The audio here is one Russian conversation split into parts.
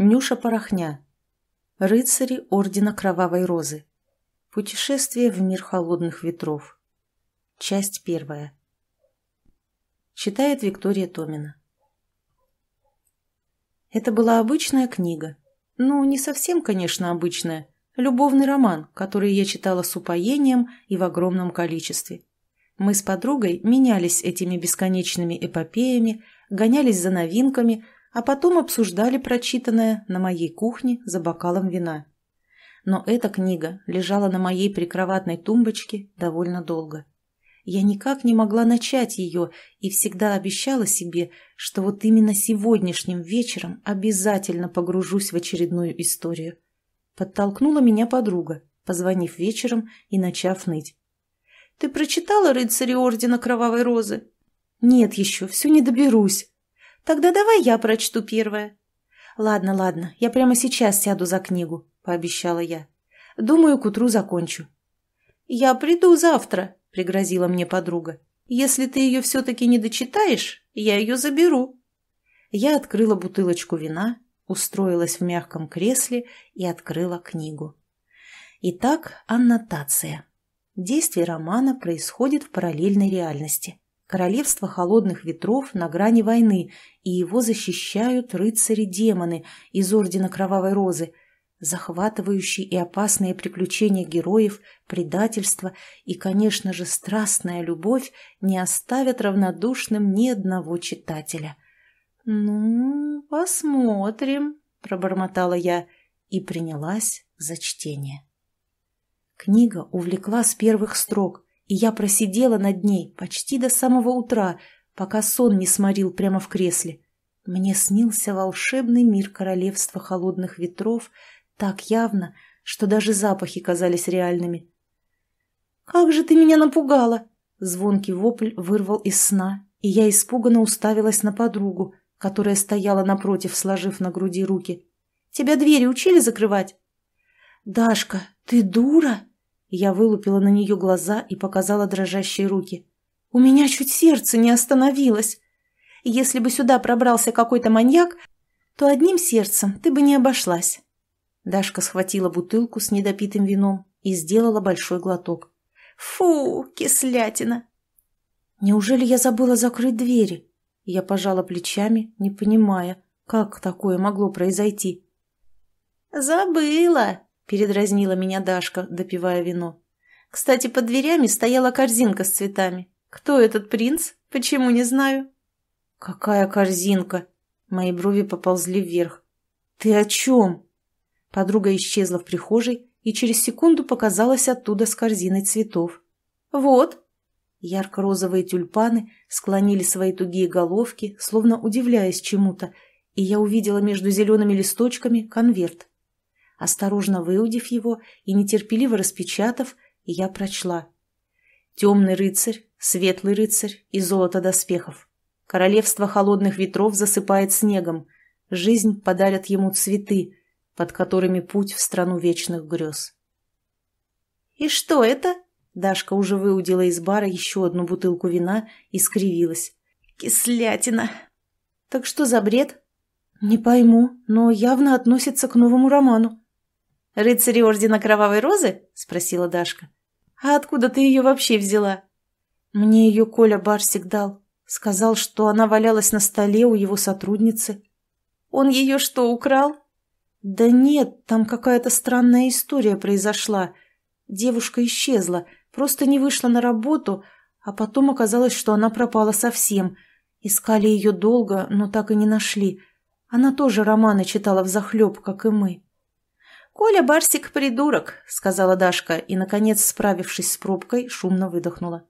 Нюша Порохня. Рыцари Ордена Кровавой Розы. Путешествие в мир холодных ветров. Часть первая. Читает Виктория Томина. Это была обычная книга. Ну, не совсем, конечно, обычная. Любовный роман, который я читала с упоением и в огромном количестве. Мы с подругой менялись этими бесконечными эпопеями, гонялись за новинками – а потом обсуждали прочитанное на моей кухне за бокалом вина. Но эта книга лежала на моей прикроватной тумбочке довольно долго. Я никак не могла начать ее и всегда обещала себе, что вот именно сегодняшним вечером обязательно погружусь в очередную историю. Подтолкнула меня подруга, позвонив вечером и начав ныть. «Ты прочитала «Рыцари Ордена Кровавой Розы»?» «Нет еще, все не доберусь», Тогда давай я прочту первое. Ладно, ладно, я прямо сейчас сяду за книгу, пообещала я. Думаю, к утру закончу. Я приду завтра, пригрозила мне подруга. Если ты ее все-таки не дочитаешь, я ее заберу. Я открыла бутылочку вина, устроилась в мягком кресле и открыла книгу. Итак, аннотация. Действие романа происходит в параллельной реальности. Королевство холодных ветров на грани войны, и его защищают рыцари-демоны из Ордена Кровавой Розы. Захватывающие и опасные приключения героев, предательство и, конечно же, страстная любовь не оставят равнодушным ни одного читателя. «Ну, посмотрим», — пробормотала я и принялась за чтение. Книга увлекла с первых строк — и я просидела над ней почти до самого утра, пока сон не сморил прямо в кресле. Мне снился волшебный мир королевства холодных ветров так явно, что даже запахи казались реальными. «Как же ты меня напугала!» Звонкий вопль вырвал из сна, и я испуганно уставилась на подругу, которая стояла напротив, сложив на груди руки. «Тебя двери учили закрывать?» «Дашка, ты дура!» Я вылупила на нее глаза и показала дрожащие руки. «У меня чуть сердце не остановилось. Если бы сюда пробрался какой-то маньяк, то одним сердцем ты бы не обошлась». Дашка схватила бутылку с недопитым вином и сделала большой глоток. «Фу, кислятина!» «Неужели я забыла закрыть двери?» Я пожала плечами, не понимая, как такое могло произойти. «Забыла!» передразнила меня Дашка, допивая вино. Кстати, под дверями стояла корзинка с цветами. Кто этот принц? Почему не знаю? Какая корзинка? Мои брови поползли вверх. Ты о чем? Подруга исчезла в прихожей и через секунду показалась оттуда с корзиной цветов. Вот. Ярко-розовые тюльпаны склонили свои тугие головки, словно удивляясь чему-то, и я увидела между зелеными листочками конверт. Осторожно выудив его и нетерпеливо распечатав, я прочла. «Темный рыцарь, светлый рыцарь и золото доспехов. Королевство холодных ветров засыпает снегом. Жизнь подарят ему цветы, под которыми путь в страну вечных грез». «И что это?» Дашка уже выудила из бара еще одну бутылку вина и скривилась. «Кислятина!» «Так что за бред?» «Не пойму, но явно относится к новому роману» рыцари Ордена Кровавой Розы?» – спросила Дашка. «А откуда ты ее вообще взяла?» «Мне ее Коля Барсик дал. Сказал, что она валялась на столе у его сотрудницы». «Он ее что, украл?» «Да нет, там какая-то странная история произошла. Девушка исчезла, просто не вышла на работу, а потом оказалось, что она пропала совсем. Искали ее долго, но так и не нашли. Она тоже романы читала взахлеб, как и мы». «Коля Барсик – придурок», – сказала Дашка и, наконец, справившись с пробкой, шумно выдохнула.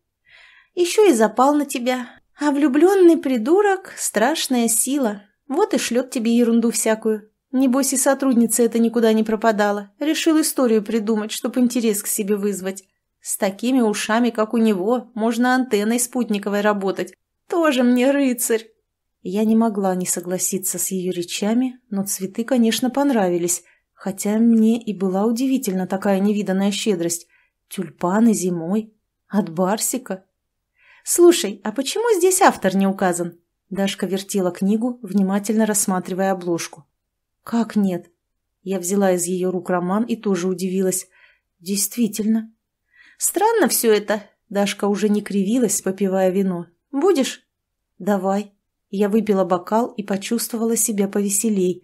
«Еще и запал на тебя. А влюбленный придурок – страшная сила. Вот и шлет тебе ерунду всякую. Небось и сотрудница это никуда не пропадала. Решил историю придумать, чтобы интерес к себе вызвать. С такими ушами, как у него, можно антенной спутниковой работать. Тоже мне рыцарь!» Я не могла не согласиться с ее речами, но цветы, конечно, понравились – Хотя мне и была удивительна такая невиданная щедрость. Тюльпаны зимой. От Барсика. «Слушай, а почему здесь автор не указан?» Дашка вертела книгу, внимательно рассматривая обложку. «Как нет?» Я взяла из ее рук роман и тоже удивилась. «Действительно». «Странно все это». Дашка уже не кривилась, попивая вино. «Будешь?» «Давай». Я выпила бокал и почувствовала себя повеселей,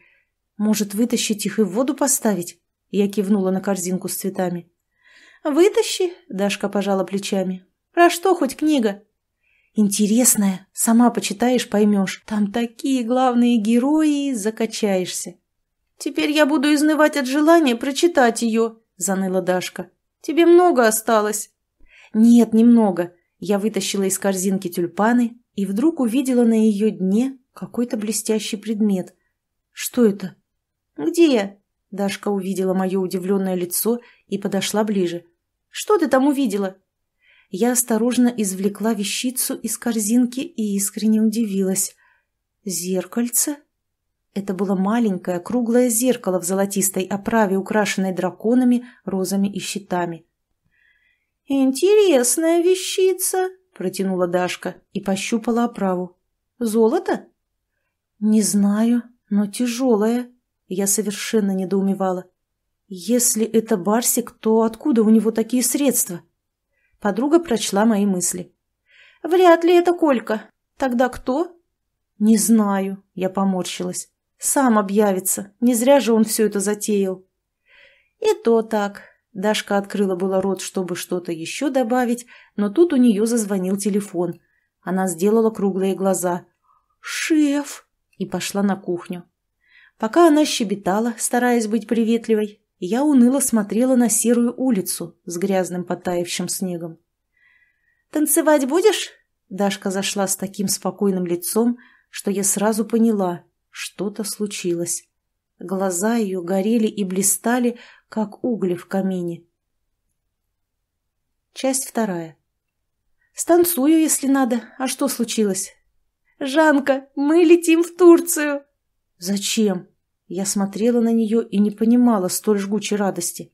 «Может, вытащить их и в воду поставить?» Я кивнула на корзинку с цветами. «Вытащи», — Дашка пожала плечами. «Про что хоть книга?» «Интересная. Сама почитаешь, поймешь. Там такие главные герои, закачаешься». «Теперь я буду изнывать от желания прочитать ее», — заныла Дашка. «Тебе много осталось?» «Нет, немного». Я вытащила из корзинки тюльпаны и вдруг увидела на ее дне какой-то блестящий предмет. «Что это?» «Где?» Дашка увидела мое удивленное лицо и подошла ближе. «Что ты там увидела?» Я осторожно извлекла вещицу из корзинки и искренне удивилась. «Зеркальце?» Это было маленькое круглое зеркало в золотистой оправе, украшенной драконами, розами и щитами. «Интересная вещица!» — протянула Дашка и пощупала оправу. «Золото?» «Не знаю, но тяжелое», я совершенно недоумевала. Если это Барсик, то откуда у него такие средства? Подруга прочла мои мысли. Вряд ли это Колька. Тогда кто? Не знаю, я поморщилась. Сам объявится. Не зря же он все это затеял. И то так. Дашка открыла было рот, чтобы что-то еще добавить, но тут у нее зазвонил телефон. Она сделала круглые глаза. «Шеф!» и пошла на кухню. Пока она щебетала, стараясь быть приветливой, я уныло смотрела на серую улицу с грязным потаявшим снегом. «Танцевать будешь?» Дашка зашла с таким спокойным лицом, что я сразу поняла, что-то случилось. Глаза ее горели и блистали, как угли в камине. Часть вторая. «Станцую, если надо. А что случилось?» «Жанка, мы летим в Турцию!» «Зачем?» Я смотрела на нее и не понимала столь жгучей радости.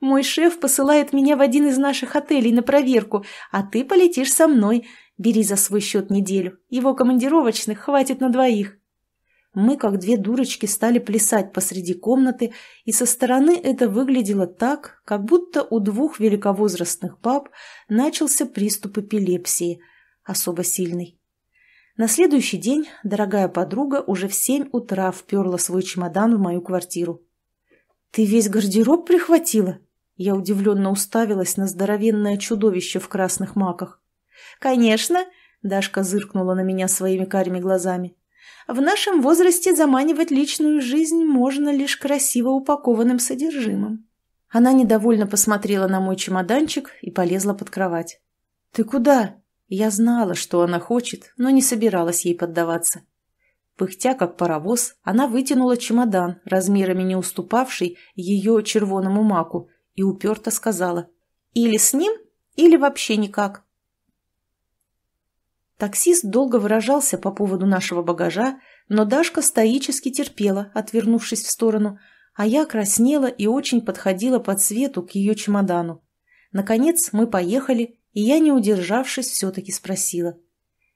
«Мой шеф посылает меня в один из наших отелей на проверку, а ты полетишь со мной. Бери за свой счет неделю. Его командировочных хватит на двоих». Мы, как две дурочки, стали плясать посреди комнаты, и со стороны это выглядело так, как будто у двух великовозрастных пап начался приступ эпилепсии, особо сильный. На следующий день дорогая подруга уже в семь утра вперла свой чемодан в мою квартиру. «Ты весь гардероб прихватила?» Я удивленно уставилась на здоровенное чудовище в красных маках. «Конечно!» – Дашка зыркнула на меня своими карими глазами. «В нашем возрасте заманивать личную жизнь можно лишь красиво упакованным содержимым». Она недовольно посмотрела на мой чемоданчик и полезла под кровать. «Ты куда?» Я знала, что она хочет, но не собиралась ей поддаваться. Пыхтя, как паровоз, она вытянула чемодан, размерами не уступавший ее червоному маку, и уперто сказала «Или с ним, или вообще никак». Таксист долго выражался по поводу нашего багажа, но Дашка стоически терпела, отвернувшись в сторону, а я краснела и очень подходила по цвету к ее чемодану. Наконец мы поехали, и я, не удержавшись, все-таки спросила.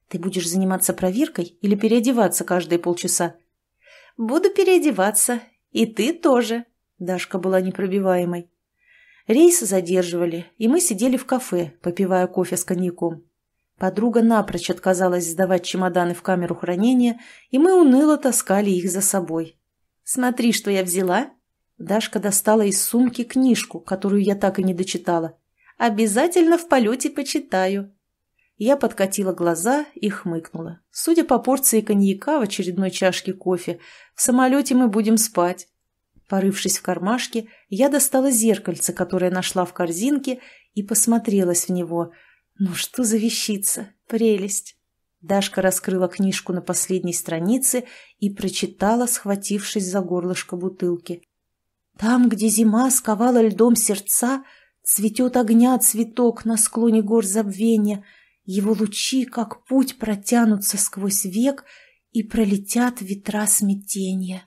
«Ты будешь заниматься проверкой или переодеваться каждые полчаса?» «Буду переодеваться. И ты тоже». Дашка была непробиваемой. Рейсы задерживали, и мы сидели в кафе, попивая кофе с коньяком. Подруга напрочь отказалась сдавать чемоданы в камеру хранения, и мы уныло таскали их за собой. «Смотри, что я взяла!» Дашка достала из сумки книжку, которую я так и не дочитала. Обязательно в полете почитаю». Я подкатила глаза и хмыкнула. Судя по порции коньяка в очередной чашке кофе, в самолете мы будем спать. Порывшись в кармашке, я достала зеркальце, которое нашла в корзинке, и посмотрелась в него. Ну что за вещица? Прелесть! Дашка раскрыла книжку на последней странице и прочитала, схватившись за горлышко бутылки. «Там, где зима сковала льдом сердца, Цветет огня цветок на склоне гор забвения, его лучи, как путь, протянутся сквозь век и пролетят ветра смятения.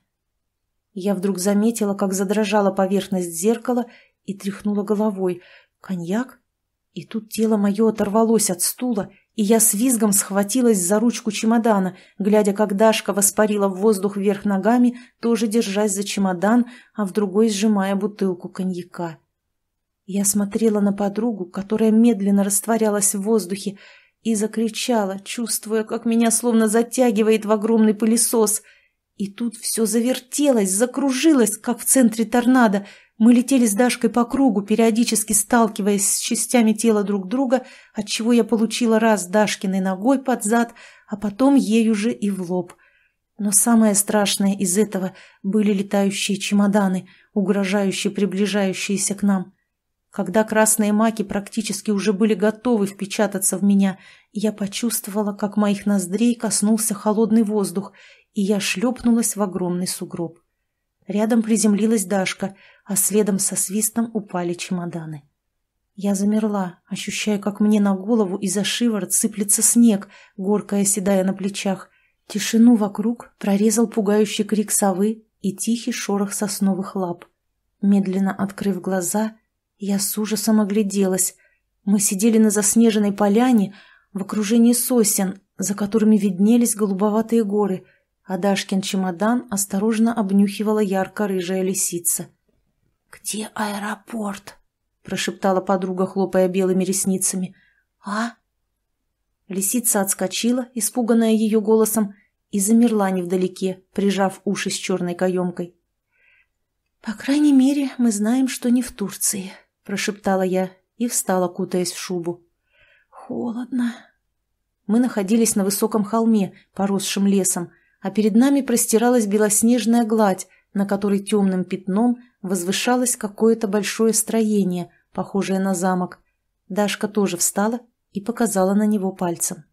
Я вдруг заметила, как задрожала поверхность зеркала и тряхнула головой. Коньяк? И тут тело мое оторвалось от стула, и я с визгом схватилась за ручку чемодана, глядя, как Дашка воспарила в воздух вверх ногами, тоже держась за чемодан, а в другой сжимая бутылку коньяка. Я смотрела на подругу, которая медленно растворялась в воздухе, и закричала, чувствуя, как меня словно затягивает в огромный пылесос. И тут все завертелось, закружилось, как в центре торнадо. Мы летели с Дашкой по кругу, периодически сталкиваясь с частями тела друг друга, отчего я получила раз Дашкиной ногой под зад, а потом ею же и в лоб. Но самое страшное из этого были летающие чемоданы, угрожающие приближающиеся к нам. Когда красные маки практически уже были готовы впечататься в меня, я почувствовала, как моих ноздрей коснулся холодный воздух, и я шлепнулась в огромный сугроб. Рядом приземлилась Дашка, а следом со свистом упали чемоданы. Я замерла, ощущая, как мне на голову и за шиворот сыплется снег, горкая седая на плечах. Тишину вокруг прорезал пугающий крик совы и тихий шорох сосновых лап. Медленно открыв глаза, я с ужасом огляделась. Мы сидели на заснеженной поляне в окружении сосен, за которыми виднелись голубоватые горы, а Дашкин чемодан осторожно обнюхивала ярко-рыжая лисица. «Где аэропорт?» – прошептала подруга, хлопая белыми ресницами. «А?» Лисица отскочила, испуганная ее голосом, и замерла невдалеке, прижав уши с черной каемкой. «По крайней мере, мы знаем, что не в Турции», прошептала я и встала, кутаясь в шубу. «Холодно». Мы находились на высоком холме, поросшем лесом, а перед нами простиралась белоснежная гладь, на которой темным пятном возвышалось какое-то большое строение, похожее на замок. Дашка тоже встала и показала на него пальцем.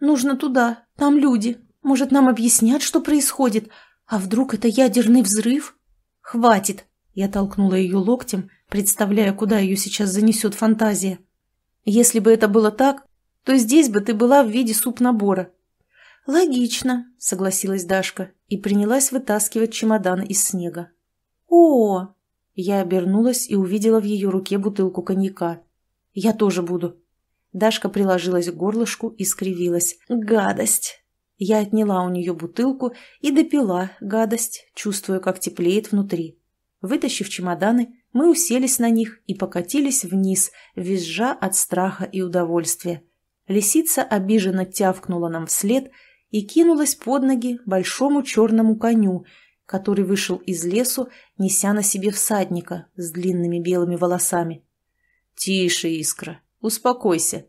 «Нужно туда, там люди. Может, нам объяснят, что происходит? А вдруг это ядерный взрыв?» «Хватит!» Я толкнула ее локтем, представляя, куда ее сейчас занесет фантазия. Если бы это было так, то здесь бы ты была в виде суп-набора. «Логично», — согласилась Дашка и принялась вытаскивать чемодан из снега. «О!» — я обернулась и увидела в ее руке бутылку коньяка. «Я тоже буду». Дашка приложилась к горлышку и скривилась. «Гадость!» Я отняла у нее бутылку и допила гадость, чувствуя, как теплеет внутри. Вытащив чемоданы, мы уселись на них и покатились вниз, визжа от страха и удовольствия. Лисица обиженно тявкнула нам вслед и кинулась под ноги большому черному коню, который вышел из лесу, неся на себе всадника с длинными белыми волосами. «Тише, Искра, успокойся!»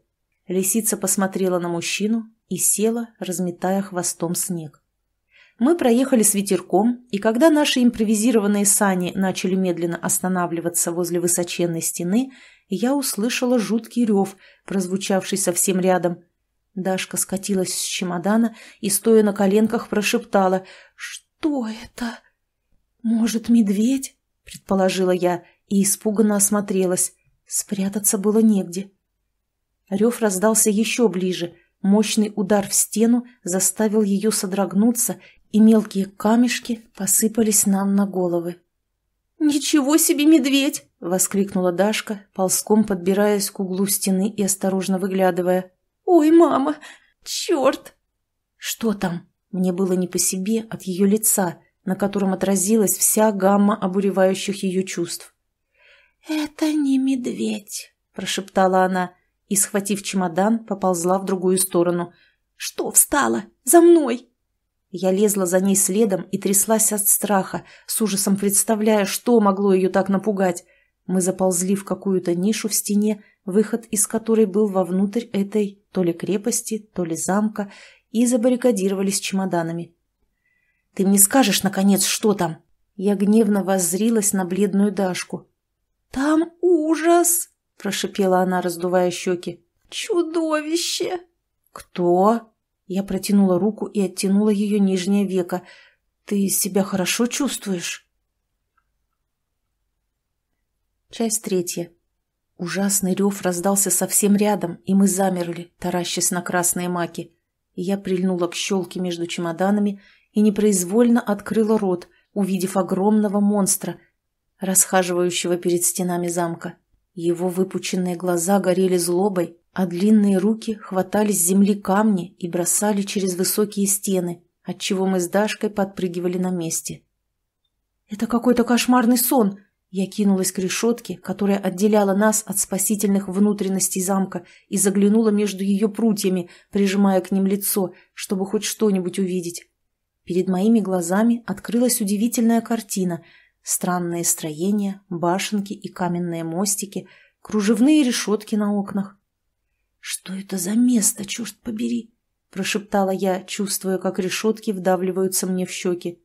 Лисица посмотрела на мужчину и села, разметая хвостом снег. Мы проехали с ветерком, и когда наши импровизированные сани начали медленно останавливаться возле высоченной стены, я услышала жуткий рев, прозвучавший совсем рядом. Дашка скатилась с чемодана и, стоя на коленках, прошептала «Что это?» «Может, медведь?» — предположила я и испуганно осмотрелась. Спрятаться было негде. Рев раздался еще ближе — Мощный удар в стену заставил ее содрогнуться и мелкие камешки посыпались нам на головы. «Ничего себе медведь!» — воскликнула Дашка, ползком подбираясь к углу стены и осторожно выглядывая. «Ой, мама! Черт!» «Что там?» Мне было не по себе от ее лица, на котором отразилась вся гамма обуревающих ее чувств. «Это не медведь!» — прошептала она и, схватив чемодан, поползла в другую сторону. «Что встала? За мной!» Я лезла за ней следом и тряслась от страха, с ужасом представляя, что могло ее так напугать. Мы заползли в какую-то нишу в стене, выход из которой был вовнутрь этой то ли крепости, то ли замка, и забаррикадировались чемоданами. «Ты мне скажешь, наконец, что там?» Я гневно воззрилась на бледную Дашку. «Там ужас!» – прошипела она, раздувая щеки. «Чудовище!» «Кто?» Я протянула руку и оттянула ее нижнее веко. «Ты себя хорошо чувствуешь?» Часть третья. Ужасный рев раздался совсем рядом, и мы замерли, таращась на красные маки. Я прильнула к щелке между чемоданами и непроизвольно открыла рот, увидев огромного монстра, расхаживающего перед стенами замка. Его выпученные глаза горели злобой, а длинные руки хватали с земли камни и бросали через высокие стены, отчего мы с Дашкой подпрыгивали на месте. «Это какой-то кошмарный сон!» Я кинулась к решетке, которая отделяла нас от спасительных внутренностей замка, и заглянула между ее прутьями, прижимая к ним лицо, чтобы хоть что-нибудь увидеть. Перед моими глазами открылась удивительная картина. Странные строения, башенки и каменные мостики, кружевные решетки на окнах. «Что это за место, черт побери?» — прошептала я, чувствуя, как решетки вдавливаются мне в щеки.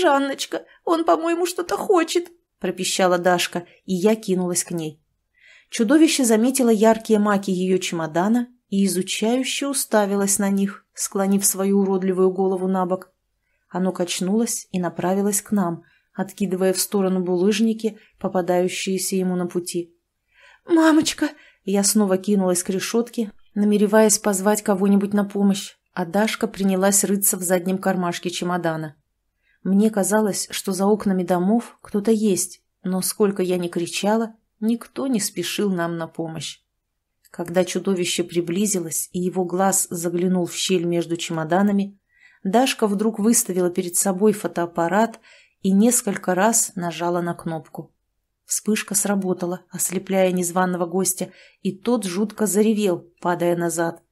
«Жанночка, он, по-моему, что-то хочет!» — пропищала Дашка, и я кинулась к ней. Чудовище заметило яркие маки ее чемодана и изучающе уставилось на них, склонив свою уродливую голову на бок. Оно качнулось и направилось к нам, откидывая в сторону булыжники, попадающиеся ему на пути. «Мамочка, я снова кинулась к решетке, намереваясь позвать кого-нибудь на помощь, а Дашка принялась рыться в заднем кармашке чемодана. Мне казалось, что за окнами домов кто-то есть, но сколько я ни кричала, никто не спешил нам на помощь. Когда чудовище приблизилось и его глаз заглянул в щель между чемоданами, Дашка вдруг выставила перед собой фотоаппарат и несколько раз нажала на кнопку. Вспышка сработала, ослепляя незваного гостя, и тот жутко заревел, падая назад.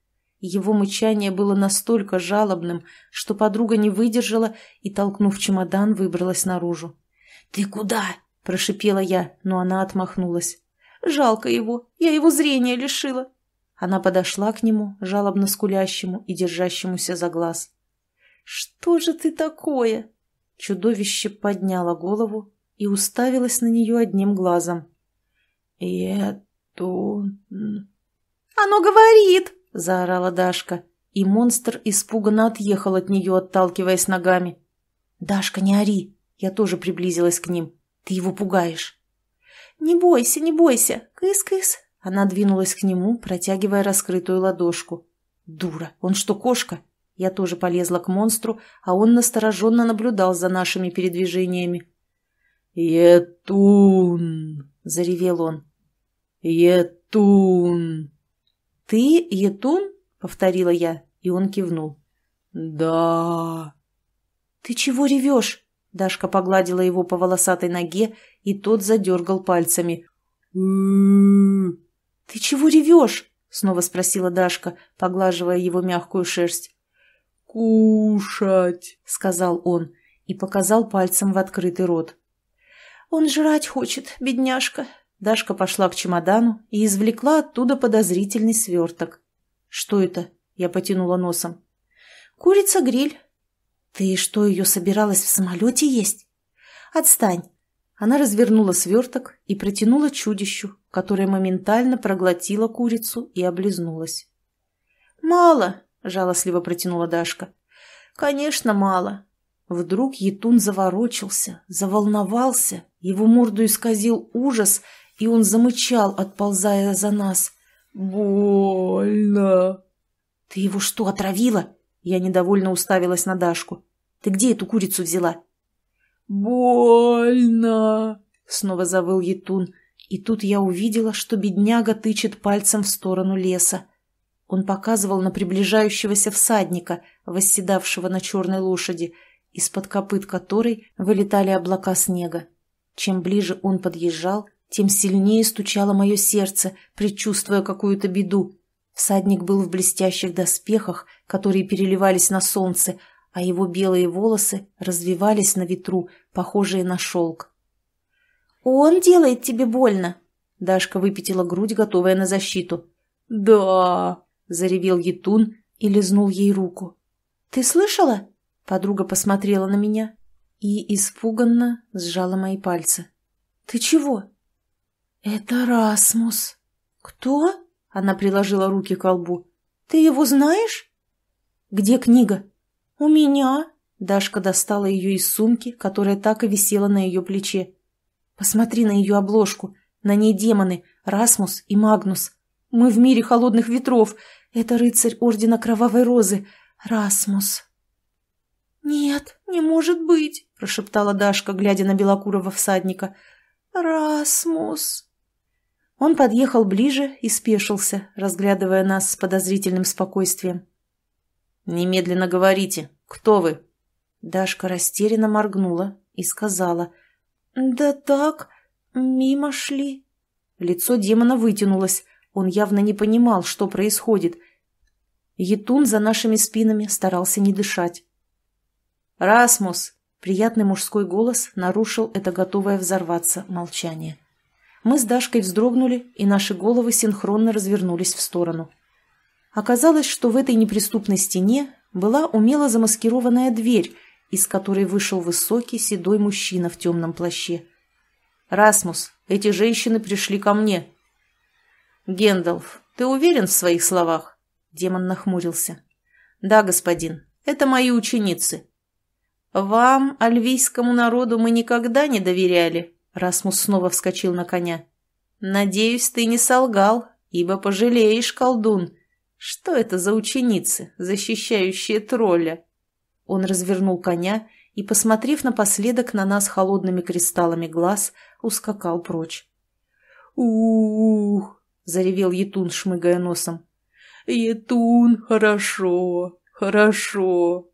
Его мычание было настолько жалобным, что подруга не выдержала и, толкнув чемодан, выбралась наружу. «Ты куда?» – прошипела я, но она отмахнулась. «Жалко его, я его зрение лишила». Она подошла к нему, жалобно скулящему и держащемуся за глаз. «Что же ты такое?» Чудовище подняло голову и уставилась на нее одним глазом. «Етун...» «Оно говорит!» — заорала Дашка, и монстр испуганно отъехал от нее, отталкиваясь ногами. «Дашка, не ори!» — я тоже приблизилась к ним. «Ты его пугаешь!» «Не бойся, не бойся! Кыс-кыс!» Она двинулась к нему, протягивая раскрытую ладошку. «Дура! Он что, кошка?» Я тоже полезла к монстру, а он настороженно наблюдал за нашими передвижениями. «Етун!» — заревел он. «Етун!» «Ты Етун?» — повторила я, и он кивнул. «Да!» «Ты чего ревешь?» — Дашка погладила его по волосатой ноге, и тот задергал пальцами. «Ты чего ревешь?» — снова спросила Дашка, поглаживая его мягкую шерсть. «Кушать!» — сказал он и показал пальцем в открытый рот. «Он жрать хочет, бедняжка». Дашка пошла к чемодану и извлекла оттуда подозрительный сверток. «Что это?» — я потянула носом. «Курица-гриль». «Ты что, ее собиралась в самолете есть?» «Отстань». Она развернула сверток и протянула чудищу, которое моментально проглотило курицу и облизнулась. «Мало», — жалостливо протянула Дашка. «Конечно, мало. Вдруг Етун заворочился, заволновался, его морду исказил ужас, и он замычал, отползая за нас. «Больно!» «Ты его что, отравила?» Я недовольно уставилась на Дашку. «Ты где эту курицу взяла?» «Больно!» Снова завыл Етун, и тут я увидела, что бедняга тычет пальцем в сторону леса. Он показывал на приближающегося всадника, восседавшего на черной лошади — из-под копыт которой вылетали облака снега. Чем ближе он подъезжал, тем сильнее стучало мое сердце, предчувствуя какую-то беду. Всадник был в блестящих доспехах, которые переливались на солнце, а его белые волосы развивались на ветру, похожие на шелк. «Он делает тебе больно!» Дашка выпятила грудь, готовая на защиту. «Да!» — заревел Етун и лизнул ей руку. «Ты слышала?» Подруга посмотрела на меня и испуганно сжала мои пальцы. «Ты чего?» «Это Расмус». «Кто?» — она приложила руки к лбу. «Ты его знаешь?» «Где книга?» «У меня». Дашка достала ее из сумки, которая так и висела на ее плече. «Посмотри на ее обложку. На ней демоны Расмус и Магнус. Мы в мире холодных ветров. Это рыцарь Ордена Кровавой Розы. Расмус». «Нет, не может быть!» – прошептала Дашка, глядя на белокурого всадника. «Расмус!» Он подъехал ближе и спешился, разглядывая нас с подозрительным спокойствием. «Немедленно говорите, кто вы?» Дашка растерянно моргнула и сказала. «Да так, мимо шли». Лицо демона вытянулось, он явно не понимал, что происходит. Етун за нашими спинами старался не дышать. «Расмус!» — приятный мужской голос нарушил это готовое взорваться молчание. Мы с Дашкой вздрогнули, и наши головы синхронно развернулись в сторону. Оказалось, что в этой неприступной стене была умело замаскированная дверь, из которой вышел высокий седой мужчина в темном плаще. «Расмус, эти женщины пришли ко мне». «Гендалф, ты уверен в своих словах?» Демон нахмурился. «Да, господин, это мои ученицы. «Вам, альвийскому народу, мы никогда не доверяли», — Расмус снова вскочил на коня. «Надеюсь, ты не солгал, ибо пожалеешь, колдун. Что это за ученицы, защищающие тролля?» Он развернул коня и, посмотрев напоследок на нас холодными кристаллами глаз, ускакал прочь. «Ух!» — заревел Етун, шмыгая носом. «Етун, хорошо, хорошо!»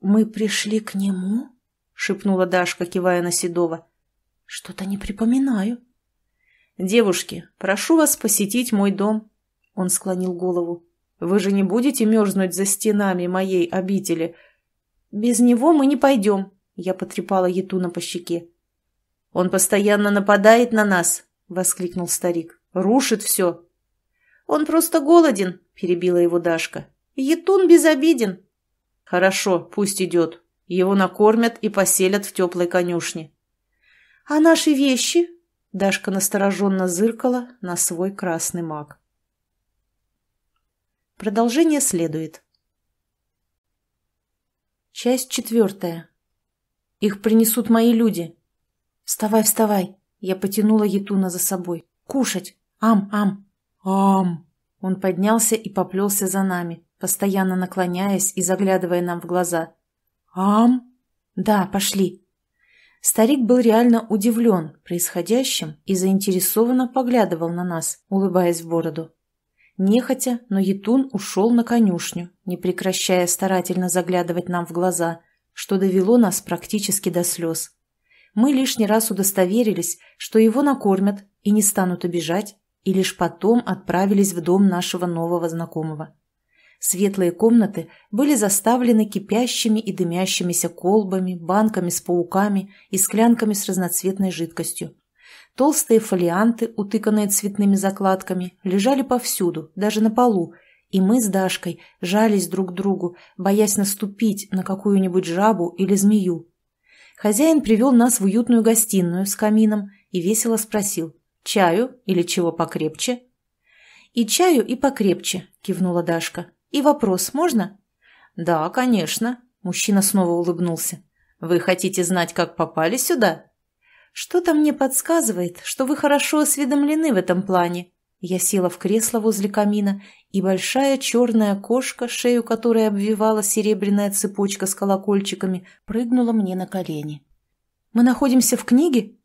«Мы пришли к нему?» — шепнула Дашка, кивая на Седова. «Что-то не припоминаю». «Девушки, прошу вас посетить мой дом», — он склонил голову. «Вы же не будете мерзнуть за стенами моей обители?» «Без него мы не пойдем», — я потрепала Етуна по щеке. «Он постоянно нападает на нас», — воскликнул старик. «Рушит все». «Он просто голоден», — перебила его Дашка. «Етун безобиден». «Хорошо, пусть идет. Его накормят и поселят в теплой конюшне». «А наши вещи?» — Дашка настороженно зыркала на свой красный маг. Продолжение следует. Часть четвертая. «Их принесут мои люди». «Вставай, вставай!» — я потянула Етуна за собой. «Кушать! Ам, ам!» «Ам!» Он поднялся и поплелся за нами постоянно наклоняясь и заглядывая нам в глаза. «Ам?» «Да, пошли». Старик был реально удивлен происходящим и заинтересованно поглядывал на нас, улыбаясь в бороду. Нехотя, но Етун ушел на конюшню, не прекращая старательно заглядывать нам в глаза, что довело нас практически до слез. Мы лишний раз удостоверились, что его накормят и не станут обижать, и лишь потом отправились в дом нашего нового знакомого. Светлые комнаты были заставлены кипящими и дымящимися колбами, банками с пауками и склянками с разноцветной жидкостью. Толстые фолианты, утыканные цветными закладками, лежали повсюду, даже на полу, и мы с Дашкой жались друг к другу, боясь наступить на какую-нибудь жабу или змею. Хозяин привел нас в уютную гостиную с камином и весело спросил «Чаю или чего покрепче?» «И чаю, и покрепче», — кивнула Дашка. «И вопрос можно?» «Да, конечно», – мужчина снова улыбнулся. «Вы хотите знать, как попали сюда?» «Что-то мне подсказывает, что вы хорошо осведомлены в этом плане». Я села в кресло возле камина, и большая черная кошка, шею которой обвивала серебряная цепочка с колокольчиками, прыгнула мне на колени. «Мы находимся в книге?»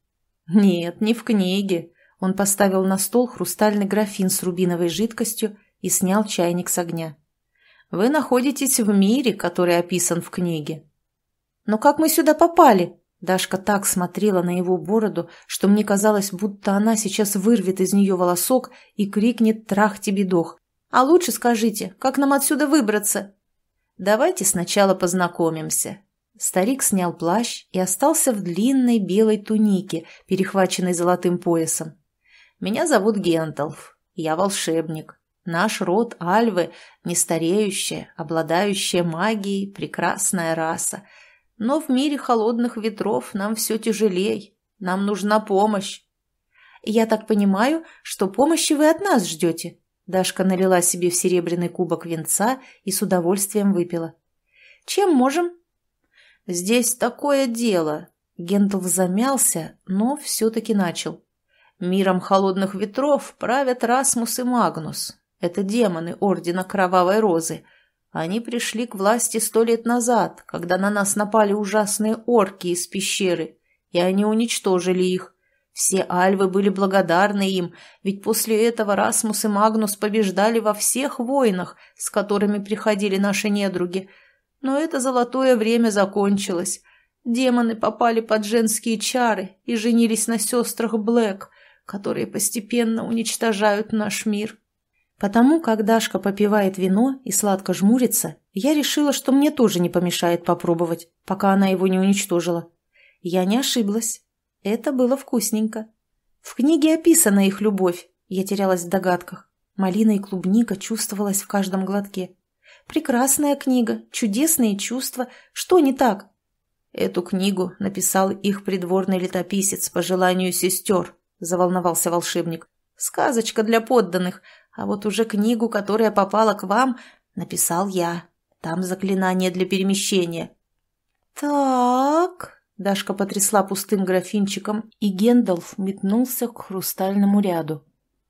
«Нет, не в книге». Он поставил на стол хрустальный графин с рубиновой жидкостью и снял чайник с огня. Вы находитесь в мире, который описан в книге. Но как мы сюда попали? Дашка так смотрела на его бороду, что мне казалось, будто она сейчас вырвет из нее волосок и крикнет «Трах тебе дох!» «А лучше скажите, как нам отсюда выбраться?» «Давайте сначала познакомимся». Старик снял плащ и остался в длинной белой тунике, перехваченной золотым поясом. «Меня зовут Генталф. Я волшебник. Наш род Альвы – нестареющая, обладающая магией, прекрасная раса. Но в мире холодных ветров нам все тяжелей. Нам нужна помощь. Я так понимаю, что помощи вы от нас ждете. Дашка налила себе в серебряный кубок венца и с удовольствием выпила. Чем можем? Здесь такое дело. Гентл замялся, но все-таки начал. Миром холодных ветров правят Расмус и Магнус, это демоны Ордена Кровавой Розы. Они пришли к власти сто лет назад, когда на нас напали ужасные орки из пещеры, и они уничтожили их. Все альвы были благодарны им, ведь после этого Расмус и Магнус побеждали во всех войнах, с которыми приходили наши недруги. Но это золотое время закончилось. Демоны попали под женские чары и женились на сестрах Блэк, которые постепенно уничтожают наш мир. Потому, как Дашка попивает вино и сладко жмурится, я решила, что мне тоже не помешает попробовать, пока она его не уничтожила. Я не ошиблась. Это было вкусненько. В книге описана их любовь, я терялась в догадках. Малина и клубника чувствовалась в каждом глотке. Прекрасная книга, чудесные чувства. Что не так? Эту книгу написал их придворный летописец по желанию сестер, заволновался волшебник. Сказочка для подданных, а вот уже книгу, которая попала к вам, написал я. Там заклинание для перемещения. «Так...» — Дашка потрясла пустым графинчиком, и Гендалф метнулся к хрустальному ряду.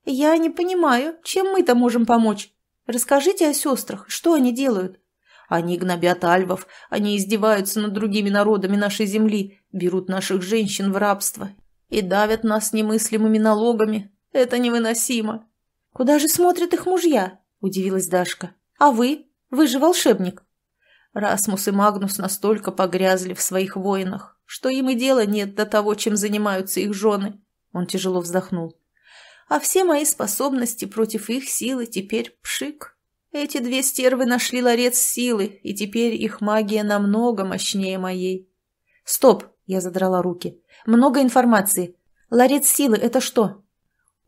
«Я не понимаю, чем мы-то можем помочь? Расскажите о сестрах, что они делают?» Они гнобят альвов, они издеваются над другими народами нашей земли, берут наших женщин в рабство и давят нас немыслимыми налогами. Это невыносимо. «Куда же смотрят их мужья?» – удивилась Дашка. «А вы? Вы же волшебник!» Расмус и Магнус настолько погрязли в своих войнах, что им и дела нет до того, чем занимаются их жены. Он тяжело вздохнул. А все мои способности против их силы теперь пшик. Эти две стервы нашли ларец силы, и теперь их магия намного мощнее моей. Стоп, я задрала руки. Много информации. Ларец силы — это что?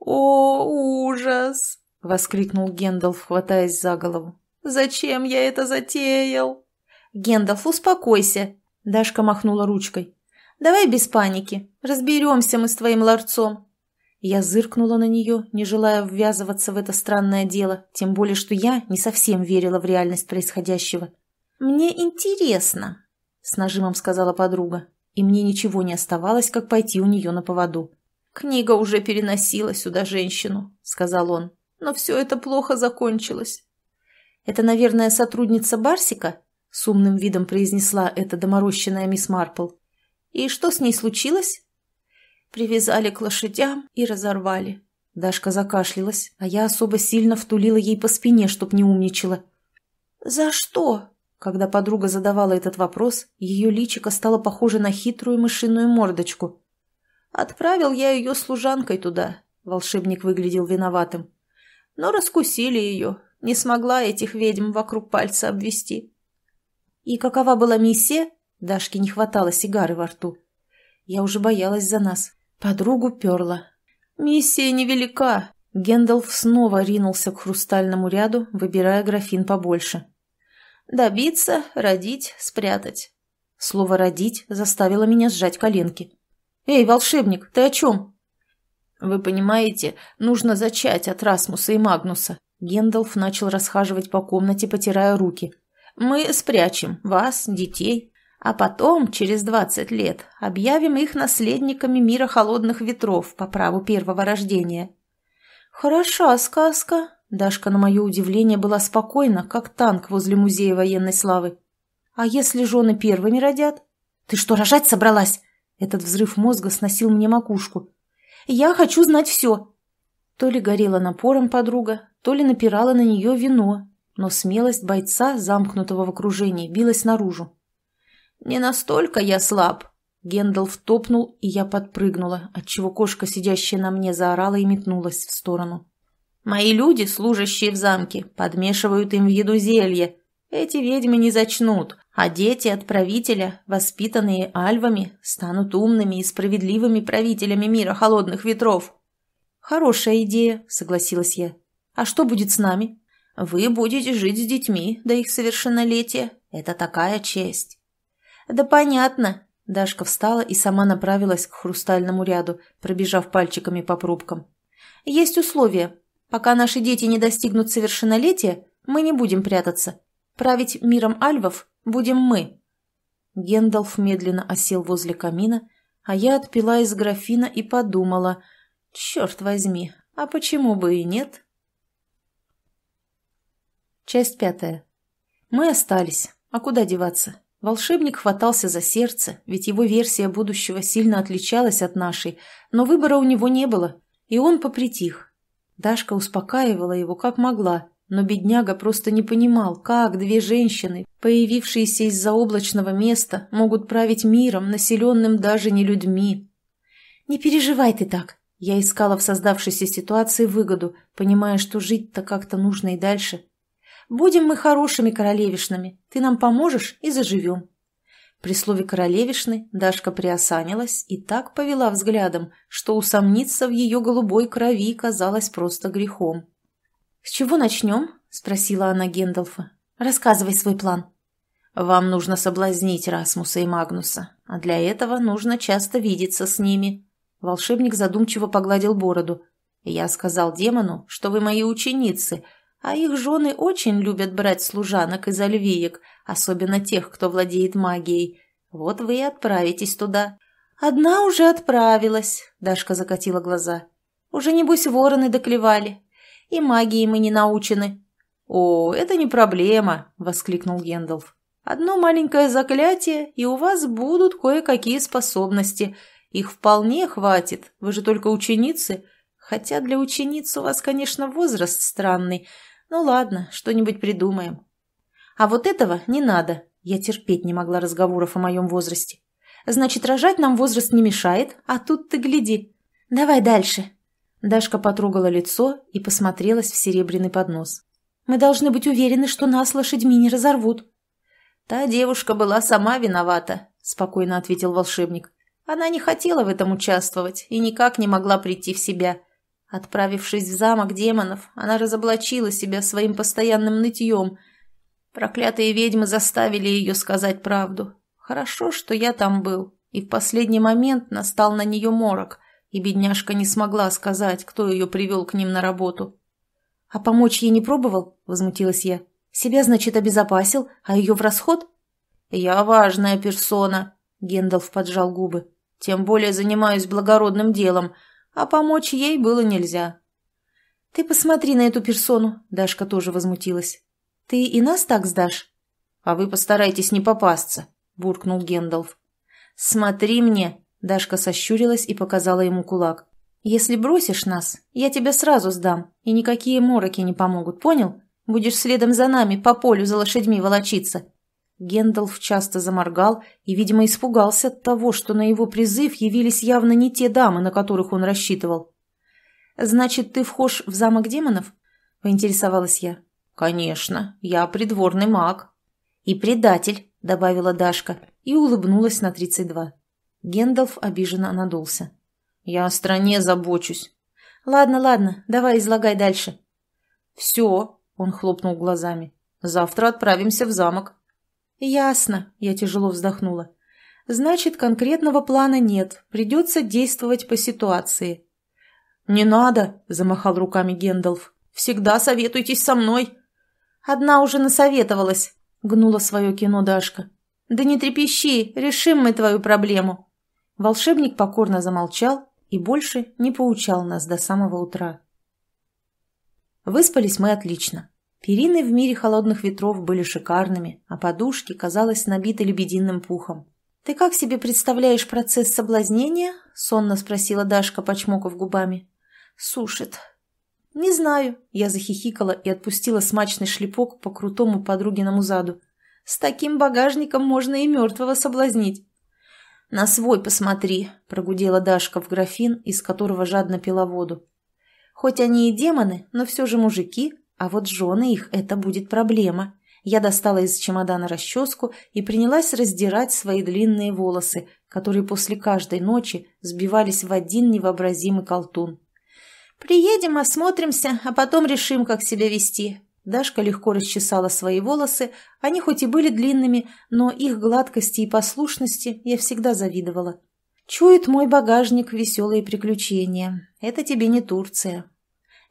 «О, ужас!» — воскликнул Гендалф, хватаясь за голову. «Зачем я это затеял?» «Гендалф, успокойся!» — Дашка махнула ручкой. «Давай без паники. Разберемся мы с твоим ларцом». Я зыркнула на нее, не желая ввязываться в это странное дело, тем более, что я не совсем верила в реальность происходящего. «Мне интересно», — с нажимом сказала подруга, и мне ничего не оставалось, как пойти у нее на поводу. «Книга уже переносила сюда женщину», — сказал он. «Но все это плохо закончилось». «Это, наверное, сотрудница Барсика?» — с умным видом произнесла эта доморощенная мисс Марпл. «И что с ней случилось?» «Привязали к лошадям и разорвали». Дашка закашлялась, а я особо сильно втулила ей по спине, чтоб не умничала. «За что?» Когда подруга задавала этот вопрос, ее личико стало похоже на хитрую мышиную мордочку. Отправил я ее служанкой туда. Волшебник выглядел виноватым. Но раскусили ее. Не смогла этих ведьм вокруг пальца обвести. И какова была миссия? Дашке не хватало сигары во рту. Я уже боялась за нас. Подругу перла. Миссия невелика. Гендалф снова ринулся к хрустальному ряду, выбирая графин побольше. Добиться, родить, спрятать. Слово «родить» заставило меня сжать коленки. «Эй, волшебник, ты о чем?» «Вы понимаете, нужно зачать от Расмуса и Магнуса». Гендалф начал расхаживать по комнате, потирая руки. «Мы спрячем вас, детей, а потом, через двадцать лет, объявим их наследниками мира холодных ветров по праву первого рождения». «Хороша сказка», Дашка, на мое удивление, была спокойна, как танк возле музея военной славы. «А если жены первыми родят?» «Ты что, рожать собралась?» Этот взрыв мозга сносил мне макушку. «Я хочу знать все!» То ли горела напором подруга, то ли напирала на нее вино, но смелость бойца, замкнутого в окружении, билась наружу. «Не настолько я слаб!» Гендалф топнул, и я подпрыгнула, отчего кошка, сидящая на мне, заорала и метнулась в сторону. «Мои люди, служащие в замке, подмешивают им в еду зелье. Эти ведьмы не зачнут, а дети от правителя, воспитанные альвами, станут умными и справедливыми правителями мира холодных ветров. Хорошая идея, согласилась я. А что будет с нами? Вы будете жить с детьми до их совершеннолетия. Это такая честь. Да понятно. Дашка встала и сама направилась к хрустальному ряду, пробежав пальчиками по пробкам. Есть условия. Пока наши дети не достигнут совершеннолетия, мы не будем прятаться. Править миром альвов будем мы». Гендалф медленно осел возле камина, а я отпила из графина и подумала, «Черт возьми, а почему бы и нет?» Часть пятая. Мы остались. А куда деваться? Волшебник хватался за сердце, ведь его версия будущего сильно отличалась от нашей, но выбора у него не было, и он попритих. Дашка успокаивала его как могла, но бедняга просто не понимал, как две женщины, появившиеся из-за облачного места, могут править миром, населенным даже не людьми. «Не переживай ты так!» Я искала в создавшейся ситуации выгоду, понимая, что жить-то как-то нужно и дальше. «Будем мы хорошими королевишнами, ты нам поможешь и заживем». При слове «королевишны» Дашка приосанилась и так повела взглядом, что усомниться в ее голубой крови казалось просто грехом. «С чего начнем?» – спросила она Гендалфа. «Рассказывай свой план». «Вам нужно соблазнить Расмуса и Магнуса, а для этого нужно часто видеться с ними». Волшебник задумчиво погладил бороду. «Я сказал демону, что вы мои ученицы, а их жены очень любят брать служанок из ольвиек, особенно тех, кто владеет магией. Вот вы и отправитесь туда». «Одна уже отправилась», – Дашка закатила глаза. «Уже, небось, вороны доклевали. И магии мы не научены». «О, это не проблема», — воскликнул Гендалф. «Одно маленькое заклятие, и у вас будут кое-какие способности. Их вполне хватит, вы же только ученицы. Хотя для учениц у вас, конечно, возраст странный. Ну ладно, что-нибудь придумаем». «А вот этого не надо», — я терпеть не могла разговоров о моем возрасте. «Значит, рожать нам возраст не мешает, а тут ты гляди. Давай дальше». Дашка потрогала лицо и посмотрелась в серебряный поднос. «Мы должны быть уверены, что нас лошадьми не разорвут». «Та девушка была сама виновата», — спокойно ответил волшебник. «Она не хотела в этом участвовать и никак не могла прийти в себя. Отправившись в замок демонов, она разоблачила себя своим постоянным нытьем. Проклятые ведьмы заставили ее сказать правду. Хорошо, что я там был, и в последний момент настал на нее морок» и бедняжка не смогла сказать, кто ее привел к ним на работу. «А помочь ей не пробовал?» – возмутилась я. «Себя, значит, обезопасил, а ее в расход?» «Я важная персона», – Гендалф поджал губы. «Тем более занимаюсь благородным делом, а помочь ей было нельзя». «Ты посмотри на эту персону», – Дашка тоже возмутилась. «Ты и нас так сдашь?» «А вы постарайтесь не попасться», – буркнул Гендалф. «Смотри мне», Дашка сощурилась и показала ему кулак. «Если бросишь нас, я тебя сразу сдам, и никакие мороки не помогут, понял? Будешь следом за нами по полю за лошадьми волочиться». Гендалф часто заморгал и, видимо, испугался от того, что на его призыв явились явно не те дамы, на которых он рассчитывал. «Значит, ты вхож в замок демонов?» – поинтересовалась я. «Конечно, я придворный маг». «И предатель», – добавила Дашка и улыбнулась на тридцать два. Гендалф обиженно надулся. «Я о стране забочусь». «Ладно, ладно, давай излагай дальше». «Все», — он хлопнул глазами. «Завтра отправимся в замок». «Ясно», — я тяжело вздохнула. «Значит, конкретного плана нет. Придется действовать по ситуации». «Не надо», — замахал руками Гендалф. «Всегда советуйтесь со мной». «Одна уже насоветовалась», — гнула свое кино Дашка. «Да не трепещи, решим мы твою проблему». Волшебник покорно замолчал и больше не поучал нас до самого утра. Выспались мы отлично. Перины в мире холодных ветров были шикарными, а подушки, казалось, набиты лебединым пухом. «Ты как себе представляешь процесс соблазнения?» — сонно спросила Дашка, почмокав губами. «Сушит». «Не знаю», — я захихикала и отпустила смачный шлепок по крутому подругиному заду. «С таким багажником можно и мертвого соблазнить». «На свой посмотри», — прогудела Дашка в графин, из которого жадно пила воду. «Хоть они и демоны, но все же мужики, а вот жены их — это будет проблема». Я достала из чемодана расческу и принялась раздирать свои длинные волосы, которые после каждой ночи сбивались в один невообразимый колтун. «Приедем, осмотримся, а потом решим, как себя вести», Дашка легко расчесала свои волосы, они хоть и были длинными, но их гладкости и послушности я всегда завидовала. «Чует мой багажник веселые приключения. Это тебе не Турция».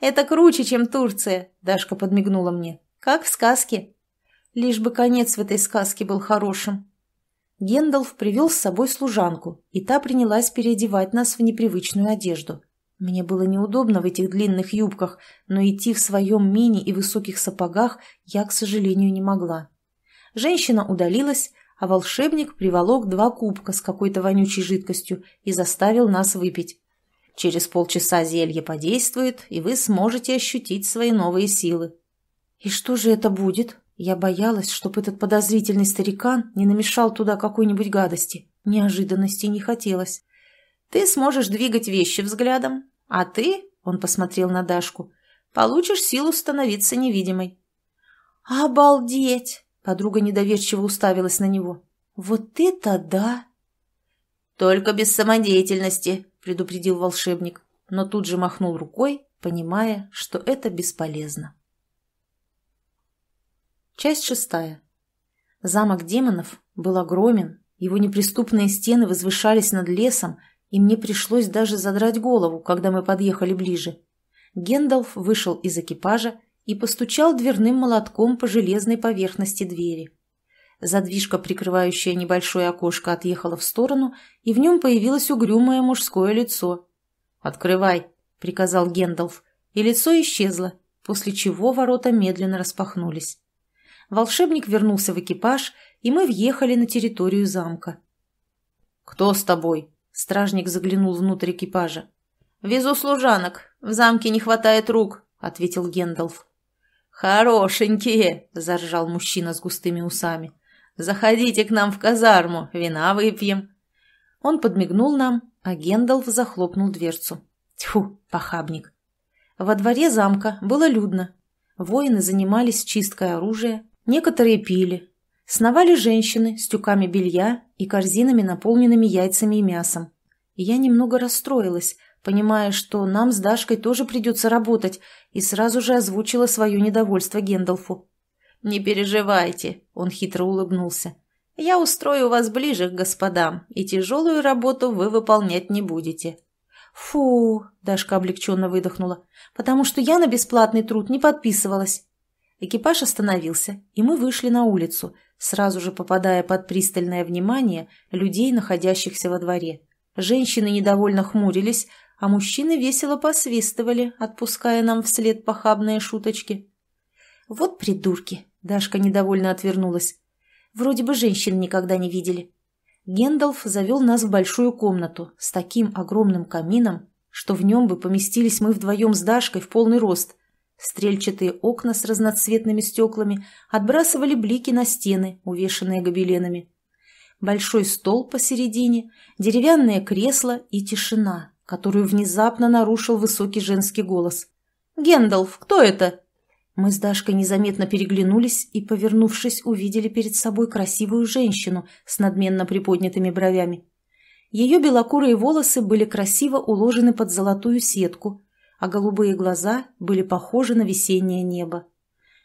«Это круче, чем Турция», — Дашка подмигнула мне. «Как в сказке». Лишь бы конец в этой сказке был хорошим. Гендалф привел с собой служанку, и та принялась переодевать нас в непривычную одежду. Мне было неудобно в этих длинных юбках, но идти в своем мини и высоких сапогах я, к сожалению, не могла. Женщина удалилась, а волшебник приволок два кубка с какой-то вонючей жидкостью и заставил нас выпить. Через полчаса зелье подействует, и вы сможете ощутить свои новые силы. И что же это будет? Я боялась, чтобы этот подозрительный старикан не намешал туда какой-нибудь гадости. неожиданности не хотелось. Ты сможешь двигать вещи взглядом, а ты, — он посмотрел на Дашку, — получишь силу становиться невидимой. «Обалдеть!» — подруга недоверчиво уставилась на него. «Вот это да!» «Только без самодеятельности!» — предупредил волшебник, но тут же махнул рукой, понимая, что это бесполезно. Часть шестая. Замок демонов был огромен, его неприступные стены возвышались над лесом, и мне пришлось даже задрать голову, когда мы подъехали ближе. Гендалф вышел из экипажа и постучал дверным молотком по железной поверхности двери. Задвижка, прикрывающая небольшое окошко, отъехала в сторону, и в нем появилось угрюмое мужское лицо. «Открывай», — приказал Гендалф, и лицо исчезло, после чего ворота медленно распахнулись. Волшебник вернулся в экипаж, и мы въехали на территорию замка. «Кто с тобой?» Стражник заглянул внутрь экипажа. «Везу служанок. В замке не хватает рук», — ответил Гендалф. «Хорошенькие!» — заржал мужчина с густыми усами. «Заходите к нам в казарму, вина выпьем». Он подмигнул нам, а Гендалф захлопнул дверцу. Тьфу, похабник. Во дворе замка было людно. Воины занимались чисткой оружия, некоторые пили. Сновали женщины с тюками белья и корзинами, наполненными яйцами и мясом. я немного расстроилась, понимая, что нам с Дашкой тоже придется работать, и сразу же озвучила свое недовольство Гендалфу. «Не переживайте», — он хитро улыбнулся. «Я устрою вас ближе к господам, и тяжелую работу вы выполнять не будете». «Фу!» – Дашка облегченно выдохнула. «Потому что я на бесплатный труд не подписывалась». Экипаж остановился, и мы вышли на улицу, сразу же попадая под пристальное внимание людей, находящихся во дворе. Женщины недовольно хмурились, а мужчины весело посвистывали, отпуская нам вслед похабные шуточки. «Вот придурки!» – Дашка недовольно отвернулась. «Вроде бы женщин никогда не видели». Гендалф завел нас в большую комнату с таким огромным камином, что в нем бы поместились мы вдвоем с Дашкой в полный рост – Стрельчатые окна с разноцветными стеклами отбрасывали блики на стены, увешанные гобеленами. Большой стол посередине, деревянное кресло и тишина, которую внезапно нарушил высокий женский голос. «Гендалф, кто это?» Мы с Дашкой незаметно переглянулись и, повернувшись, увидели перед собой красивую женщину с надменно приподнятыми бровями. Ее белокурые волосы были красиво уложены под золотую сетку, а голубые глаза были похожи на весеннее небо.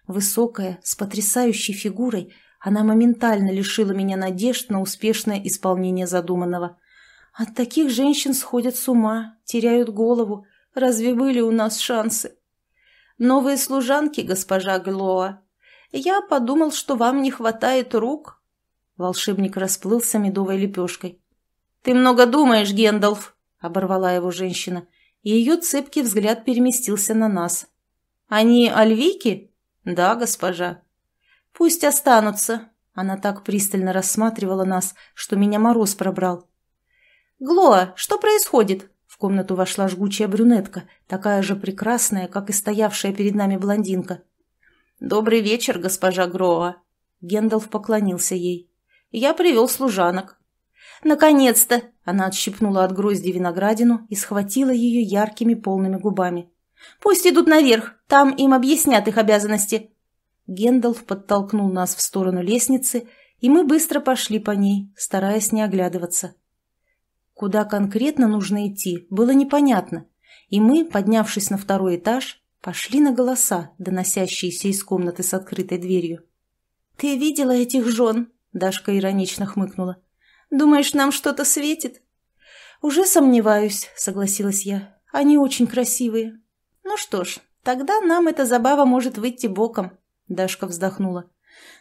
Высокая, с потрясающей фигурой, она моментально лишила меня надежд на успешное исполнение задуманного. От таких женщин сходят с ума, теряют голову. Разве были у нас шансы? Новые служанки, госпожа Глоа. Я подумал, что вам не хватает рук. Волшебник расплылся медовой лепешкой. — Ты много думаешь, Гендалф, — оборвала его женщина. — ее цепкий взгляд переместился на нас. «Они альвики? «Да, госпожа». «Пусть останутся». Она так пристально рассматривала нас, что меня мороз пробрал. «Глоа, что происходит?» В комнату вошла жгучая брюнетка, такая же прекрасная, как и стоявшая перед нами блондинка. «Добрый вечер, госпожа Гроа!» Гендалф поклонился ей. «Я привел служанок. Наконец-то!» Она отщипнула от грозди виноградину и схватила ее яркими полными губами. «Пусть идут наверх, там им объяснят их обязанности». Гендалф подтолкнул нас в сторону лестницы, и мы быстро пошли по ней, стараясь не оглядываться. Куда конкретно нужно идти, было непонятно, и мы, поднявшись на второй этаж, пошли на голоса, доносящиеся из комнаты с открытой дверью. «Ты видела этих жен?» – Дашка иронично хмыкнула. Думаешь, нам что-то светит?» «Уже сомневаюсь», — согласилась я. «Они очень красивые». «Ну что ж, тогда нам эта забава может выйти боком», — Дашка вздохнула.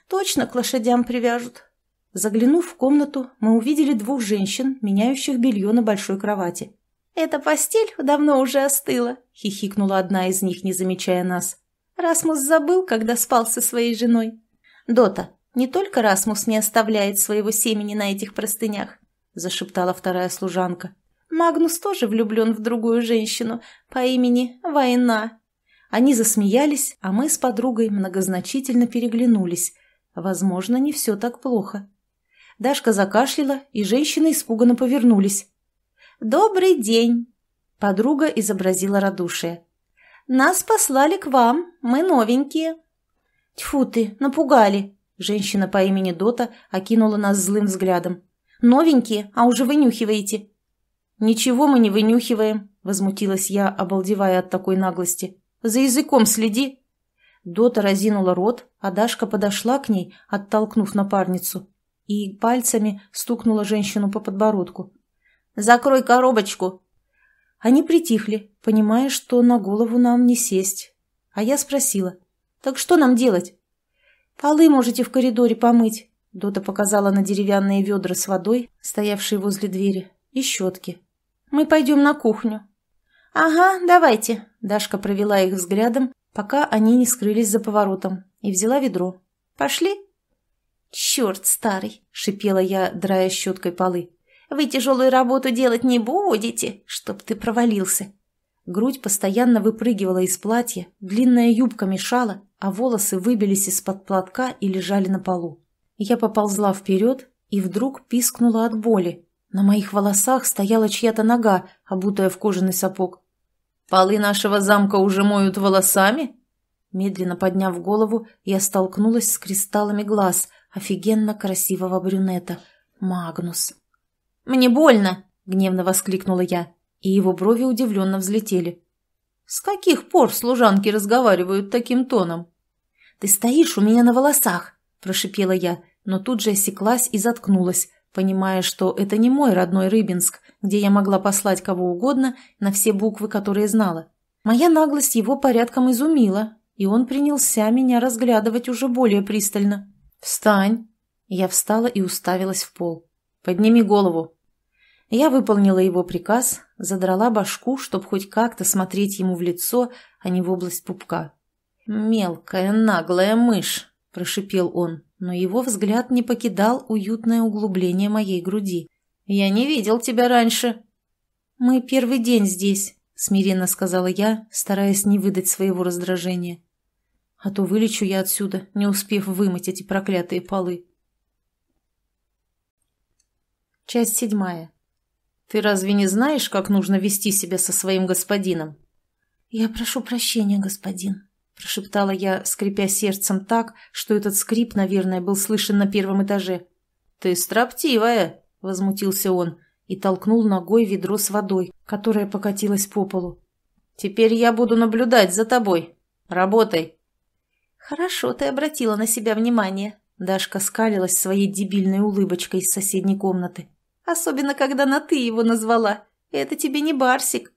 «Точно к лошадям привяжут». Заглянув в комнату, мы увидели двух женщин, меняющих белье на большой кровати. «Эта постель давно уже остыла», — хихикнула одна из них, не замечая нас. «Расмус забыл, когда спал со своей женой». «Дота, не только Расмус не оставляет своего семени на этих простынях, зашептала вторая служанка. Магнус тоже влюблен в другую женщину по имени Война. Они засмеялись, а мы с подругой многозначительно переглянулись. Возможно, не все так плохо. Дашка закашляла, и женщины испуганно повернулись. «Добрый день!» – подруга изобразила радушие. «Нас послали к вам, мы новенькие». «Тьфу ты, напугали!» Женщина по имени Дота окинула нас злым взглядом. «Новенькие, а уже вынюхиваете». «Ничего мы не вынюхиваем», — возмутилась я, обалдевая от такой наглости. «За языком следи». Дота разинула рот, а Дашка подошла к ней, оттолкнув напарницу, и пальцами стукнула женщину по подбородку. «Закрой коробочку!» Они притихли, понимая, что на голову нам не сесть. А я спросила, «Так что нам делать?» «Полы можете в коридоре помыть», — Дота показала на деревянные ведра с водой, стоявшие возле двери, и щетки. «Мы пойдем на кухню». «Ага, давайте», — Дашка провела их взглядом, пока они не скрылись за поворотом, и взяла ведро. «Пошли?» «Черт старый!» — шипела я, драя щеткой полы. «Вы тяжелую работу делать не будете, чтоб ты провалился!» Грудь постоянно выпрыгивала из платья, длинная юбка мешала, а волосы выбились из-под платка и лежали на полу. Я поползла вперед и вдруг пискнула от боли. На моих волосах стояла чья-то нога, обутая в кожаный сапог. «Полы нашего замка уже моют волосами?» Медленно подняв голову, я столкнулась с кристаллами глаз офигенно красивого брюнета. Магнус. «Мне больно!» — гневно воскликнула я, и его брови удивленно взлетели. «С каких пор служанки разговаривают таким тоном?» Ты стоишь у меня на волосах!» – прошипела я, но тут же осеклась и заткнулась, понимая, что это не мой родной Рыбинск, где я могла послать кого угодно на все буквы, которые знала. Моя наглость его порядком изумила, и он принялся меня разглядывать уже более пристально. «Встань!» Я встала и уставилась в пол. «Подними голову!» Я выполнила его приказ, задрала башку, чтобы хоть как-то смотреть ему в лицо, а не в область пупка. «Мелкая наглая мышь!» – прошипел он, но его взгляд не покидал уютное углубление моей груди. «Я не видел тебя раньше!» «Мы первый день здесь», – смиренно сказала я, стараясь не выдать своего раздражения. «А то вылечу я отсюда, не успев вымыть эти проклятые полы». Часть седьмая. «Ты разве не знаешь, как нужно вести себя со своим господином?» «Я прошу прощения, господин», прошептала я, скрипя сердцем так, что этот скрип, наверное, был слышен на первом этаже. «Ты строптивая!» — возмутился он и толкнул ногой ведро с водой, которое покатилось по полу. «Теперь я буду наблюдать за тобой. Работай!» «Хорошо ты обратила на себя внимание», — Дашка скалилась своей дебильной улыбочкой из соседней комнаты. «Особенно, когда на «ты» его назвала. Это тебе не барсик».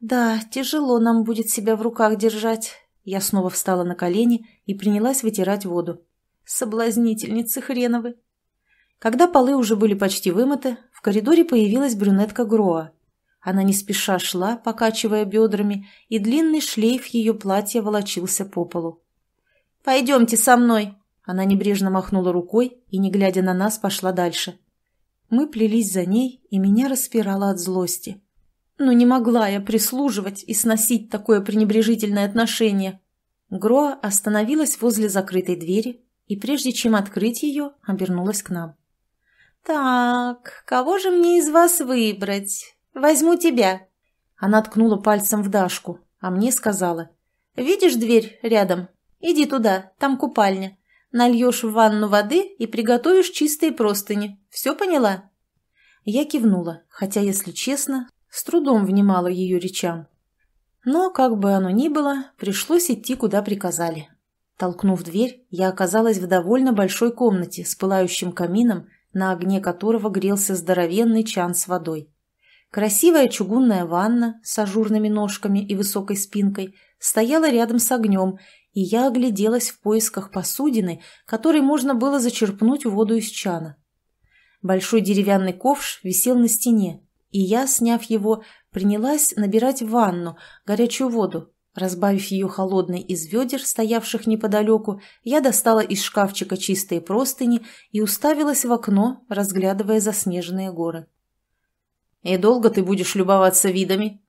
«Да, тяжело нам будет себя в руках держать», я снова встала на колени и принялась вытирать воду. Соблазнительницы хреновы! Когда полы уже были почти вымыты, в коридоре появилась брюнетка Гроа. Она не спеша шла, покачивая бедрами, и длинный шлейф ее платья волочился по полу. «Пойдемте со мной!» Она небрежно махнула рукой и, не глядя на нас, пошла дальше. Мы плелись за ней, и меня распирало от злости. Но «Ну, не могла я прислуживать и сносить такое пренебрежительное отношение. Гроа остановилась возле закрытой двери и, прежде чем открыть ее, обернулась к нам. «Так, кого же мне из вас выбрать? Возьму тебя». Она ткнула пальцем в Дашку, а мне сказала. «Видишь дверь рядом? Иди туда, там купальня. Нальешь в ванну воды и приготовишь чистые простыни. Все поняла?» Я кивнула, хотя, если честно, с трудом внимала ее речам. Но, как бы оно ни было, пришлось идти, куда приказали. Толкнув дверь, я оказалась в довольно большой комнате с пылающим камином, на огне которого грелся здоровенный чан с водой. Красивая чугунная ванна с ажурными ножками и высокой спинкой стояла рядом с огнем, и я огляделась в поисках посудины, которой можно было зачерпнуть воду из чана. Большой деревянный ковш висел на стене, и я, сняв его, принялась набирать в ванну горячую воду. Разбавив ее холодной из ведер, стоявших неподалеку, я достала из шкафчика чистые простыни и уставилась в окно, разглядывая заснеженные горы. «И долго ты будешь любоваться видами?»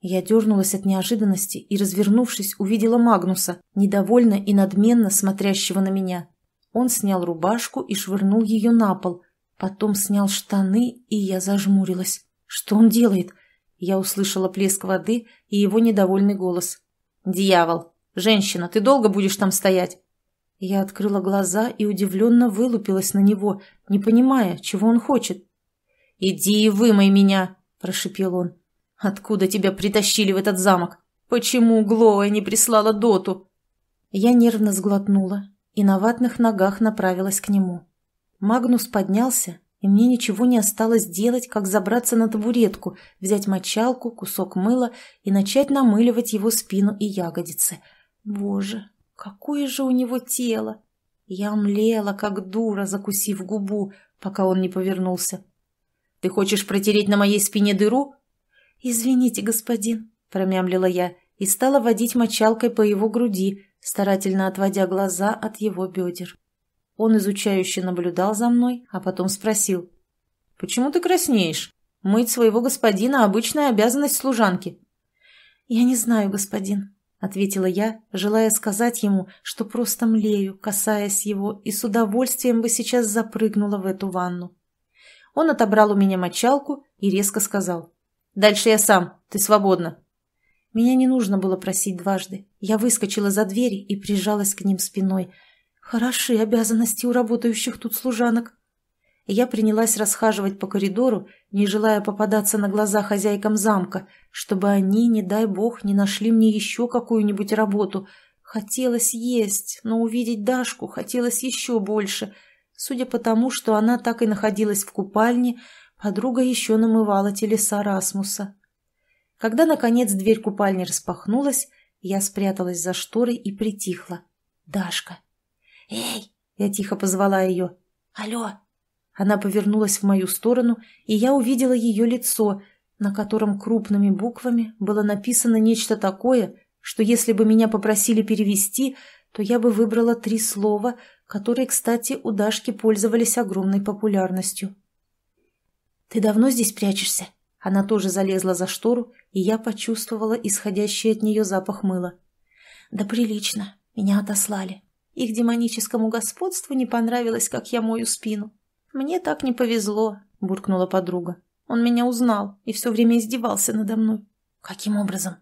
Я дернулась от неожиданности и, развернувшись, увидела Магнуса, недовольно и надменно смотрящего на меня. Он снял рубашку и швырнул ее на пол, потом снял штаны, и я зажмурилась. «Что он делает?» Я услышала плеск воды и его недовольный голос. «Дьявол! Женщина, ты долго будешь там стоять?» Я открыла глаза и удивленно вылупилась на него, не понимая, чего он хочет. «Иди и вымой меня!» – прошипел он. «Откуда тебя притащили в этот замок? Почему Глоя не прислала Доту?» Я нервно сглотнула и на ватных ногах направилась к нему. Магнус поднялся и мне ничего не осталось делать, как забраться на табуретку, взять мочалку, кусок мыла и начать намыливать его спину и ягодицы. Боже, какое же у него тело! Я млела, как дура, закусив губу, пока он не повернулся. — Ты хочешь протереть на моей спине дыру? — Извините, господин, — промямлила я и стала водить мочалкой по его груди, старательно отводя глаза от его бедер. Он изучающе наблюдал за мной, а потом спросил. «Почему ты краснеешь? Мыть своего господина – обычная обязанность служанки». «Я не знаю, господин», — ответила я, желая сказать ему, что просто млею, касаясь его, и с удовольствием бы сейчас запрыгнула в эту ванну. Он отобрал у меня мочалку и резко сказал. «Дальше я сам, ты свободна». Меня не нужно было просить дважды. Я выскочила за дверь и прижалась к ним спиной — Хороши обязанности у работающих тут служанок. Я принялась расхаживать по коридору, не желая попадаться на глаза хозяйкам замка, чтобы они, не дай бог, не нашли мне еще какую-нибудь работу. Хотелось есть, но увидеть Дашку хотелось еще больше. Судя по тому, что она так и находилась в купальне, подруга еще намывала телеса Расмуса. Когда, наконец, дверь купальни распахнулась, я спряталась за шторой и притихла. «Дашка!» «Эй!» — я тихо позвала ее. «Алло!» Она повернулась в мою сторону, и я увидела ее лицо, на котором крупными буквами было написано нечто такое, что если бы меня попросили перевести, то я бы выбрала три слова, которые, кстати, у Дашки пользовались огромной популярностью. «Ты давно здесь прячешься?» Она тоже залезла за штору, и я почувствовала исходящий от нее запах мыла. «Да прилично. Меня отослали. Их демоническому господству не понравилось, как я мою спину. «Мне так не повезло», — буркнула подруга. «Он меня узнал и все время издевался надо мной». «Каким образом?»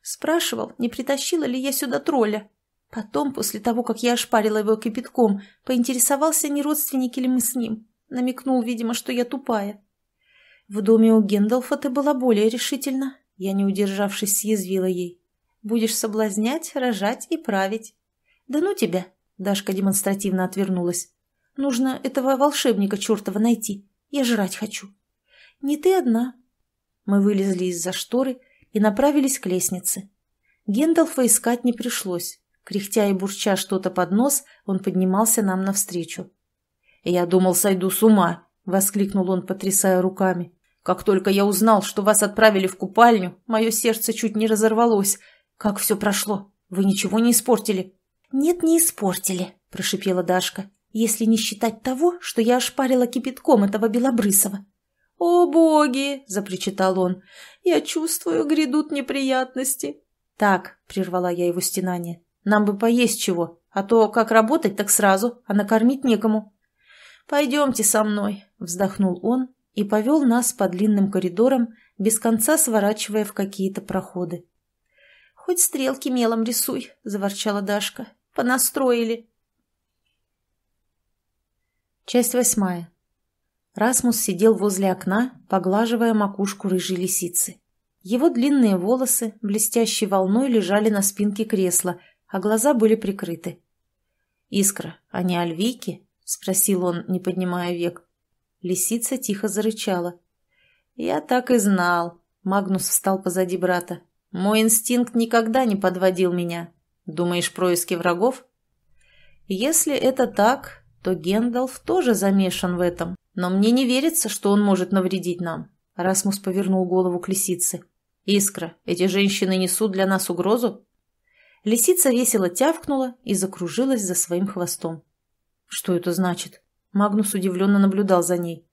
Спрашивал, не притащила ли я сюда тролля. Потом, после того, как я ошпарила его кипятком, поинтересовался, не родственники ли мы с ним. Намекнул, видимо, что я тупая. В доме у Гендалфа ты была более решительна. Я, не удержавшись, съязвила ей. Будешь соблазнять, рожать и править. Да ну тебя, Дашка демонстративно отвернулась. «Нужно этого волшебника чертова найти. Я жрать хочу». «Не ты одна». Мы вылезли из-за шторы и направились к лестнице. Гендалфа искать не пришлось. Кряхтя и бурча что-то под нос, он поднимался нам навстречу. «Я думал, сойду с ума!» — воскликнул он, потрясая руками. «Как только я узнал, что вас отправили в купальню, мое сердце чуть не разорвалось. Как все прошло! Вы ничего не испортили!» «Нет, не испортили», — прошипела Дашка, «если не считать того, что я ошпарила кипятком этого Белобрысова». «О, боги!» — запричитал он. «Я чувствую, грядут неприятности». «Так», — прервала я его стенание, — «нам бы поесть чего, а то как работать, так сразу, а накормить некому». «Пойдемте со мной», — вздохнул он и повел нас по длинным коридорам, без конца сворачивая в какие-то проходы. «Хоть стрелки мелом рисуй», — заворчала Дашка понастроили. Часть восьмая. Расмус сидел возле окна, поглаживая макушку рыжей лисицы. Его длинные волосы блестящей волной лежали на спинке кресла, а глаза были прикрыты. «Искра, а не альвийки?» — спросил он, не поднимая век. Лисица тихо зарычала. «Я так и знал», — Магнус встал позади брата. «Мой инстинкт никогда не подводил меня. Думаешь, происки врагов? Если это так, то Гендалф тоже замешан в этом. Но мне не верится, что он может навредить нам. Расмус повернул голову к лисице. «Искра, эти женщины несут для нас угрозу?» Лисица весело тявкнула и закружилась за своим хвостом. «Что это значит?» Магнус удивленно наблюдал за ней.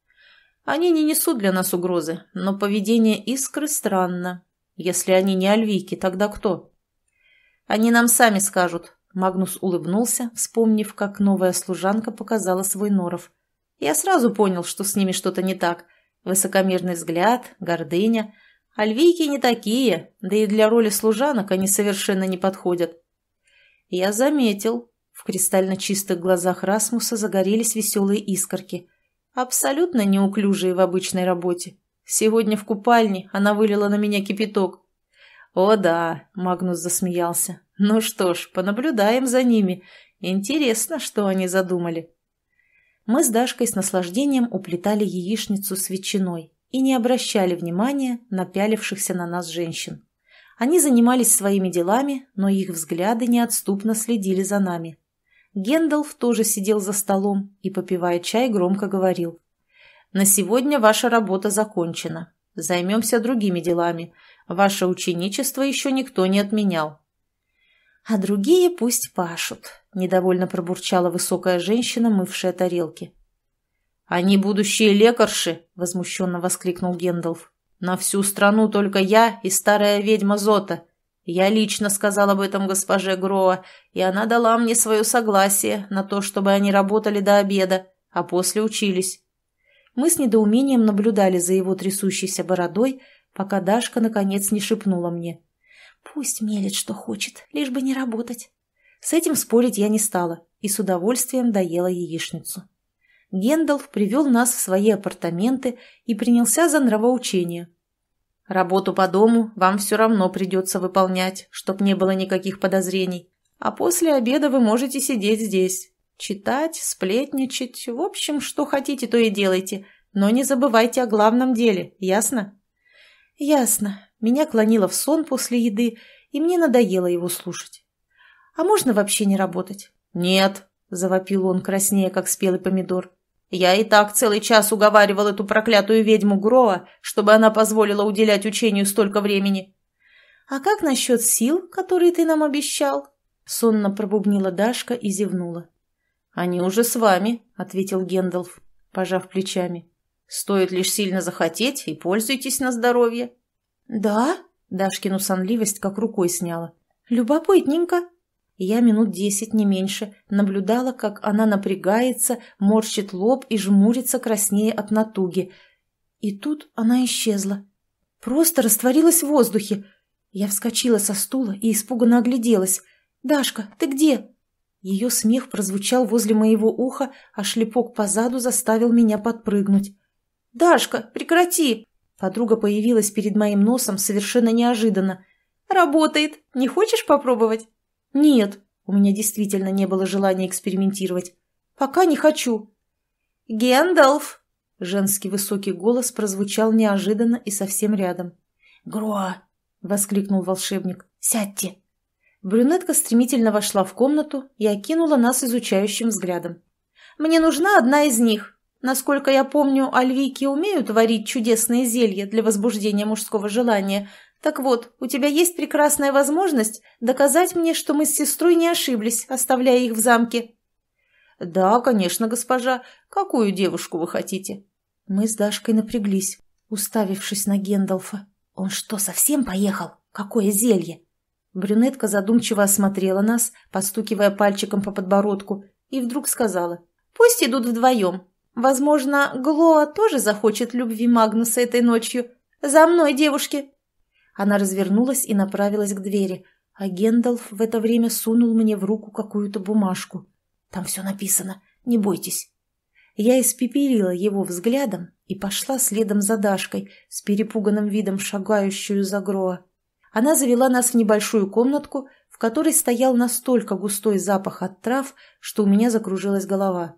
«Они не несут для нас угрозы, но поведение искры странно. Если они не альвики, тогда кто?» Они нам сами скажут. Магнус улыбнулся, вспомнив, как новая служанка показала свой норов. Я сразу понял, что с ними что-то не так. Высокомерный взгляд, гордыня. Альвийки не такие, да и для роли служанок они совершенно не подходят. Я заметил. В кристально чистых глазах Расмуса загорелись веселые искорки. Абсолютно неуклюжие в обычной работе. Сегодня в купальне она вылила на меня кипяток. «О да», — Магнус засмеялся. «Ну что ж, понаблюдаем за ними. Интересно, что они задумали». Мы с Дашкой с наслаждением уплетали яичницу с ветчиной и не обращали внимания на пялившихся на нас женщин. Они занимались своими делами, но их взгляды неотступно следили за нами. Гендалф тоже сидел за столом и, попивая чай, громко говорил. «На сегодня ваша работа закончена. Займемся другими делами. Ваше ученичество еще никто не отменял». «А другие пусть пашут», — недовольно пробурчала высокая женщина, мывшая тарелки. «Они будущие лекарши!» — возмущенно воскликнул Гендалф. «На всю страну только я и старая ведьма Зота. Я лично сказал об этом госпоже Гроа, и она дала мне свое согласие на то, чтобы они работали до обеда, а после учились. Мы с недоумением наблюдали за его трясущейся бородой, пока Дашка, наконец, не шепнула мне. «Пусть мелет, что хочет, лишь бы не работать». С этим спорить я не стала и с удовольствием доела яичницу. Гендалф привел нас в свои апартаменты и принялся за нравоучение. «Работу по дому вам все равно придется выполнять, чтоб не было никаких подозрений. А после обеда вы можете сидеть здесь. Читать, сплетничать, в общем, что хотите, то и делайте. Но не забывайте о главном деле, ясно? Ясно. Меня клонило в сон после еды, и мне надоело его слушать. А можно вообще не работать? Нет, завопил он краснее, как спелый помидор. Я и так целый час уговаривал эту проклятую ведьму Гроа, чтобы она позволила уделять учению столько времени. А как насчет сил, которые ты нам обещал? Сонно пробубнила Дашка и зевнула. «Они уже с вами», — ответил Гендалф, пожав плечами. «Стоит лишь сильно захотеть и пользуйтесь на здоровье». «Да?» — Дашкину сонливость как рукой сняла. «Любопытненько». Я минут десять, не меньше, наблюдала, как она напрягается, морщит лоб и жмурится краснее от натуги. И тут она исчезла. Просто растворилась в воздухе. Я вскочила со стула и испуганно огляделась. «Дашка, ты где?» Ее смех прозвучал возле моего уха, а шлепок по заду заставил меня подпрыгнуть. «Дашка, прекрати!» Подруга появилась перед моим носом совершенно неожиданно. «Работает! Не хочешь попробовать?» «Нет!» У меня действительно не было желания экспериментировать. «Пока не хочу!» «Гендалф!» Женский высокий голос прозвучал неожиданно и совсем рядом. «Гроа!» — воскликнул волшебник. «Сядьте!» Брюнетка стремительно вошла в комнату и окинула нас изучающим взглядом. «Мне нужна одна из них. Насколько я помню, альвийки умеют варить чудесные зелья для возбуждения мужского желания. Так вот, у тебя есть прекрасная возможность доказать мне, что мы с сестрой не ошиблись, оставляя их в замке». «Да, конечно, госпожа. Какую девушку вы хотите?» Мы с Дашкой напряглись, уставившись на Гендалфа. «Он что, совсем поехал? Какое зелье?» Брюнетка задумчиво осмотрела нас, постукивая пальчиком по подбородку, и вдруг сказала «Пусть идут вдвоем. Возможно, Глоа тоже захочет любви Магнуса этой ночью. За мной, девушки!» Она развернулась и направилась к двери, а Гендалф в это время сунул мне в руку какую-то бумажку. «Там все написано, не бойтесь». Я испепелила его взглядом и пошла следом за Дашкой, с перепуганным видом шагающую за Гроа. Она завела нас в небольшую комнатку, в которой стоял настолько густой запах от трав, что у меня закружилась голова.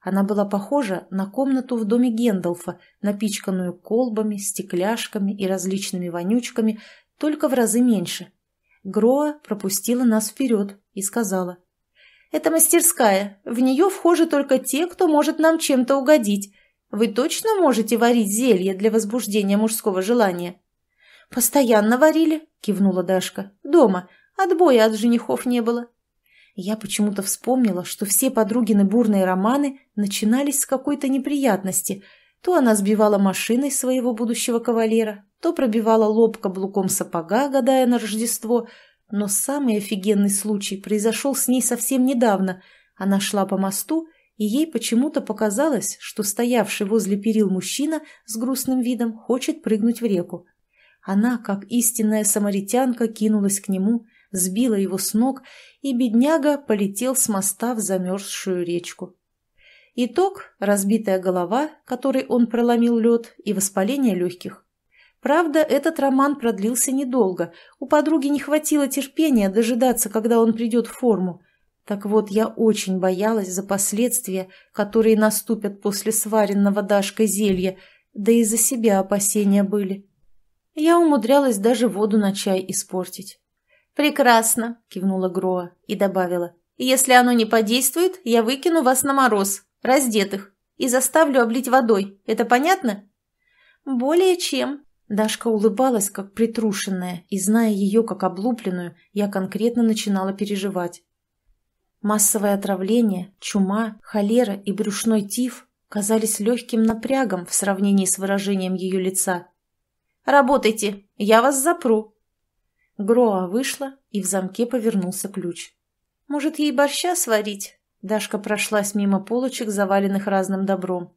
Она была похожа на комнату в доме Гендалфа, напичканную колбами, стекляшками и различными вонючками, только в разы меньше. Гроа пропустила нас вперед и сказала. «Это мастерская. В нее вхожи только те, кто может нам чем-то угодить. Вы точно можете варить зелье для возбуждения мужского желания?» «Постоянно варили», — кивнула Дашка. «Дома. Отбоя от женихов не было». Я почему-то вспомнила, что все подругины бурные романы начинались с какой-то неприятности. То она сбивала машиной своего будущего кавалера, то пробивала лоб каблуком сапога, гадая на Рождество. Но самый офигенный случай произошел с ней совсем недавно. Она шла по мосту, и ей почему-то показалось, что стоявший возле перил мужчина с грустным видом хочет прыгнуть в реку. Она, как истинная самаритянка, кинулась к нему, сбила его с ног, и бедняга полетел с моста в замерзшую речку. Итог – разбитая голова, которой он проломил лед, и воспаление легких. Правда, этот роман продлился недолго. У подруги не хватило терпения дожидаться, когда он придет в форму. Так вот, я очень боялась за последствия, которые наступят после сваренного Дашкой зелья, да и за себя опасения были. Я умудрялась даже воду на чай испортить. «Прекрасно!» – кивнула Гроа и добавила. «Если оно не подействует, я выкину вас на мороз, раздетых, и заставлю облить водой. Это понятно?» «Более чем!» Дашка улыбалась, как притрушенная, и, зная ее как облупленную, я конкретно начинала переживать. Массовое отравление, чума, холера и брюшной тиф казались легким напрягом в сравнении с выражением ее лица – Работайте, я вас запру». Гроа вышла, и в замке повернулся ключ. «Может, ей борща сварить?» Дашка прошлась мимо полочек, заваленных разным добром.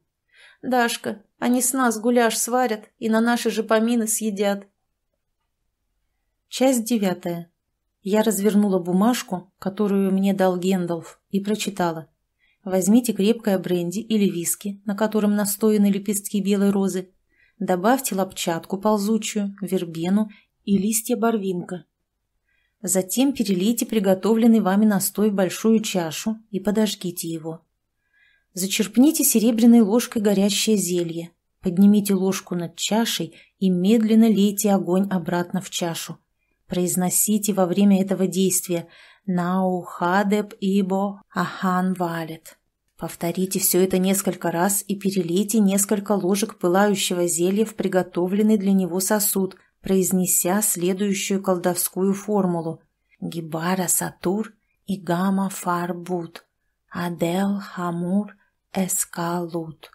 «Дашка, они с нас гуляш сварят и на наши же помины съедят». Часть девятая. Я развернула бумажку, которую мне дал Гендалф, и прочитала. «Возьмите крепкое бренди или виски, на котором настояны лепестки белой розы, Добавьте лопчатку ползучую, вербену и листья барвинка. Затем перелейте приготовленный вами настой в большую чашу и подожгите его. Зачерпните серебряной ложкой горящее зелье, поднимите ложку над чашей и медленно лейте огонь обратно в чашу. Произносите во время этого действия «Нау хадеп ибо ахан валет». Повторите все это несколько раз и перелейте несколько ложек пылающего зелья в приготовленный для него сосуд, произнеся следующую колдовскую формулу «Гибара Сатур и гамма Фарбут, Адел Хамур Эскалут».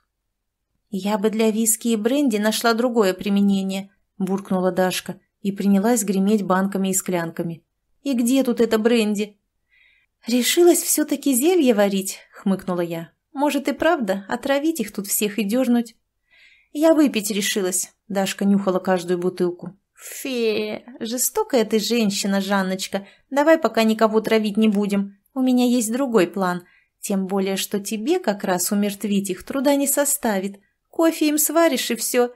«Я бы для виски и бренди нашла другое применение», – буркнула Дашка и принялась греметь банками и склянками. «И где тут это бренди?» «Решилась все-таки зелье варить», хмыкнула я. «Может и правда отравить их тут всех и дернуть?» «Я выпить решилась», — Дашка нюхала каждую бутылку. «Фе, жестокая ты женщина, Жанночка. Давай пока никого травить не будем. У меня есть другой план. Тем более, что тебе как раз умертвить их труда не составит. Кофе им сваришь и все».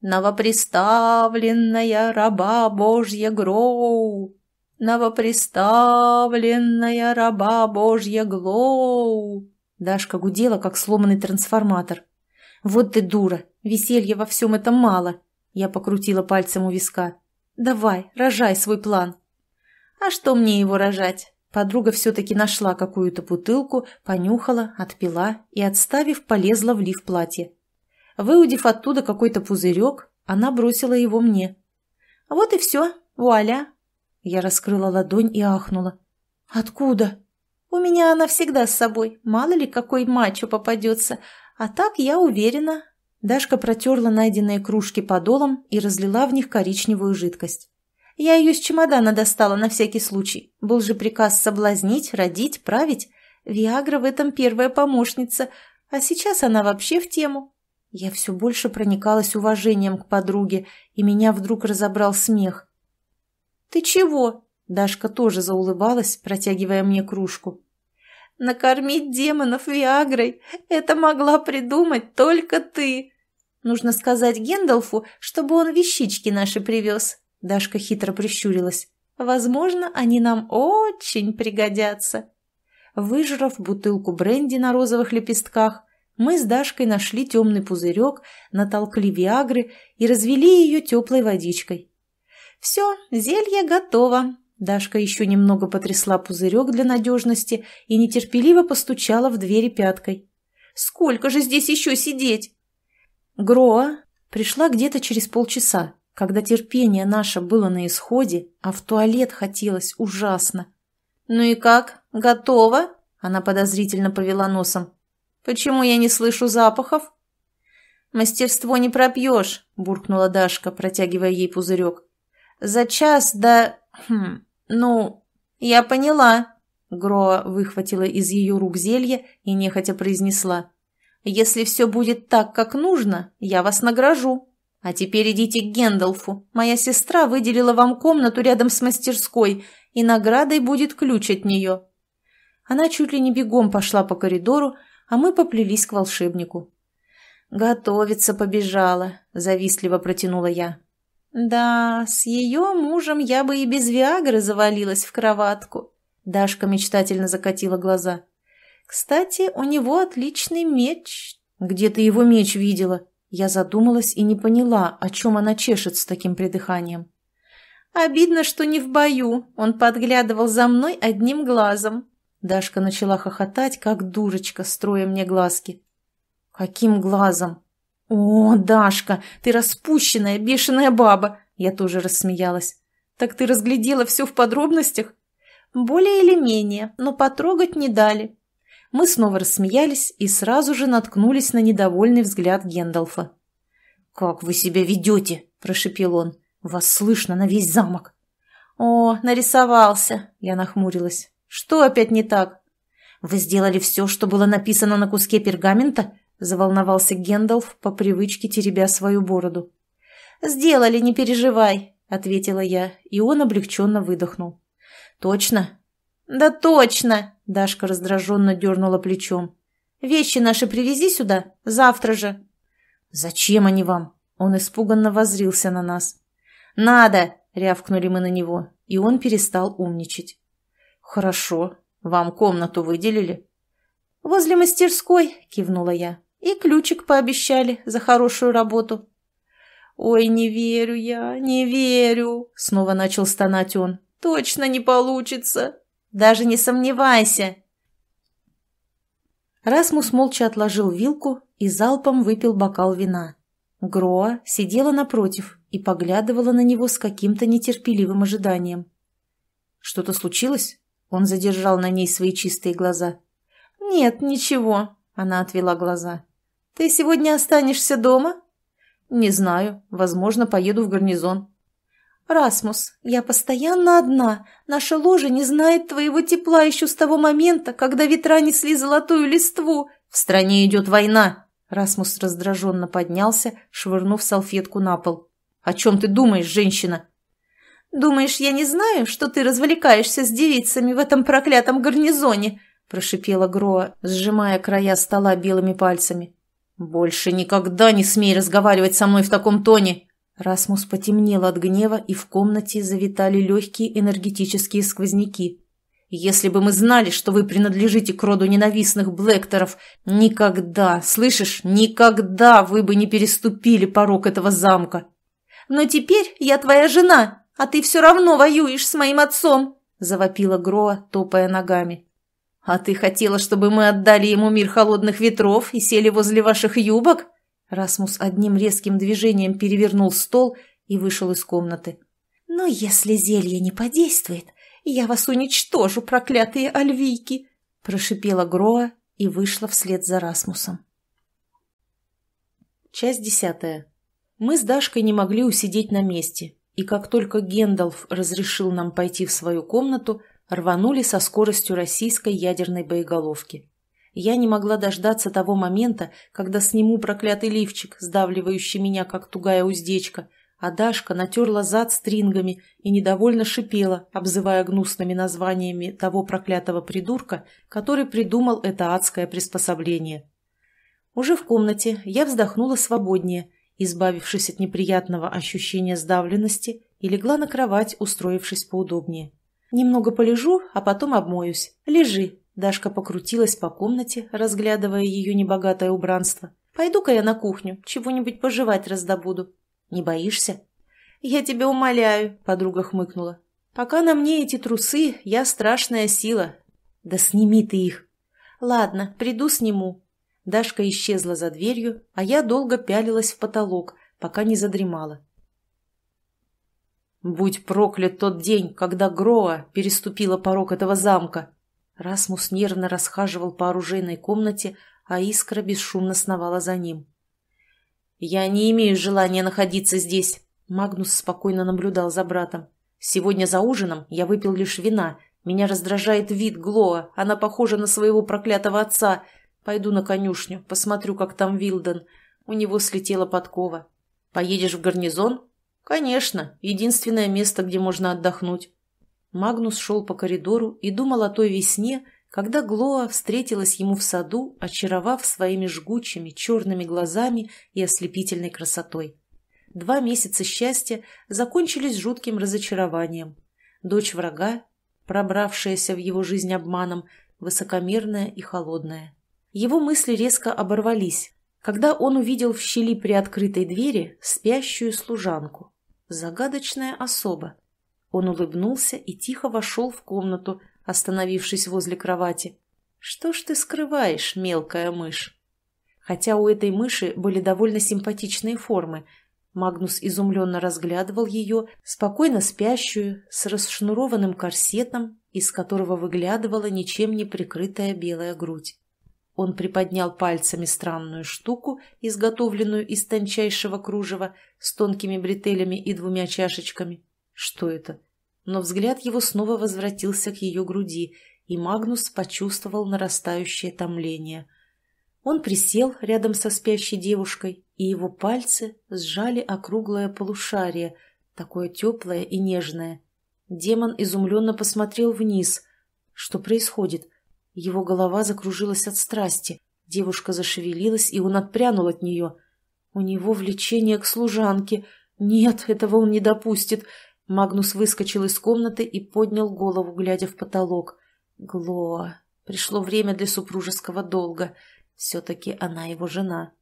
«Новоприставленная раба Божья Гроу!» «Новоприставленная раба Божья Глоу!» Дашка гудела, как сломанный трансформатор. «Вот ты дура! Веселья во всем этом мало!» Я покрутила пальцем у виска. «Давай, рожай свой план!» «А что мне его рожать?» Подруга все-таки нашла какую-то бутылку, понюхала, отпила и, отставив, полезла в лиф платье. Выудив оттуда какой-то пузырек, она бросила его мне. «Вот и все, вуаля, я раскрыла ладонь и ахнула. «Откуда?» «У меня она всегда с собой. Мало ли, какой мачо попадется. А так я уверена». Дашка протерла найденные кружки подолом и разлила в них коричневую жидкость. «Я ее с чемодана достала на всякий случай. Был же приказ соблазнить, родить, править. Виагра в этом первая помощница, а сейчас она вообще в тему». Я все больше проникалась уважением к подруге, и меня вдруг разобрал смех – «Ты чего?» – Дашка тоже заулыбалась, протягивая мне кружку. «Накормить демонов Виагрой – это могла придумать только ты!» «Нужно сказать Гендалфу, чтобы он вещички наши привез», – Дашка хитро прищурилась. «Возможно, они нам очень пригодятся». Выжрав бутылку бренди на розовых лепестках, мы с Дашкой нашли темный пузырек, натолкли Виагры и развели ее теплой водичкой. «Все, зелье готово!» Дашка еще немного потрясла пузырек для надежности и нетерпеливо постучала в двери пяткой. «Сколько же здесь еще сидеть?» Гроа пришла где-то через полчаса, когда терпение наше было на исходе, а в туалет хотелось ужасно. «Ну и как? Готово?» Она подозрительно повела носом. «Почему я не слышу запахов?» «Мастерство не пропьешь», — буркнула Дашка, протягивая ей пузырек. За час до... Хм, ну, я поняла. Гроа выхватила из ее рук зелье и нехотя произнесла. «Если все будет так, как нужно, я вас награжу. А теперь идите к Гендалфу. Моя сестра выделила вам комнату рядом с мастерской, и наградой будет ключ от нее». Она чуть ли не бегом пошла по коридору, а мы поплелись к волшебнику. «Готовиться побежала», — завистливо протянула я. Да, с ее мужем я бы и без Виагры завалилась в кроватку. Дашка мечтательно закатила глаза. Кстати, у него отличный меч. Где ты его меч видела? Я задумалась и не поняла, о чем она чешет с таким придыханием. Обидно, что не в бою. Он подглядывал за мной одним глазом. Дашка начала хохотать, как дурочка, строя мне глазки. «Каким глазом?» «О, Дашка, ты распущенная, бешеная баба!» Я тоже рассмеялась. «Так ты разглядела все в подробностях?» «Более или менее, но потрогать не дали». Мы снова рассмеялись и сразу же наткнулись на недовольный взгляд Гендалфа. «Как вы себя ведете?» – прошепел он. «Вас слышно на весь замок». «О, нарисовался!» – я нахмурилась. «Что опять не так?» «Вы сделали все, что было написано на куске пергамента?» заволновался Гендалф по привычке теребя свою бороду. «Сделали, не переживай», — ответила я, и он облегченно выдохнул. «Точно?» «Да точно!» — Дашка раздраженно дернула плечом. «Вещи наши привези сюда, завтра же». «Зачем они вам?» — он испуганно возрился на нас. «Надо!» — рявкнули мы на него, и он перестал умничать. «Хорошо. Вам комнату выделили?» «Возле мастерской», — кивнула я. И ключик пообещали за хорошую работу. «Ой, не верю я, не верю!» — снова начал стонать он. «Точно не получится! Даже не сомневайся!» Расмус молча отложил вилку и залпом выпил бокал вина. Гроа сидела напротив и поглядывала на него с каким-то нетерпеливым ожиданием. «Что-то случилось?» Он задержал на ней свои чистые глаза. «Нет, ничего», — она отвела глаза. «Ты сегодня останешься дома?» «Не знаю. Возможно, поеду в гарнизон». «Расмус, я постоянно одна. Наша ложа не знает твоего тепла еще с того момента, когда ветра несли золотую листву. В стране идет война!» Расмус раздраженно поднялся, швырнув салфетку на пол. «О чем ты думаешь, женщина?» «Думаешь, я не знаю, что ты развлекаешься с девицами в этом проклятом гарнизоне?» прошипела Гроа, сжимая края стола белыми пальцами. «Больше никогда не смей разговаривать со мной в таком тоне!» Расмус потемнел от гнева, и в комнате завитали легкие энергетические сквозняки. «Если бы мы знали, что вы принадлежите к роду ненавистных Блэкторов, никогда, слышишь, никогда вы бы не переступили порог этого замка!» «Но теперь я твоя жена, а ты все равно воюешь с моим отцом!» – завопила Гроа, топая ногами. «А ты хотела, чтобы мы отдали ему мир холодных ветров и сели возле ваших юбок?» Расмус одним резким движением перевернул стол и вышел из комнаты. «Но если зелье не подействует, я вас уничтожу, проклятые альвийки!» прошипела Гроа и вышла вслед за Расмусом. Часть десятая. Мы с Дашкой не могли усидеть на месте, и как только Гендалф разрешил нам пойти в свою комнату, рванули со скоростью российской ядерной боеголовки. Я не могла дождаться того момента, когда сниму проклятый лифчик, сдавливающий меня, как тугая уздечка, а Дашка натерла зад стрингами и недовольно шипела, обзывая гнусными названиями того проклятого придурка, который придумал это адское приспособление. Уже в комнате я вздохнула свободнее, избавившись от неприятного ощущения сдавленности, и легла на кровать, устроившись поудобнее. Немного полежу, а потом обмоюсь. Лежи». Дашка покрутилась по комнате, разглядывая ее небогатое убранство. «Пойду-ка я на кухню, чего-нибудь пожевать раздобуду». «Не боишься?» «Я тебя умоляю», — подруга хмыкнула. «Пока на мне эти трусы, я страшная сила». «Да сними ты их!» «Ладно, приду сниму». Дашка исчезла за дверью, а я долго пялилась в потолок, пока не задремала. Будь проклят тот день, когда Гроа переступила порог этого замка. Расмус нервно расхаживал по оружейной комнате, а искра бесшумно сновала за ним. «Я не имею желания находиться здесь», — Магнус спокойно наблюдал за братом. «Сегодня за ужином я выпил лишь вина. Меня раздражает вид Глоа. Она похожа на своего проклятого отца. Пойду на конюшню, посмотрю, как там Вилден. У него слетела подкова. Поедешь в гарнизон?» «Конечно, единственное место, где можно отдохнуть». Магнус шел по коридору и думал о той весне, когда Глоа встретилась ему в саду, очаровав своими жгучими черными глазами и ослепительной красотой. Два месяца счастья закончились жутким разочарованием. Дочь врага, пробравшаяся в его жизнь обманом, высокомерная и холодная. Его мысли резко оборвались, когда он увидел в щели при открытой двери спящую служанку. Загадочная особа. Он улыбнулся и тихо вошел в комнату, остановившись возле кровати. «Что ж ты скрываешь, мелкая мышь?» Хотя у этой мыши были довольно симпатичные формы, Магнус изумленно разглядывал ее, спокойно спящую, с расшнурованным корсетом, из которого выглядывала ничем не прикрытая белая грудь. Он приподнял пальцами странную штуку, изготовленную из тончайшего кружева, с тонкими бретелями и двумя чашечками. Что это? Но взгляд его снова возвратился к ее груди, и Магнус почувствовал нарастающее томление. Он присел рядом со спящей девушкой, и его пальцы сжали округлое полушарие, такое теплое и нежное. Демон изумленно посмотрел вниз. Что происходит? Его голова закружилась от страсти. Девушка зашевелилась, и он отпрянул от нее. У него влечение к служанке. Нет, этого он не допустит. Магнус выскочил из комнаты и поднял голову, глядя в потолок. Глоа. Пришло время для супружеского долга. Все-таки она его жена.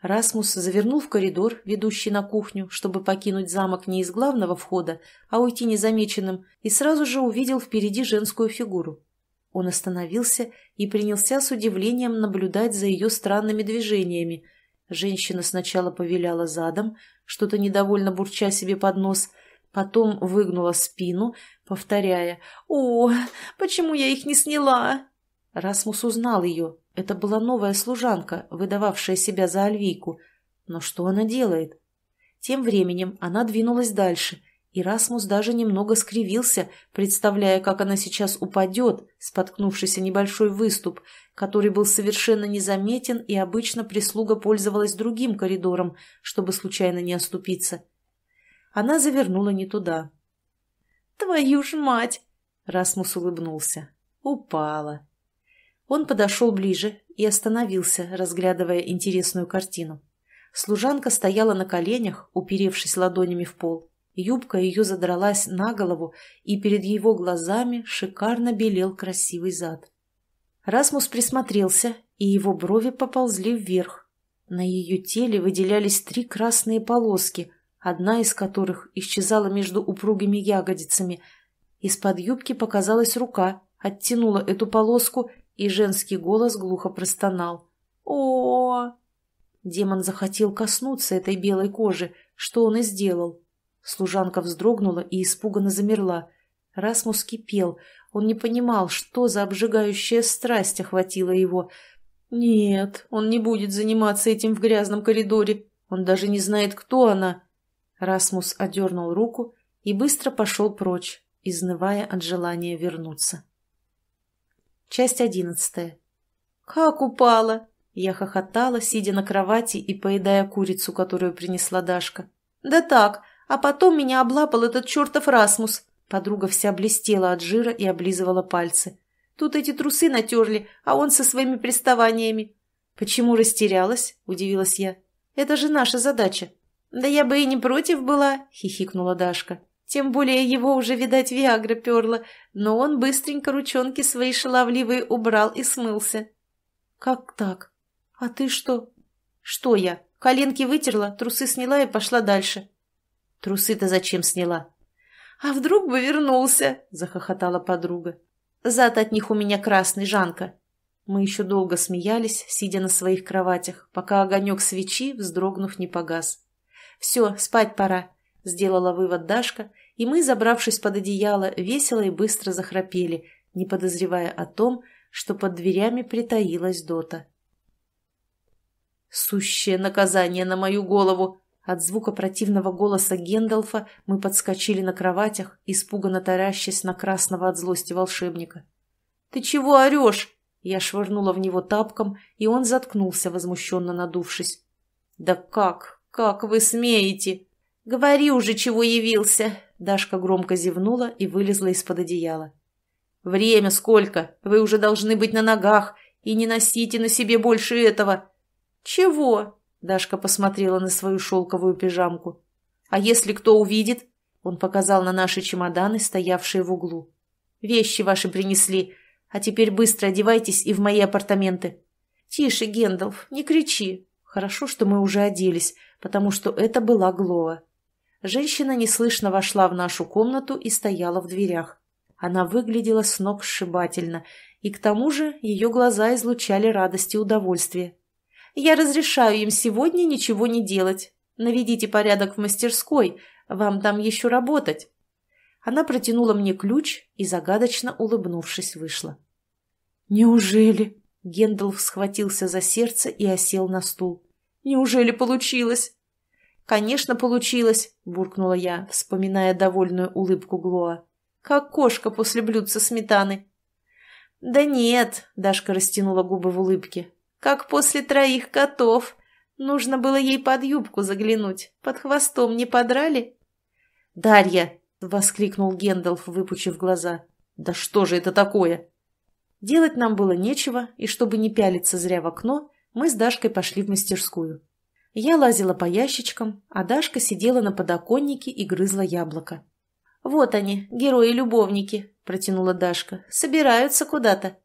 Расмус завернул в коридор, ведущий на кухню, чтобы покинуть замок не из главного входа, а уйти незамеченным, и сразу же увидел впереди женскую фигуру. Он остановился и принялся с удивлением наблюдать за ее странными движениями. Женщина сначала повиляла задом, что-то недовольно бурча себе под нос, потом выгнула спину, повторяя «О, почему я их не сняла?» Расмус узнал ее. Это была новая служанка, выдававшая себя за Альвийку. Но что она делает? Тем временем она двинулась дальше – и Ирасмус даже немного скривился, представляя, как она сейчас упадет, споткнувшись о небольшой выступ, который был совершенно незаметен, и обычно прислуга пользовалась другим коридором, чтобы случайно не оступиться. Она завернула не туда. «Твою ж мать!» — Расмус улыбнулся. «Упала». Он подошел ближе и остановился, разглядывая интересную картину. Служанка стояла на коленях, уперевшись ладонями в пол Юбка ее задралась на голову, и перед его глазами шикарно белел красивый зад. Расмус присмотрелся, и его брови поползли вверх. На ее теле выделялись три красные полоски, одна из которых исчезала между упругими ягодицами. Из-под юбки показалась рука, оттянула эту полоску, и женский голос глухо простонал. о, Демон захотел коснуться этой белой кожи, что он и сделал. Служанка вздрогнула и испуганно замерла. Расмус кипел. Он не понимал, что за обжигающая страсть охватила его. «Нет, он не будет заниматься этим в грязном коридоре. Он даже не знает, кто она». Расмус одернул руку и быстро пошел прочь, изнывая от желания вернуться. Часть одиннадцатая. «Как упала!» Я хохотала, сидя на кровати и поедая курицу, которую принесла Дашка. «Да так, а потом меня облапал этот чертов Расмус. Подруга вся блестела от жира и облизывала пальцы. Тут эти трусы натерли, а он со своими приставаниями. Почему растерялась? Удивилась я. Это же наша задача. Да я бы и не против была, хихикнула Дашка. Тем более его уже, видать, Виагра перла, но он быстренько ручонки свои шаловливые убрал и смылся. «Как так? А ты что?» «Что я? Коленки вытерла, трусы сняла и пошла дальше. Трусы-то зачем сняла? А вдруг бы вернулся, захохотала подруга. Зад от них у меня красный, Жанка. Мы еще долго смеялись, сидя на своих кроватях, пока огонек свечи, вздрогнув, не погас. Все, спать пора, сделала вывод Дашка, и мы, забравшись под одеяло, весело и быстро захрапели, не подозревая о том, что под дверями притаилась Дота. «Сущее наказание на мою голову!» От звука противного голоса Гендалфа мы подскочили на кроватях, испуганно таращась на красного от злости волшебника. «Ты чего орешь?» Я швырнула в него тапком, и он заткнулся, возмущенно надувшись. «Да как? Как вы смеете?» «Говори уже, чего явился!» Дашка громко зевнула и вылезла из-под одеяла. «Время сколько? Вы уже должны быть на ногах и не носите на себе больше этого!» «Чего?» Дашка посмотрела на свою шелковую пижамку. «А если кто увидит?» Он показал на наши чемоданы, стоявшие в углу. «Вещи ваши принесли. А теперь быстро одевайтесь и в мои апартаменты». «Тише, Гендалф, не кричи. Хорошо, что мы уже оделись, потому что это была Глова». Женщина неслышно вошла в нашу комнату и стояла в дверях. Она выглядела с ног сшибательно, и к тому же ее глаза излучали радость и удовольствие. Я разрешаю им сегодня ничего не делать. Наведите порядок в мастерской, вам там еще работать». Она протянула мне ключ и, загадочно улыбнувшись, вышла. «Неужели?» — Гендалф схватился за сердце и осел на стул. «Неужели получилось?» «Конечно, получилось!» — буркнула я, вспоминая довольную улыбку Глоа. «Как кошка после блюдца сметаны!» «Да нет!» — Дашка растянула губы в улыбке как после троих котов. Нужно было ей под юбку заглянуть. Под хвостом не подрали? «Дарья!» — воскликнул Гендалф, выпучив глаза. «Да что же это такое?» Делать нам было нечего, и чтобы не пялиться зря в окно, мы с Дашкой пошли в мастерскую. Я лазила по ящичкам, а Дашка сидела на подоконнике и грызла яблоко. «Вот они, герои-любовники», — протянула Дашка. «Собираются куда-то».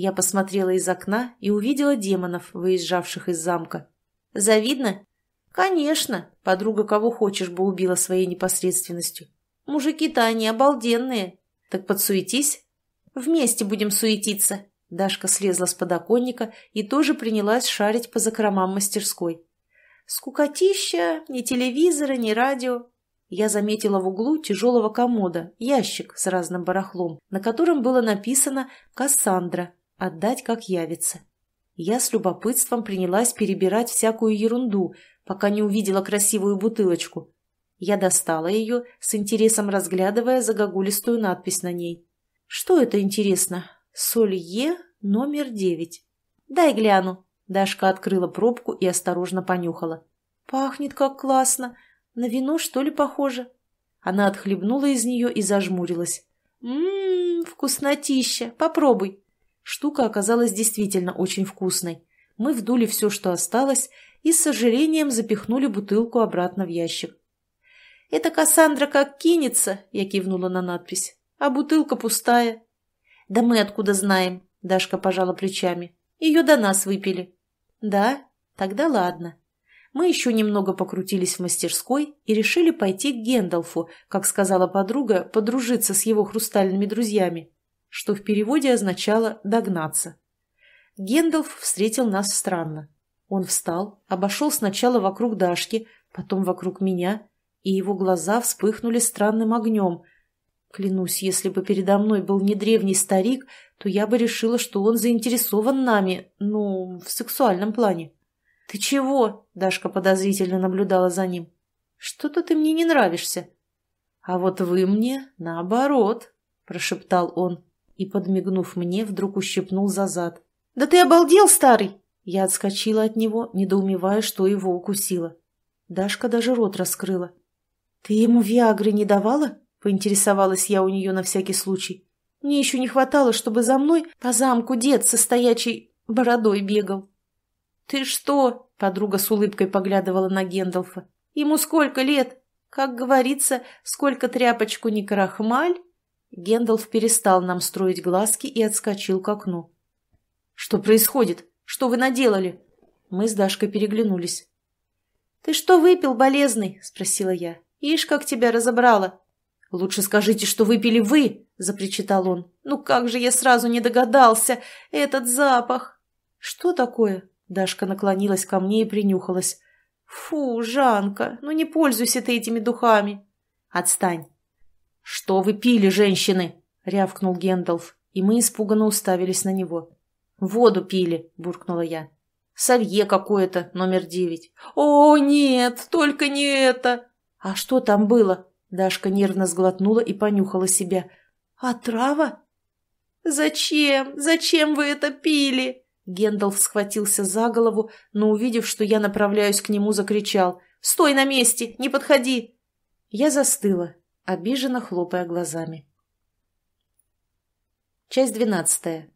Я посмотрела из окна и увидела демонов, выезжавших из замка. «Завидно?» «Конечно!» — подруга кого хочешь бы убила своей непосредственностью. «Мужики-то они обалденные!» «Так подсуетись!» «Вместе будем суетиться!» Дашка слезла с подоконника и тоже принялась шарить по закромам мастерской. «Скукотища! Ни телевизора, ни радио!» Я заметила в углу тяжелого комода ящик с разным барахлом, на котором было написано «Кассандра» Отдать, как явится. Я с любопытством принялась перебирать всякую ерунду, пока не увидела красивую бутылочку. Я достала ее, с интересом разглядывая загогулистую надпись на ней. «Что это, интересно? Солье номер девять». «Дай гляну». Дашка открыла пробку и осторожно понюхала. «Пахнет как классно! На вино, что ли, похоже?» Она отхлебнула из нее и зажмурилась. «Ммм, вкуснотища! Попробуй!» Штука оказалась действительно очень вкусной. Мы вдули все, что осталось, и с сожалением запихнули бутылку обратно в ящик. «Это Кассандра как кинется!» – я кивнула на надпись. «А бутылка пустая». «Да мы откуда знаем?» – Дашка пожала плечами. «Ее до нас выпили». «Да? Тогда ладно». Мы еще немного покрутились в мастерской и решили пойти к Гендалфу, как сказала подруга, подружиться с его хрустальными друзьями что в переводе означало «догнаться». Гендалф встретил нас странно. Он встал, обошел сначала вокруг Дашки, потом вокруг меня, и его глаза вспыхнули странным огнем. Клянусь, если бы передо мной был не древний старик, то я бы решила, что он заинтересован нами, ну, в сексуальном плане. «Ты чего?» – Дашка подозрительно наблюдала за ним. «Что-то ты мне не нравишься». «А вот вы мне наоборот», – прошептал он, и, подмигнув мне, вдруг ущипнул за зад. «Да ты обалдел, старый!» Я отскочила от него, недоумевая, что его укусило. Дашка даже рот раскрыла. «Ты ему Виагры не давала?» — поинтересовалась я у нее на всякий случай. «Мне еще не хватало, чтобы за мной по замку дед со стоячей бородой бегал». «Ты что?» — подруга с улыбкой поглядывала на Гендалфа. «Ему сколько лет? Как говорится, сколько тряпочку не крахмаль, Гендалф перестал нам строить глазки и отскочил к окну. «Что происходит? Что вы наделали?» Мы с Дашкой переглянулись. «Ты что выпил, болезный?» – спросила я. «Ишь, как тебя разобрала!» «Лучше скажите, что выпили вы!» – запричитал он. «Ну как же я сразу не догадался! Этот запах!» «Что такое?» – Дашка наклонилась ко мне и принюхалась. «Фу, Жанка, ну не пользуйся ты этими духами!» «Отстань!» «Что вы пили, женщины?» — рявкнул Гендалф, и мы испуганно уставились на него. «Воду пили», — буркнула я. Солье какое какое-то, номер девять». «О, нет, только не это!» «А что там было?» Дашка нервно сглотнула и понюхала себя. «А трава?» «Зачем? Зачем вы это пили?» Гендалф схватился за голову, но, увидев, что я направляюсь к нему, закричал. «Стой на месте! Не подходи!» Я застыла, обиженно хлопая глазами. Часть двенадцатая.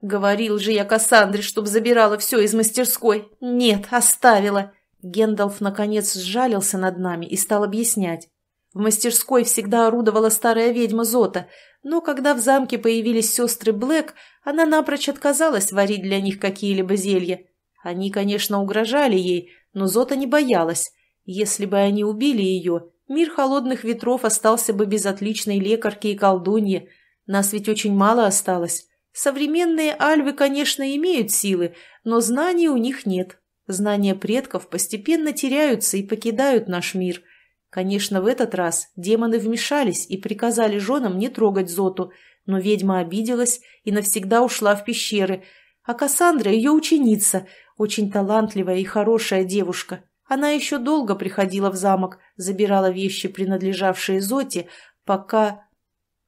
«Говорил же я Кассандре, чтоб забирала все из мастерской! Нет, оставила!» Гендалф, наконец, сжалился над нами и стал объяснять. В мастерской всегда орудовала старая ведьма Зота, но когда в замке появились сестры Блэк, она напрочь отказалась варить для них какие-либо зелья. Они, конечно, угрожали ей, но Зота не боялась. Если бы они убили ее, Мир холодных ветров остался бы без отличной лекарки и колдуньи. Нас ведь очень мало осталось. Современные альвы, конечно, имеют силы, но знаний у них нет. Знания предков постепенно теряются и покидают наш мир. Конечно, в этот раз демоны вмешались и приказали женам не трогать Зоту, но ведьма обиделась и навсегда ушла в пещеры, а Кассандра – ее ученица, очень талантливая и хорошая девушка. Она еще долго приходила в замок, забирала вещи, принадлежавшие Зоте, пока...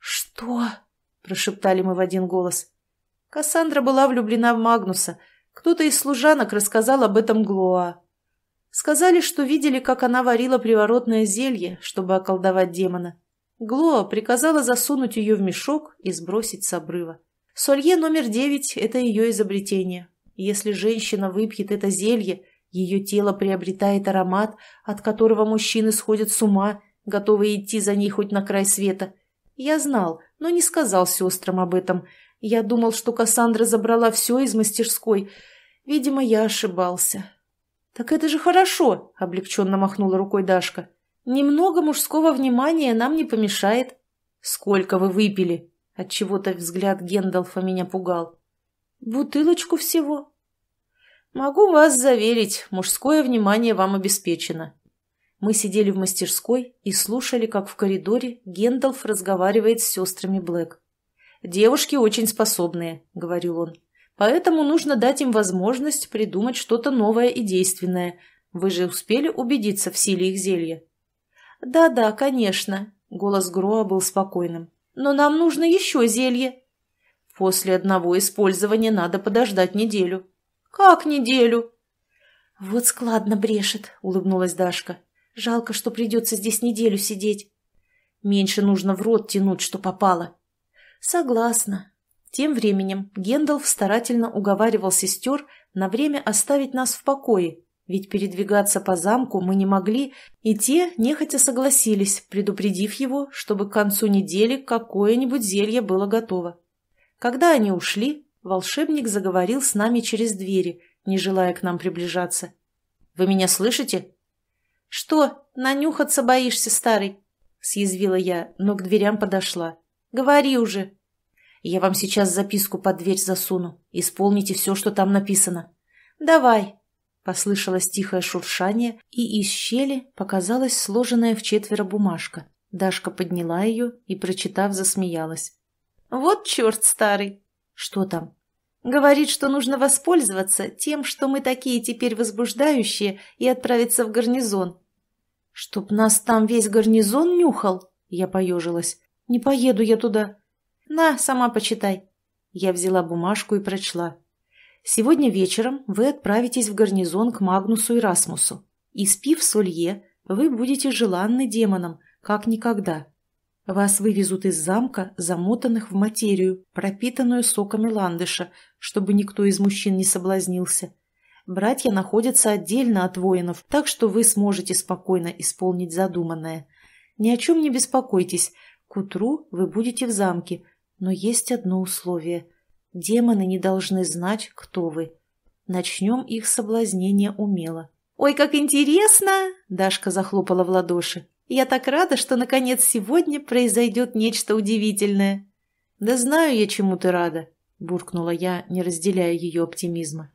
«Что?» – прошептали мы в один голос. Кассандра была влюблена в Магнуса. Кто-то из служанок рассказал об этом Глоа. Сказали, что видели, как она варила приворотное зелье, чтобы околдовать демона. Глоа приказала засунуть ее в мешок и сбросить с обрыва. Солье номер девять – это ее изобретение. Если женщина выпьет это зелье – ее тело приобретает аромат, от которого мужчины сходят с ума, готовые идти за ней хоть на край света. Я знал, но не сказал сестрам об этом. Я думал, что Кассандра забрала все из мастерской. Видимо, я ошибался. «Так это же хорошо!» – облегченно махнула рукой Дашка. «Немного мужского внимания нам не помешает». «Сколько вы выпили?» Отчего-то взгляд Гендалфа меня пугал. «Бутылочку всего», «Могу вас заверить, мужское внимание вам обеспечено». Мы сидели в мастерской и слушали, как в коридоре Гендалф разговаривает с сестрами Блэк. «Девушки очень способные», — говорил он. «Поэтому нужно дать им возможность придумать что-то новое и действенное. Вы же успели убедиться в силе их зелья?» «Да-да, конечно», — голос Гроа был спокойным. «Но нам нужно еще зелье». «После одного использования надо подождать неделю», «Как неделю?» «Вот складно брешет», — улыбнулась Дашка. «Жалко, что придется здесь неделю сидеть. Меньше нужно в рот тянуть, что попало». «Согласна». Тем временем Гендалф старательно уговаривал сестер на время оставить нас в покое, ведь передвигаться по замку мы не могли, и те нехотя согласились, предупредив его, чтобы к концу недели какое-нибудь зелье было готово. Когда они ушли, волшебник заговорил с нами через двери, не желая к нам приближаться. «Вы меня слышите?» «Что, нанюхаться боишься, старый?» — съязвила я, но к дверям подошла. «Говори уже!» «Я вам сейчас записку под дверь засуну. Исполните все, что там написано». «Давай!» Послышалось тихое шуршание, и из щели показалась сложенная в четверо бумажка. Дашка подняла ее и, прочитав, засмеялась. «Вот черт старый! Что там? Говорит, что нужно воспользоваться тем, что мы такие теперь возбуждающие, и отправиться в гарнизон. Чтоб нас там весь гарнизон нюхал? Я поежилась. Не поеду я туда. На, сама почитай. Я взяла бумажку и прочла. Сегодня вечером вы отправитесь в гарнизон к Магнусу и Расмусу. И спив солье, вы будете желанны демоном, как никогда. Вас вывезут из замка, замотанных в материю, пропитанную соками ландыша, чтобы никто из мужчин не соблазнился. Братья находятся отдельно от воинов, так что вы сможете спокойно исполнить задуманное. Ни о чем не беспокойтесь, к утру вы будете в замке, но есть одно условие. Демоны не должны знать, кто вы. Начнем их соблазнение умело. «Ой, как интересно!» – Дашка захлопала в ладоши. Я так рада, что, наконец, сегодня произойдет нечто удивительное. Да знаю я, чему ты рада, — буркнула я, не разделяя ее оптимизма.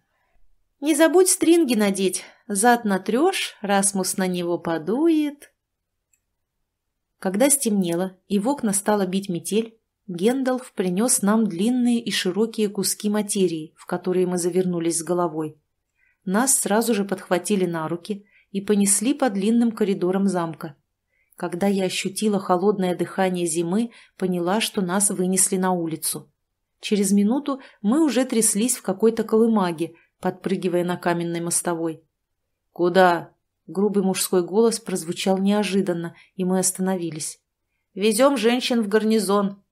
Не забудь стринги надеть. Зад натрешь, Расмус на него подует. Когда стемнело и в окна стала бить метель, Гендалф принес нам длинные и широкие куски материи, в которые мы завернулись с головой. Нас сразу же подхватили на руки и понесли по длинным коридорам замка. Когда я ощутила холодное дыхание зимы, поняла, что нас вынесли на улицу. Через минуту мы уже тряслись в какой-то колымаге, подпрыгивая на каменной мостовой. «Куда?» — грубый мужской голос прозвучал неожиданно, и мы остановились. «Везем женщин в гарнизон».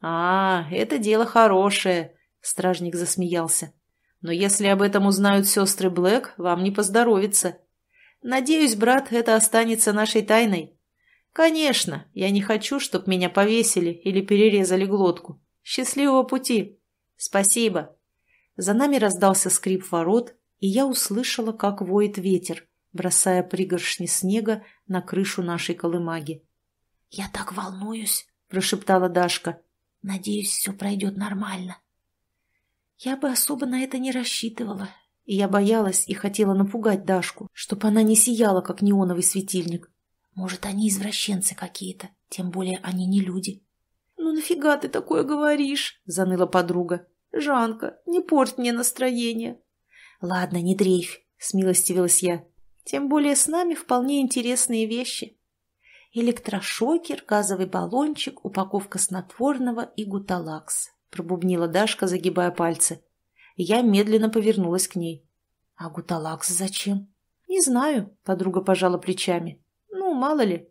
«А, это дело хорошее», — стражник засмеялся. «Но если об этом узнают сестры Блэк, вам не поздоровится. Надеюсь, брат, это останется нашей тайной». «Конечно, я не хочу, чтобы меня повесили или перерезали глотку. Счастливого пути!» «Спасибо!» За нами раздался скрип ворот, и я услышала, как воет ветер, бросая пригоршни снега на крышу нашей колымаги. «Я так волнуюсь!» – прошептала Дашка. «Надеюсь, все пройдет нормально». Я бы особо на это не рассчитывала, и я боялась и хотела напугать Дашку, чтобы она не сияла, как неоновый светильник. Может, они извращенцы какие-то, тем более они не люди. «Ну нафига ты такое говоришь?» – заныла подруга. «Жанка, не порт мне настроение». «Ладно, не дрейфь», – смилостивилась я. «Тем более с нами вполне интересные вещи». «Электрошокер, газовый баллончик, упаковка снотворного и гуталакс», – пробубнила Дашка, загибая пальцы. Я медленно повернулась к ней. «А гуталакс зачем?» «Не знаю», – подруга пожала плечами мало ли.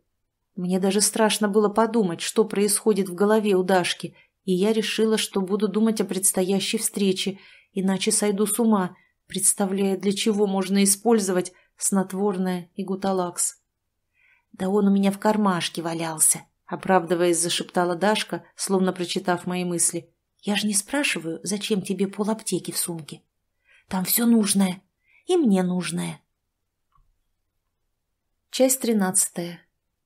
Мне даже страшно было подумать, что происходит в голове у Дашки, и я решила, что буду думать о предстоящей встрече, иначе сойду с ума, представляя, для чего можно использовать снотворное и гуталакс. «Да он у меня в кармашке валялся», — оправдываясь, зашептала Дашка, словно прочитав мои мысли. «Я же не спрашиваю, зачем тебе полаптеки в сумке? Там все нужное, и мне нужное». Часть тринадцатая.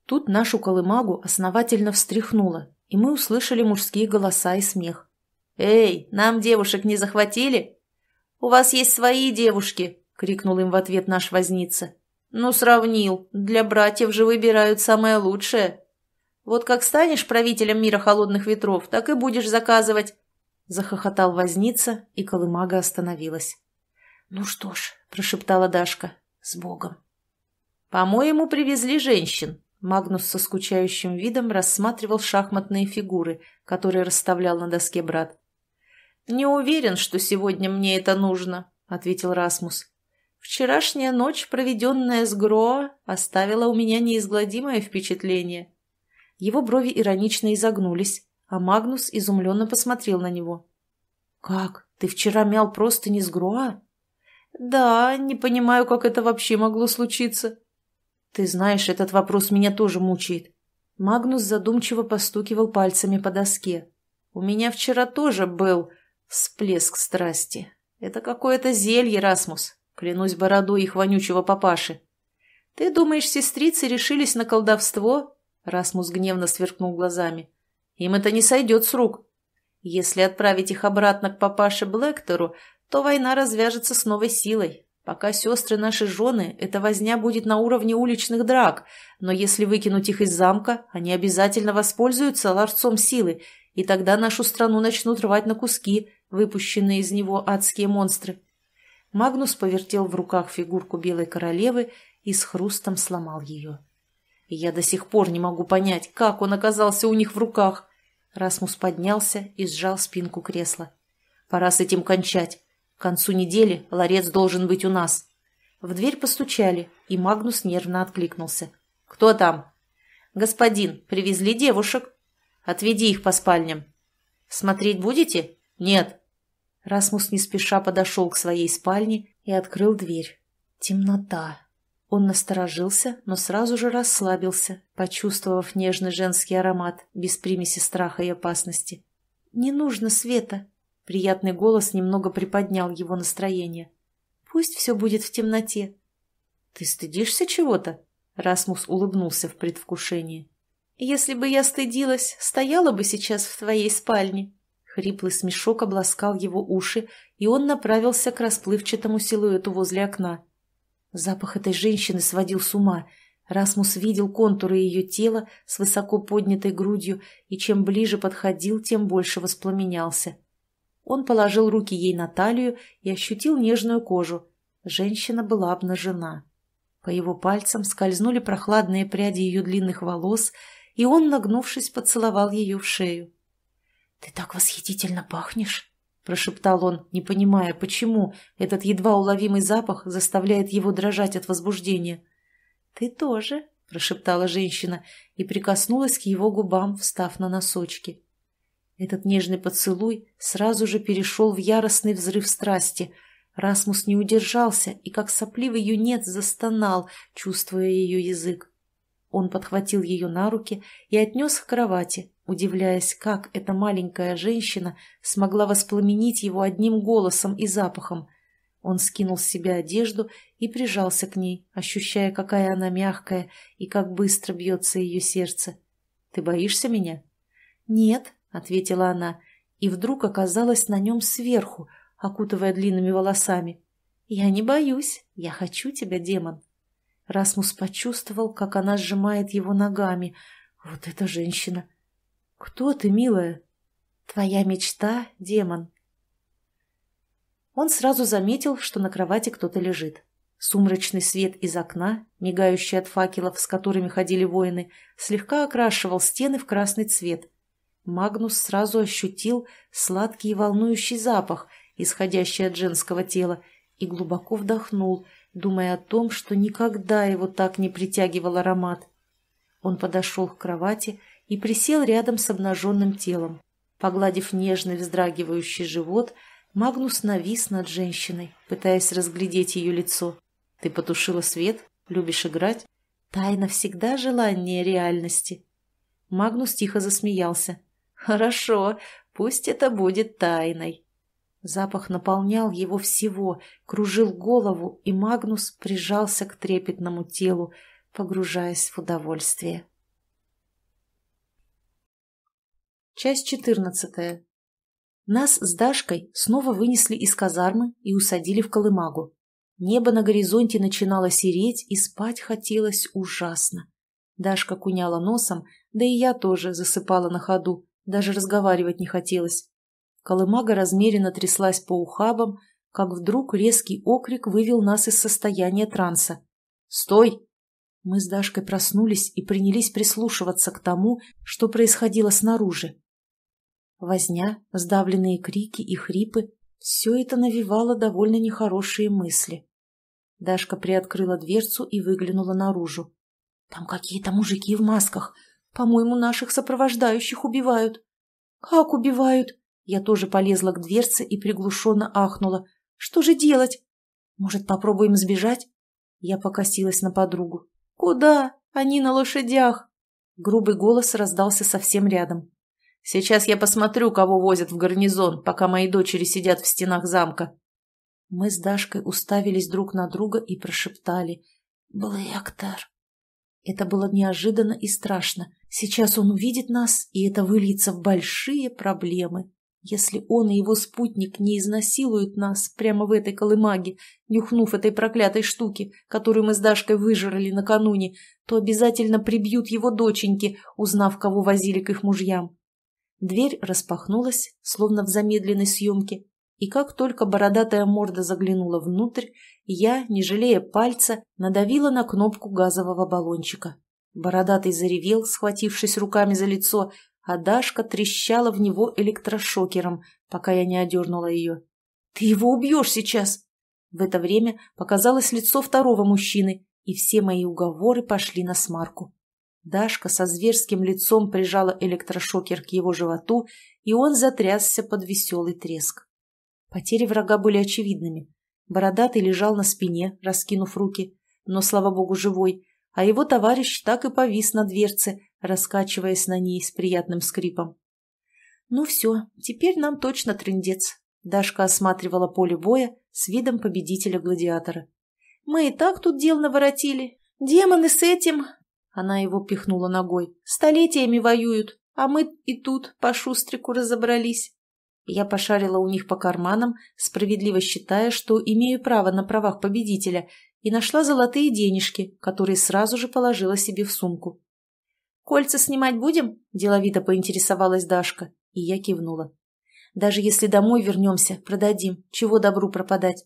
Тут нашу колымагу основательно встряхнуло, и мы услышали мужские голоса и смех. «Эй, нам девушек не захватили?» «У вас есть свои девушки!» — крикнул им в ответ наш возница. «Ну, сравнил. Для братьев же выбирают самое лучшее. Вот как станешь правителем мира холодных ветров, так и будешь заказывать!» Захохотал возница, и колымага остановилась. «Ну что ж», — прошептала Дашка, — «с Богом!» «По-моему, привезли женщин». Магнус со скучающим видом рассматривал шахматные фигуры, которые расставлял на доске брат. «Не уверен, что сегодня мне это нужно», — ответил Расмус. «Вчерашняя ночь, проведенная с Гроа, оставила у меня неизгладимое впечатление». Его брови иронично изогнулись, а Магнус изумленно посмотрел на него. «Как? Ты вчера мял просто не с Гроа?» «Да, не понимаю, как это вообще могло случиться», «Ты знаешь, этот вопрос меня тоже мучает». Магнус задумчиво постукивал пальцами по доске. «У меня вчера тоже был всплеск страсти. Это какое-то зелье, Расмус. Клянусь бородой их вонючего папаши». «Ты думаешь, сестрицы решились на колдовство?» Расмус гневно сверкнул глазами. «Им это не сойдет с рук. Если отправить их обратно к папаше Блэктору, то война развяжется с новой силой. Пока сестры наши жены, эта возня будет на уровне уличных драк, но если выкинуть их из замка, они обязательно воспользуются ларцом силы, и тогда нашу страну начнут рвать на куски, выпущенные из него адские монстры. Магнус повертел в руках фигурку белой королевы и с хрустом сломал ее. Я до сих пор не могу понять, как он оказался у них в руках. Расмус поднялся и сжал спинку кресла. Пора с этим кончать. К концу недели ларец должен быть у нас. В дверь постучали, и Магнус нервно откликнулся. «Кто там?» «Господин, привезли девушек. Отведи их по спальням». «Смотреть будете?» «Нет». Расмус не спеша подошел к своей спальне и открыл дверь. Темнота. Он насторожился, но сразу же расслабился, почувствовав нежный женский аромат без примеси страха и опасности. «Не нужно света», Приятный голос немного приподнял его настроение. «Пусть все будет в темноте». «Ты стыдишься чего-то?» Расмус улыбнулся в предвкушении. «Если бы я стыдилась, стояла бы сейчас в твоей спальне». Хриплый смешок обласкал его уши, и он направился к расплывчатому силуэту возле окна. Запах этой женщины сводил с ума. Расмус видел контуры ее тела с высоко поднятой грудью, и чем ближе подходил, тем больше воспламенялся. Он положил руки ей на талию и ощутил нежную кожу. Женщина была обнажена. По его пальцам скользнули прохладные пряди ее длинных волос, и он, нагнувшись, поцеловал ее в шею. «Ты так восхитительно пахнешь!» – прошептал он, не понимая, почему этот едва уловимый запах заставляет его дрожать от возбуждения. «Ты тоже!» – прошептала женщина и прикоснулась к его губам, встав на носочки. Этот нежный поцелуй сразу же перешел в яростный взрыв страсти. Расмус не удержался и, как сопливый юнец, застонал, чувствуя ее язык. Он подхватил ее на руки и отнес к кровати, удивляясь, как эта маленькая женщина смогла воспламенить его одним голосом и запахом. Он скинул с себя одежду и прижался к ней, ощущая, какая она мягкая и как быстро бьется ее сердце. «Ты боишься меня?» «Нет», ответила она, и вдруг оказалась на нем сверху, окутывая длинными волосами. «Я не боюсь, я хочу тебя, демон». Расмус почувствовал, как она сжимает его ногами. «Вот эта женщина!» «Кто ты, милая?» «Твоя мечта, демон». Он сразу заметил, что на кровати кто-то лежит. Сумрачный свет из окна, мигающий от факелов, с которыми ходили воины, слегка окрашивал стены в красный цвет, Магнус сразу ощутил сладкий и волнующий запах, исходящий от женского тела, и глубоко вдохнул, думая о том, что никогда его так не притягивал аромат. Он подошел к кровати и присел рядом с обнаженным телом. Погладив нежный вздрагивающий живот, Магнус навис над женщиной, пытаясь разглядеть ее лицо. «Ты потушила свет? Любишь играть? Тайна всегда желание реальности». Магнус тихо засмеялся. Хорошо, пусть это будет тайной. Запах наполнял его всего, кружил голову, и Магнус прижался к трепетному телу, погружаясь в удовольствие. Часть четырнадцатая. Нас с Дашкой снова вынесли из казармы и усадили в колымагу. Небо на горизонте начинало сереть, и спать хотелось ужасно. Дашка куняла носом, да и я тоже засыпала на ходу, даже разговаривать не хотелось. Колымага размеренно тряслась по ухабам, как вдруг резкий окрик вывел нас из состояния транса. «Стой!» Мы с Дашкой проснулись и принялись прислушиваться к тому, что происходило снаружи. Возня, сдавленные крики и хрипы — все это навевало довольно нехорошие мысли. Дашка приоткрыла дверцу и выглянула наружу. «Там какие-то мужики в масках. По-моему, наших сопровождающих убивают. Как убивают? Я тоже полезла к дверце и приглушенно ахнула. Что же делать? Может, попробуем сбежать? Я покосилась на подругу. Куда? Они на лошадях. Грубый голос раздался совсем рядом. Сейчас я посмотрю, кого возят в гарнизон, пока мои дочери сидят в стенах замка. Мы с Дашкой уставились друг на друга и прошептали. «Блэктор!» Это было неожиданно и страшно. Сейчас он увидит нас, и это выльется в большие проблемы. Если он и его спутник не изнасилуют нас прямо в этой колымаге, нюхнув этой проклятой штуки, которую мы с Дашкой выжрали накануне, то обязательно прибьют его доченьки, узнав, кого возили к их мужьям. Дверь распахнулась, словно в замедленной съемке, и как только бородатая морда заглянула внутрь, я, не жалея пальца, надавила на кнопку газового баллончика. Бородатый заревел, схватившись руками за лицо, а Дашка трещала в него электрошокером, пока я не одернула ее. «Ты его убьешь сейчас!» В это время показалось лицо второго мужчины, и все мои уговоры пошли на смарку. Дашка со зверским лицом прижала электрошокер к его животу, и он затрясся под веселый треск. Потери врага были очевидными. Бородатый лежал на спине, раскинув руки, но, слава богу, живой, а его товарищ так и повис на дверце, раскачиваясь на ней с приятным скрипом. «Ну все, теперь нам точно трындец», — Дашка осматривала поле боя с видом победителя-гладиатора. «Мы и так тут дел наворотили. Демоны с этим...» Она его пихнула ногой. «Столетиями воюют, а мы и тут по шустрику разобрались». Я пошарила у них по карманам, справедливо считая, что имею право на правах победителя, и нашла золотые денежки, которые сразу же положила себе в сумку. «Кольца снимать будем?» – деловито поинтересовалась Дашка, и я кивнула. «Даже если домой вернемся, продадим, чего добру пропадать?»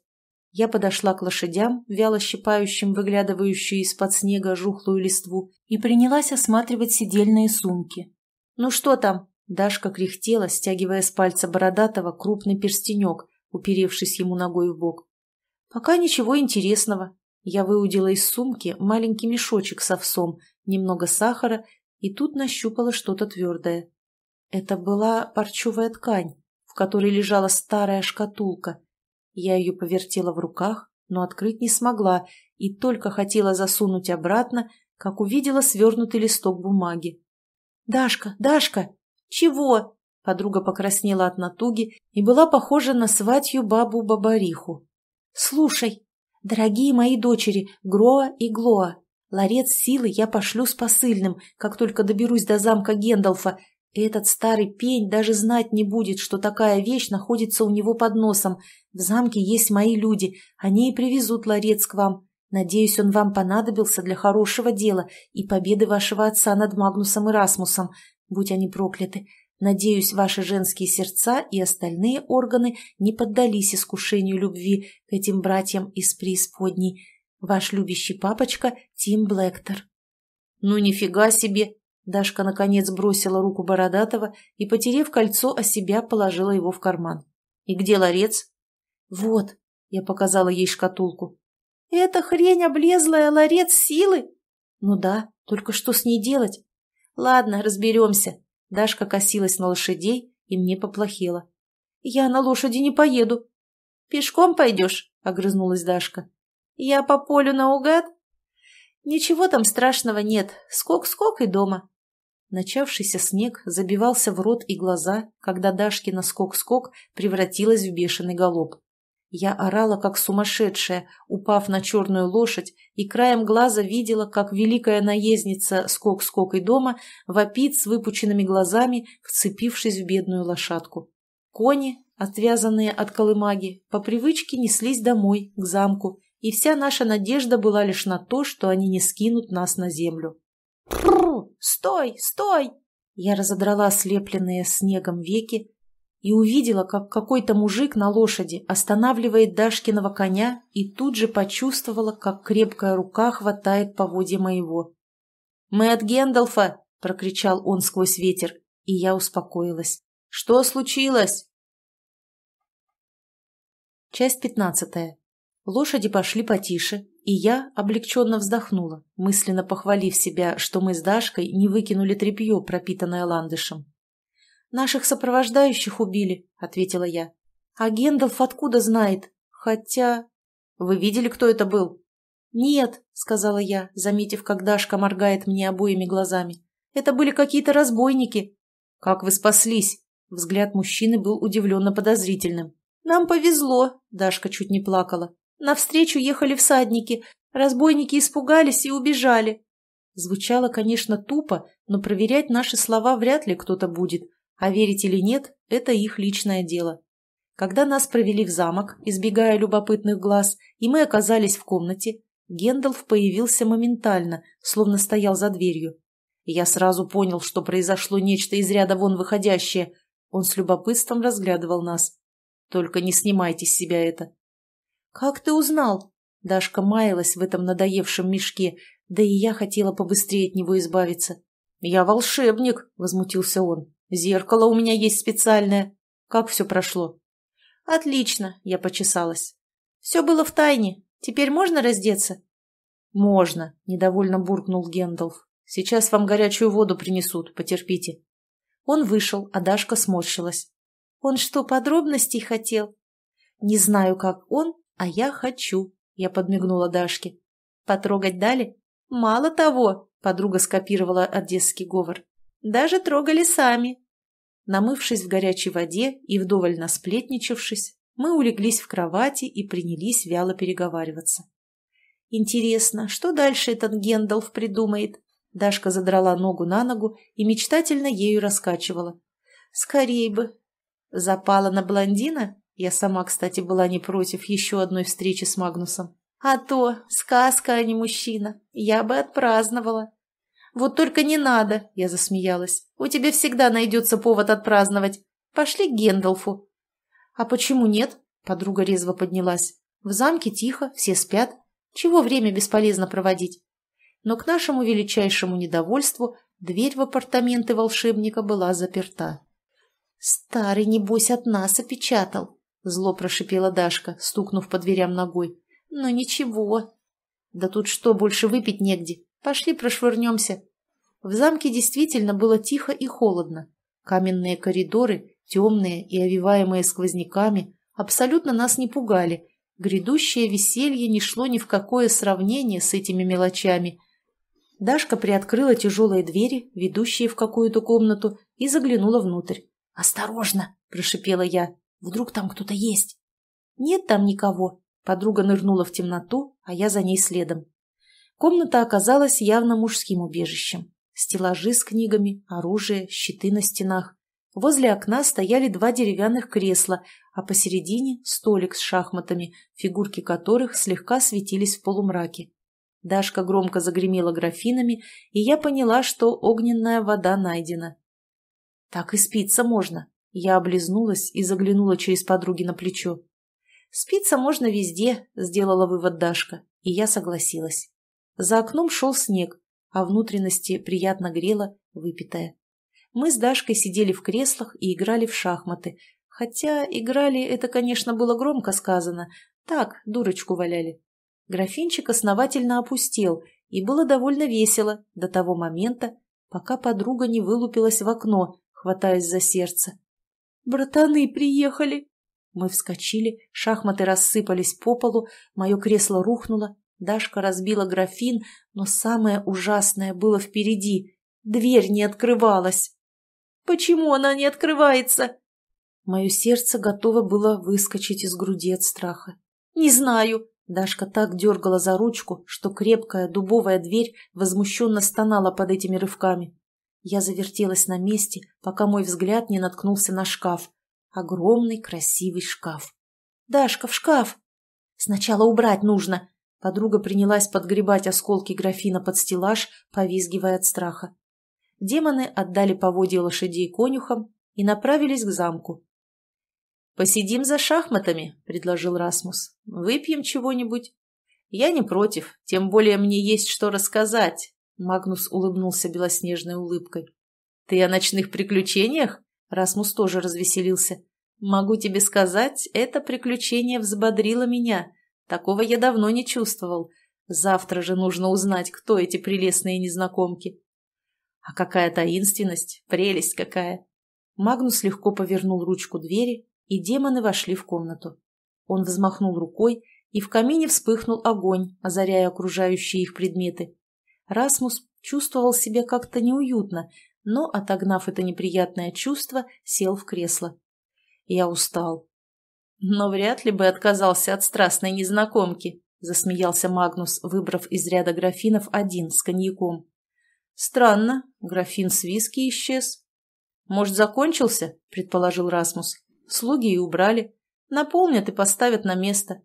Я подошла к лошадям, вяло щипающим выглядывающую из-под снега жухлую листву, и принялась осматривать сидельные сумки. «Ну что там?» Дашка кряхтела, стягивая с пальца бородатого крупный перстенек, уперевшись ему ногой в бок. «Пока ничего интересного». Я выудила из сумки маленький мешочек с овсом, немного сахара, и тут нащупала что-то твердое. Это была парчевая ткань, в которой лежала старая шкатулка. Я ее повертела в руках, но открыть не смогла, и только хотела засунуть обратно, как увидела свернутый листок бумаги. «Дашка, Дашка!» «Чего?» — подруга покраснела от натуги и была похожа на сватью бабу-бабариху. «Слушай, дорогие мои дочери Гроа и Глоа, ларец силы я пошлю с посыльным, как только доберусь до замка Гендалфа, и этот старый пень даже знать не будет, что такая вещь находится у него под носом. В замке есть мои люди, они и привезут ларец к вам. Надеюсь, он вам понадобился для хорошего дела и победы вашего отца над Магнусом и Расмусом будь они прокляты. Надеюсь, ваши женские сердца и остальные органы не поддались искушению любви к этим братьям из преисподней. Ваш любящий папочка Тим Блэктор. Ну нифига себе! Дашка наконец бросила руку Бородатого и, потерев кольцо о себя, положила его в карман. И где ларец? Вот, я показала ей шкатулку. Эта хрень облезлая ларец силы? Ну да, только что с ней делать? «Ладно, разберемся». Дашка косилась на лошадей, и мне поплохело. «Я на лошади не поеду». «Пешком пойдешь?» — огрызнулась Дашка. «Я по полю наугад?» «Ничего там страшного нет. Скок-скок и дома». Начавшийся снег забивался в рот и глаза, когда Дашкина скок-скок превратилась в бешеный галоп. Я орала, как сумасшедшая, упав на черную лошадь, и краем глаза видела, как великая наездница скок-скок и дома вопит с выпученными глазами, вцепившись в бедную лошадку. Кони, отвязанные от колымаги, по привычке неслись домой, к замку, и вся наша надежда была лишь на то, что они не скинут нас на землю. Стой! Стой!» Я разодрала слепленные снегом веки, и увидела, как какой-то мужик на лошади останавливает Дашкиного коня и тут же почувствовала, как крепкая рука хватает поводья моего. «Мы от Гендалфа!» — прокричал он сквозь ветер, и я успокоилась. «Что случилось?» Часть пятнадцатая. Лошади пошли потише, и я облегченно вздохнула, мысленно похвалив себя, что мы с Дашкой не выкинули тряпье, пропитанное ландышем. «Наших сопровождающих убили», — ответила я. «А Гендалф откуда знает? Хотя...» «Вы видели, кто это был?» «Нет», — сказала я, заметив, как Дашка моргает мне обоими глазами. «Это были какие-то разбойники». «Как вы спаслись?» Взгляд мужчины был удивленно подозрительным. «Нам повезло», — Дашка чуть не плакала. «Навстречу ехали всадники. Разбойники испугались и убежали». Звучало, конечно, тупо, но проверять наши слова вряд ли кто-то будет, а верить или нет – это их личное дело. Когда нас провели в замок, избегая любопытных глаз, и мы оказались в комнате, Гендалф появился моментально, словно стоял за дверью. Я сразу понял, что произошло нечто из ряда вон выходящее. Он с любопытством разглядывал нас. Только не снимайте с себя это. «Как ты узнал?» Дашка маялась в этом надоевшем мешке, да и я хотела побыстрее от него избавиться. «Я волшебник!» — возмутился он. Зеркало у меня есть специальное. Как все прошло? Отлично, я почесалась. Все было в тайне. Теперь можно раздеться? Можно, недовольно буркнул Гендалф. Сейчас вам горячую воду принесут, потерпите. Он вышел, а Дашка сморщилась. Он что, подробностей хотел? Не знаю, как он, а я хочу, я подмигнула Дашке. Потрогать дали? Мало того, подруга скопировала одесский говор. Даже трогали сами. Намывшись в горячей воде и вдоволь насплетничавшись, мы улеглись в кровати и принялись вяло переговариваться. «Интересно, что дальше этот Гендалф придумает?» Дашка задрала ногу на ногу и мечтательно ею раскачивала. «Скорей бы!» «Запала на блондина?» Я сама, кстати, была не против еще одной встречи с Магнусом. «А то, сказка, а не мужчина. Я бы отпраздновала!» «Вот только не надо!» – я засмеялась. «У тебя всегда найдется повод отпраздновать. Пошли к Гендалфу». «А почему нет?» – подруга резво поднялась. «В замке тихо, все спят. Чего время бесполезно проводить?» Но к нашему величайшему недовольству дверь в апартаменты волшебника была заперта. «Старый, небось, от нас опечатал!» — зло прошипела Дашка, стукнув по дверям ногой. «Но «Ну, ничего. Да тут что, больше выпить негде. Пошли прошвырнемся. В замке действительно было тихо и холодно. Каменные коридоры, темные и овиваемые сквозняками, абсолютно нас не пугали. Грядущее веселье не шло ни в какое сравнение с этими мелочами. Дашка приоткрыла тяжелые двери, ведущие в какую-то комнату, и заглянула внутрь. «Осторожно!» – прошипела я. «Вдруг там кто-то есть?» «Нет там никого!» – подруга нырнула в темноту, а я за ней следом. Комната оказалась явно мужским убежищем. Стеллажи с книгами, оружие, щиты на стенах. Возле окна стояли два деревянных кресла, а посередине столик с шахматами, фигурки которых слегка светились в полумраке. Дашка громко загремела графинами, и я поняла, что огненная вода найдена. «Так и спиться можно», — я облизнулась и заглянула через подруги на плечо. «Спиться можно везде», — сделала вывод Дашка, и я согласилась. За окном шел снег, а внутренности приятно грело, выпитая. Мы с Дашкой сидели в креслах и играли в шахматы. Хотя играли, это, конечно, было громко сказано. Так, дурочку валяли. Графинчик основательно опустел, и было довольно весело до того момента, пока подруга не вылупилась в окно, хватаясь за сердце. «Братаны приехали!» Мы вскочили, шахматы рассыпались по полу, мое кресло рухнуло, Дашка разбила графин, но самое ужасное было впереди. Дверь не открывалась. «Почему она не открывается?» Мое сердце готово было выскочить из груди от страха. «Не знаю!» Дашка так дергала за ручку, что крепкая дубовая дверь возмущенно стонала под этими рывками. Я завертелась на месте, пока мой взгляд не наткнулся на шкаф. Огромный красивый шкаф. «Дашка, в шкаф!» «Сначала убрать нужно!» Подруга принялась подгребать осколки графина под стеллаж, повизгивая от страха. Демоны отдали поводья и конюхам и направились к замку. «Посидим за шахматами», — предложил Расмус. «Выпьем чего-нибудь». «Я не против, тем более мне есть что рассказать», — Магнус улыбнулся белоснежной улыбкой. «Ты о ночных приключениях?» Расмус тоже развеселился. «Могу тебе сказать, это приключение взбодрило меня». Такого я давно не чувствовал. Завтра же нужно узнать, кто эти прелестные незнакомки. А какая таинственность, прелесть какая. Магнус легко повернул ручку двери, и демоны вошли в комнату. Он взмахнул рукой, и в камине вспыхнул огонь, озаряя окружающие их предметы. Расмус чувствовал себя как-то неуютно, но, отогнав это неприятное чувство, сел в кресло. «Я устал. «Но вряд ли бы отказался от страстной незнакомки», — засмеялся Магнус, выбрав из ряда графинов один с коньяком. «Странно, графин с виски исчез». «Может, закончился?» — предположил Расмус. «Слуги и убрали. Наполнят и поставят на место».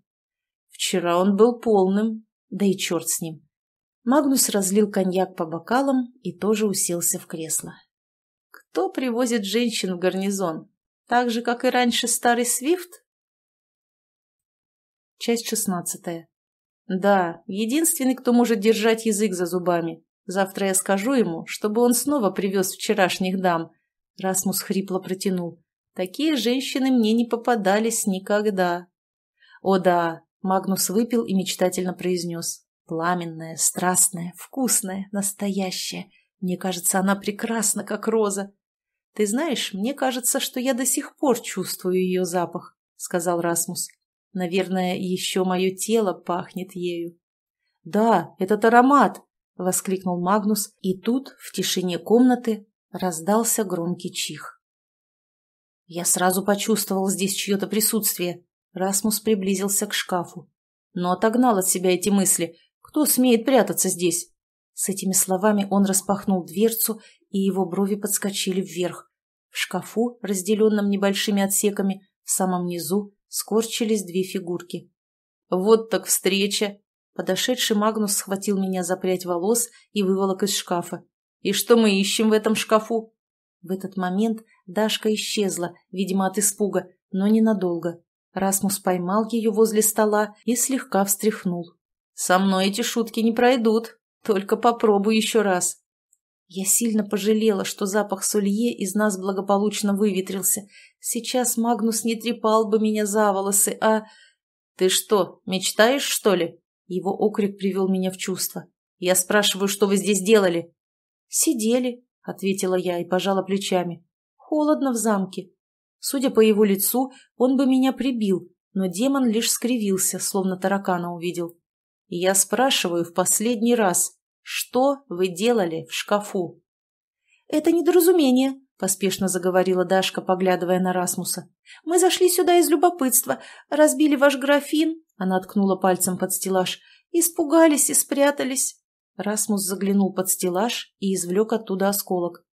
«Вчера он был полным. Да и черт с ним». Магнус разлил коньяк по бокалам и тоже уселся в кресло. «Кто привозит женщин в гарнизон? Так же, как и раньше старый Свифт?» Часть шестнадцатая. Да, единственный, кто может держать язык за зубами. Завтра я скажу ему, чтобы он снова привез вчерашних дам. Расмус хрипло протянул. Такие женщины мне не попадались никогда. О да, Магнус выпил и мечтательно произнес. Пламенная, страстная, вкусная, настоящая. Мне кажется, она прекрасна, как роза. Ты знаешь, мне кажется, что я до сих пор чувствую ее запах, сказал Расмус. Наверное, еще мое тело пахнет ею. «Да, этот аромат!» — воскликнул Магнус, и тут, в тишине комнаты, раздался громкий чих. Я сразу почувствовал здесь чье-то присутствие. Расмус приблизился к шкафу, но отогнал от себя эти мысли. «Кто смеет прятаться здесь?» С этими словами он распахнул дверцу, и его брови подскочили вверх. В шкафу, разделенном небольшими отсеками, в самом низу Скорчились две фигурки. «Вот так встреча!» Подошедший Магнус схватил меня за прядь волос и выволок из шкафа. «И что мы ищем в этом шкафу?» В этот момент Дашка исчезла, видимо, от испуга, но ненадолго. Расмус поймал ее возле стола и слегка встряхнул. «Со мной эти шутки не пройдут. Только попробуй еще раз». Я сильно пожалела, что запах солье из нас благополучно выветрился. Сейчас Магнус не трепал бы меня за волосы, а... «Ты что, мечтаешь, что ли?» Его окрик привел меня в чувство. «Я спрашиваю, что вы здесь делали?» «Сидели», — ответила я и пожала плечами. «Холодно в замке. Судя по его лицу, он бы меня прибил, но демон лишь скривился, словно таракана увидел. Я спрашиваю в последний раз, что вы делали в шкафу?» «Это недоразумение», — поспешно заговорила Дашка, поглядывая на Расмуса. «Мы зашли сюда из любопытства, разбили ваш графин», — она ткнула пальцем под стеллаж, — «испугались и спрятались». Расмус заглянул под стеллаж и извлек оттуда осколок.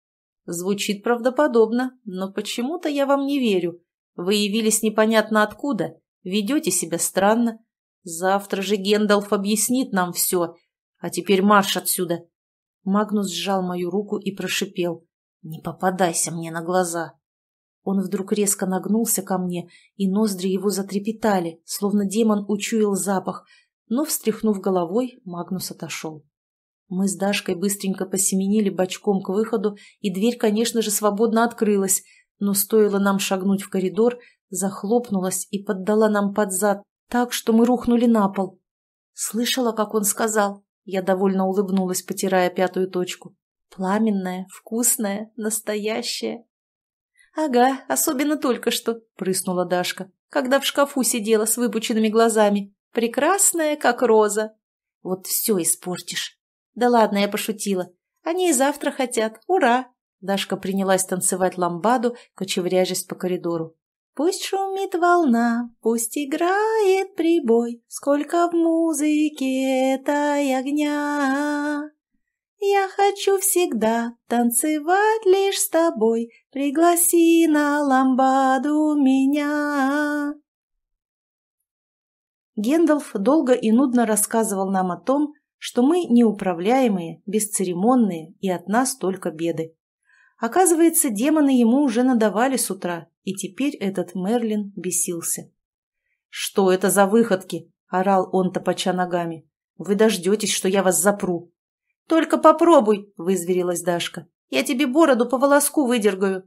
«Звучит правдоподобно, но почему-то я вам не верю. Вы явились непонятно откуда, ведете себя странно. Завтра же Гендалф объяснит нам все, а теперь марш отсюда!» Магнус сжал мою руку и прошипел. «Не попадайся мне на глаза!» Он вдруг резко нагнулся ко мне, и ноздри его затрепетали, словно демон учуял запах, но, встряхнув головой, Магнус отошел. Мы с Дашкой быстренько посеменили бочком к выходу, и дверь, конечно же, свободно открылась, но стоило нам шагнуть в коридор, захлопнулась и поддала нам под зад так, что мы рухнули на пол. Слышала, как он сказал я довольно улыбнулась, потирая пятую точку. «Пламенная, вкусная, настоящая». «Ага, особенно только что», — прыснула Дашка, когда в шкафу сидела с выпученными глазами. «Прекрасная, как роза». «Вот все испортишь». «Да ладно, я пошутила. Они и завтра хотят. Ура!» Дашка принялась танцевать ламбаду, кочевряжись по коридору. Пусть шумит волна, пусть играет прибой, Сколько в музыке этой огня. Я хочу всегда танцевать лишь с тобой, Пригласи на ламбаду меня. Гендалф долго и нудно рассказывал нам о том, что мы неуправляемые, бесцеремонные и от нас только беды. Оказывается, демоны ему уже надавали с утра, и теперь этот Мерлин бесился. «Что это за выходки?» – орал он, топоча ногами. «Вы дождетесь, что я вас запру». «Только попробуй!» – вызверилась Дашка. «Я тебе бороду по волоску выдергаю».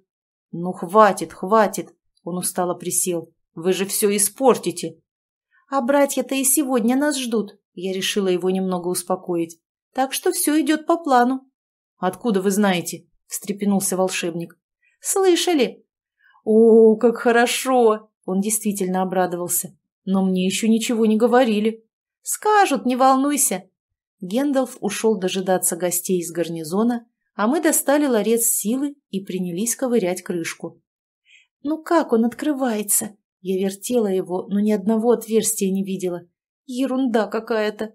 «Ну, хватит, хватит!» – он устало присел. «Вы же все испортите!» «А братья-то и сегодня нас ждут!» Я решила его немного успокоить. «Так что все идет по плану». «Откуда вы знаете?» — встрепенулся волшебник. «Слышали?» «О, как хорошо!» — он действительно обрадовался. «Но мне еще ничего не говорили». «Скажут, не волнуйся!» Гендалф ушел дожидаться гостей из гарнизона, а мы достали ларец силы и принялись ковырять крышку. «Ну как он открывается?» Я вертела его, но ни одного отверстия не видела. Ерунда какая-то.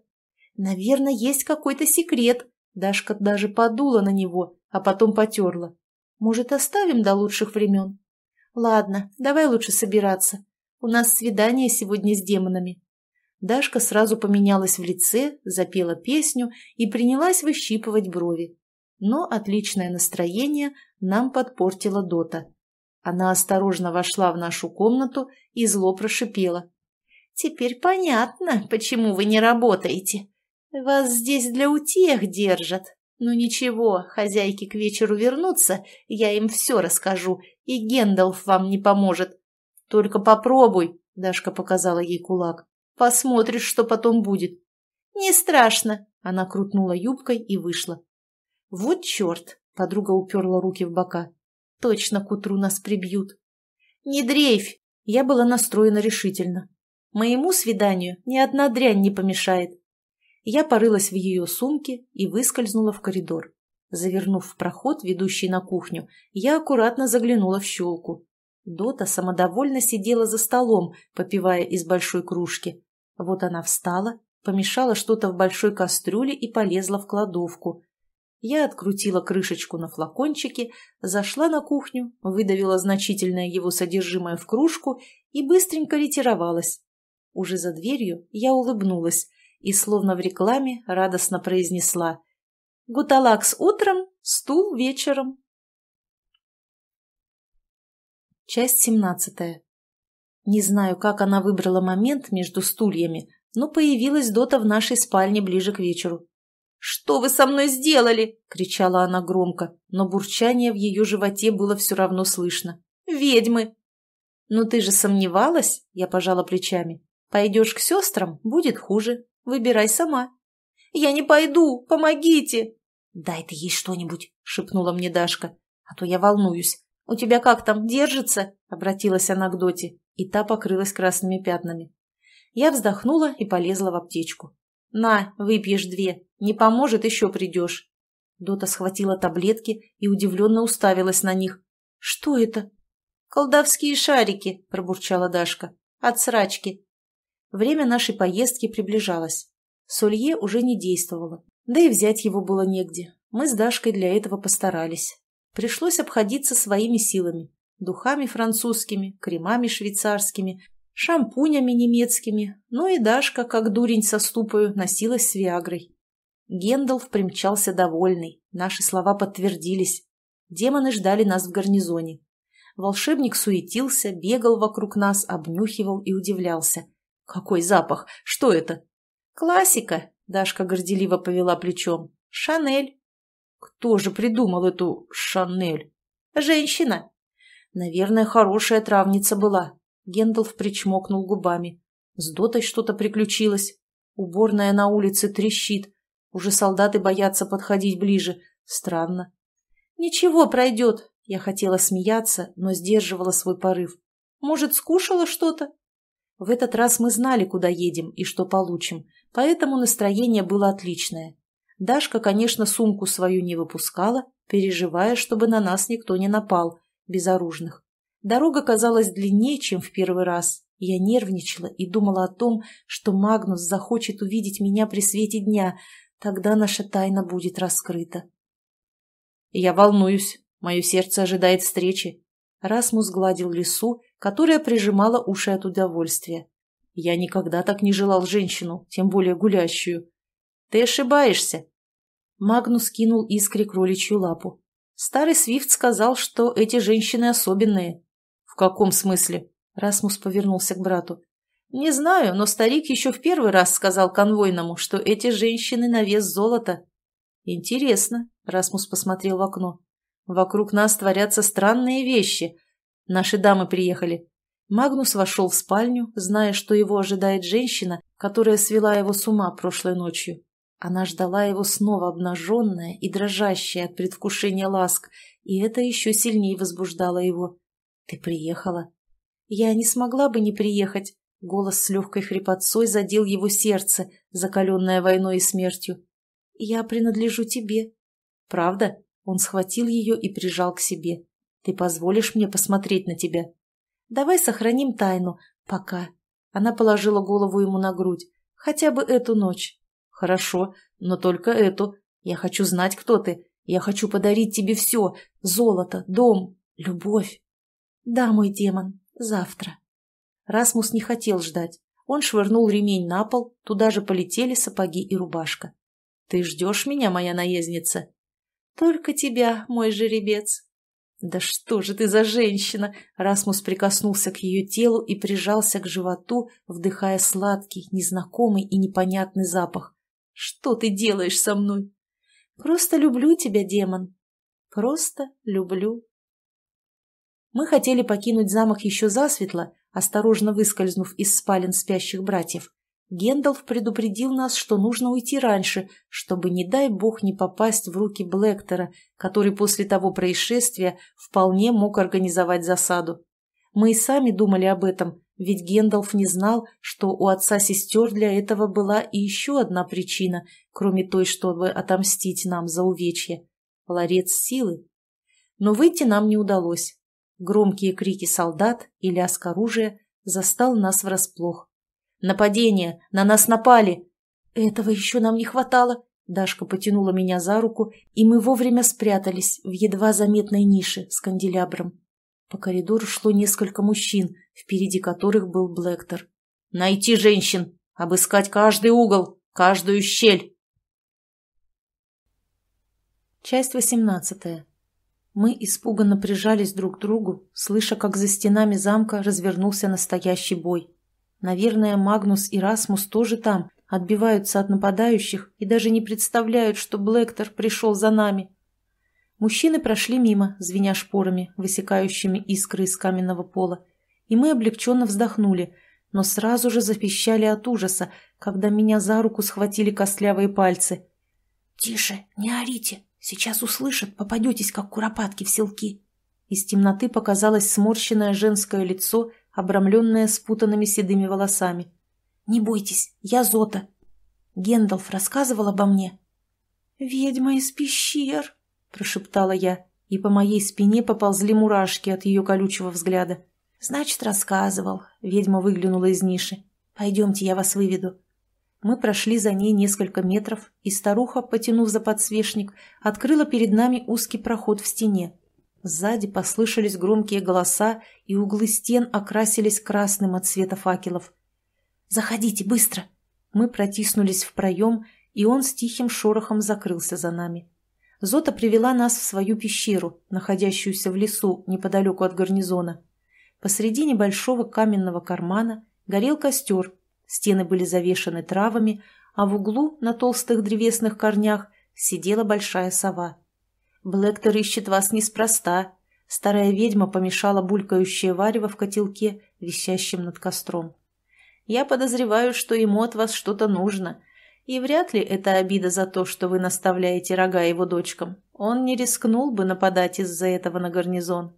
Наверное, есть какой-то секрет. Дашка даже подула на него, а потом потерла. Может, оставим до лучших времен? Ладно, давай лучше собираться. У нас свидание сегодня с демонами. Дашка сразу поменялась в лице, запела песню и принялась выщипывать брови. Но отличное настроение нам подпортила Дота. Она осторожно вошла в нашу комнату и зло прошипела. «Теперь понятно, почему вы не работаете. Вас здесь для утех держат». Ну ничего, хозяйки к вечеру вернутся, я им все расскажу, и Гендалф вам не поможет. Только попробуй, Дашка показала ей кулак. Посмотришь, что потом будет. Не страшно, она крутнула юбкой и вышла. Вот черт, подруга уперла руки в бока. Точно к утру нас прибьют. Не дрейфь, я была настроена решительно. Моему свиданию ни одна дрянь не помешает. Я порылась в ее сумке и выскользнула в коридор. Завернув в проход, ведущий на кухню, я аккуратно заглянула в щелку. Дота самодовольно сидела за столом, попивая из большой кружки. Вот она встала, помешала что-то в большой кастрюле и полезла в кладовку. Я открутила крышечку на флакончике, зашла на кухню, выдавила значительное его содержимое в кружку и быстренько ретировалась. Уже за дверью я улыбнулась, и, словно в рекламе, радостно произнесла «Гуталакс утром, стул вечером». Часть семнадцатая. Не знаю, как она выбрала момент между стульями, но появилась Дота в нашей спальне ближе к вечеру. «Что вы со мной сделали?» – кричала она громко, но бурчание в ее животе было все равно слышно. «Ведьмы!» «Ну ты же сомневалась?» – я пожала плечами. «Пойдешь к сестрам, будет хуже». Выбирай сама. Я не пойду, помогите. Дай ты ей что-нибудь, шепнула мне Дашка, а то я волнуюсь. У тебя как там, держится? Обратилась она к Доте, и та покрылась красными пятнами. Я вздохнула и полезла в аптечку. «На, выпьешь две. Не поможет, еще придешь». Дота схватила таблетки и удивленно уставилась на них. «Что это?» «Колдовские шарики», — пробурчала Дашка. «От срачки. Время нашей поездки приближалось. Солье уже не действовало, да и взять его было негде. Мы с Дашкой для этого постарались. Пришлось обходиться своими силами. Духами французскими, кремами швейцарскими, шампунями немецкими. Ну и Дашка, как дурень со ступою, носилась с Виагрой. Гендалф примчался довольный. Наши слова подтвердились. Демоны ждали нас в гарнизоне. Волшебник суетился, бегал вокруг нас, обнюхивал и удивлялся – «Какой запах? Что это?» «Классика!» — Дашка горделиво повела плечом. «Шанель!» «Кто же придумал эту Шанель?» «Женщина!» «Наверное, хорошая травница была». Гендалф причмокнул губами. «С Дотой что-то приключилось. Уборная на улице трещит. Уже солдаты боятся подходить ближе. Странно». «Ничего, пройдет!» Я хотела смеяться, но сдерживала свой порыв. «Может, скушала что-то?» В этот раз мы знали, куда едем и что получим, поэтому настроение было отличное. Дашка, конечно, сумку свою не выпускала, переживая, чтобы на нас никто не напал, безоружных. Дорога казалась длиннее, чем в первый раз. Я нервничала и думала о том, что Магнус захочет увидеть меня при свете дня, тогда наша тайна будет раскрыта. Я волнуюсь, мое сердце ожидает встречи. Расмус гладил лесу, которая прижимала уши от удовольствия. Я никогда так не желал женщину, тем более гулящую. Ты ошибаешься. Магнус кинул искре кроличью лапу. Старый Свифт сказал, что эти женщины особенные. В каком смысле? Расмус повернулся к брату. Не знаю, но старик еще в первый раз сказал конвойному, что эти женщины на вес золота. Интересно, Расмус посмотрел в окно. Вокруг нас творятся странные вещи, Наши дамы приехали. Магнус вошел в спальню, зная, что его ожидает женщина, которая свела его с ума прошлой ночью. Она ждала его снова обнаженная и дрожащая от предвкушения ласк, и это еще сильнее возбуждало его. «Ты приехала?» «Я не смогла бы не приехать», — голос с легкой хрипотцой задел его сердце, закаленное войной и смертью. «Я принадлежу тебе». «Правда?» — он схватил ее и прижал к себе. Ты позволишь мне посмотреть на тебя? Давай сохраним тайну. Пока. Она положила голову ему на грудь. Хотя бы эту ночь. Хорошо, но только эту. Я хочу знать, кто ты. Я хочу подарить тебе все. Золото, дом, любовь. Да, мой демон, завтра. Расмус не хотел ждать. Он швырнул ремень на пол, туда же полетели сапоги и рубашка. «Ты ждешь меня, моя наездница?» «Только тебя, мой жеребец», «Да что же ты за женщина!» Расмус прикоснулся к ее телу и прижался к животу, вдыхая сладкий, незнакомый и непонятный запах. «Что ты делаешь со мной?» «Просто люблю тебя, демон. Просто люблю». Мы хотели покинуть замок еще засветло, осторожно выскользнув из спален спящих братьев, Гендалф предупредил нас, что нужно уйти раньше, чтобы, не дай бог, не попасть в руки Блэктера, который после того происшествия вполне мог организовать засаду. Мы и сами думали об этом, ведь Гендалф не знал, что у отца сестер для этого была и еще одна причина, кроме той, чтобы отомстить нам за увечье. Ларец силы. Но выйти нам не удалось. Громкие крики солдат и лязг оружия застал нас врасплох. Нападение! На нас напали!» «Этого еще нам не хватало!» Дашка потянула меня за руку, и мы вовремя спрятались в едва заметной нише с канделябром. По коридору шло несколько мужчин, впереди которых был Блэктор. «Найти женщин! Обыскать каждый угол, каждую щель!» Часть восемнадцатая. Мы испуганно прижались друг к другу, слыша, как за стенами замка развернулся настоящий бой. Наверное, Магнус и Расмус тоже там, отбиваются от нападающих и даже не представляют, что Блэктор пришел за нами. Мужчины прошли мимо, звеня шпорами, высекающими искры из каменного пола, и мы облегченно вздохнули, но сразу же запищали от ужаса, когда меня за руку схватили костлявые пальцы. «Тише, не орите! Сейчас услышат, попадетесь, как куропатки в селки!» Из темноты показалось сморщенное женское лицо обрамленная спутанными седыми волосами. «Не бойтесь, я Зота. Гендалф рассказывал обо мне». «Ведьма из пещер», — прошептала я, и по моей спине поползли мурашки от ее колючего взгляда. «Значит, рассказывал». Ведьма выглянула из ниши. «Пойдемте, я вас выведу». Мы прошли за ней несколько метров, и старуха, потянув за подсвечник, открыла перед нами узкий проход в стене. Сзади послышались громкие голоса, и углы стен окрасились красным от света факелов. «Заходите, быстро!» Мы протиснулись в проем, и он с тихим шорохом закрылся за нами. Зота привела нас в свою пещеру, находящуюся в лесу неподалеку от гарнизона. Посреди небольшого каменного кармана горел костер, стены были завешаны травами, а в углу на толстых древесных корнях сидела большая сова — Блэктор ищет вас неспроста. Старая ведьма помешала булькающее варево в котелке, висящем над костром. Я подозреваю, что ему от вас что-то нужно. И вряд ли это обида за то, что вы наставляете рога его дочкам. Он не рискнул бы нападать из-за этого на гарнизон.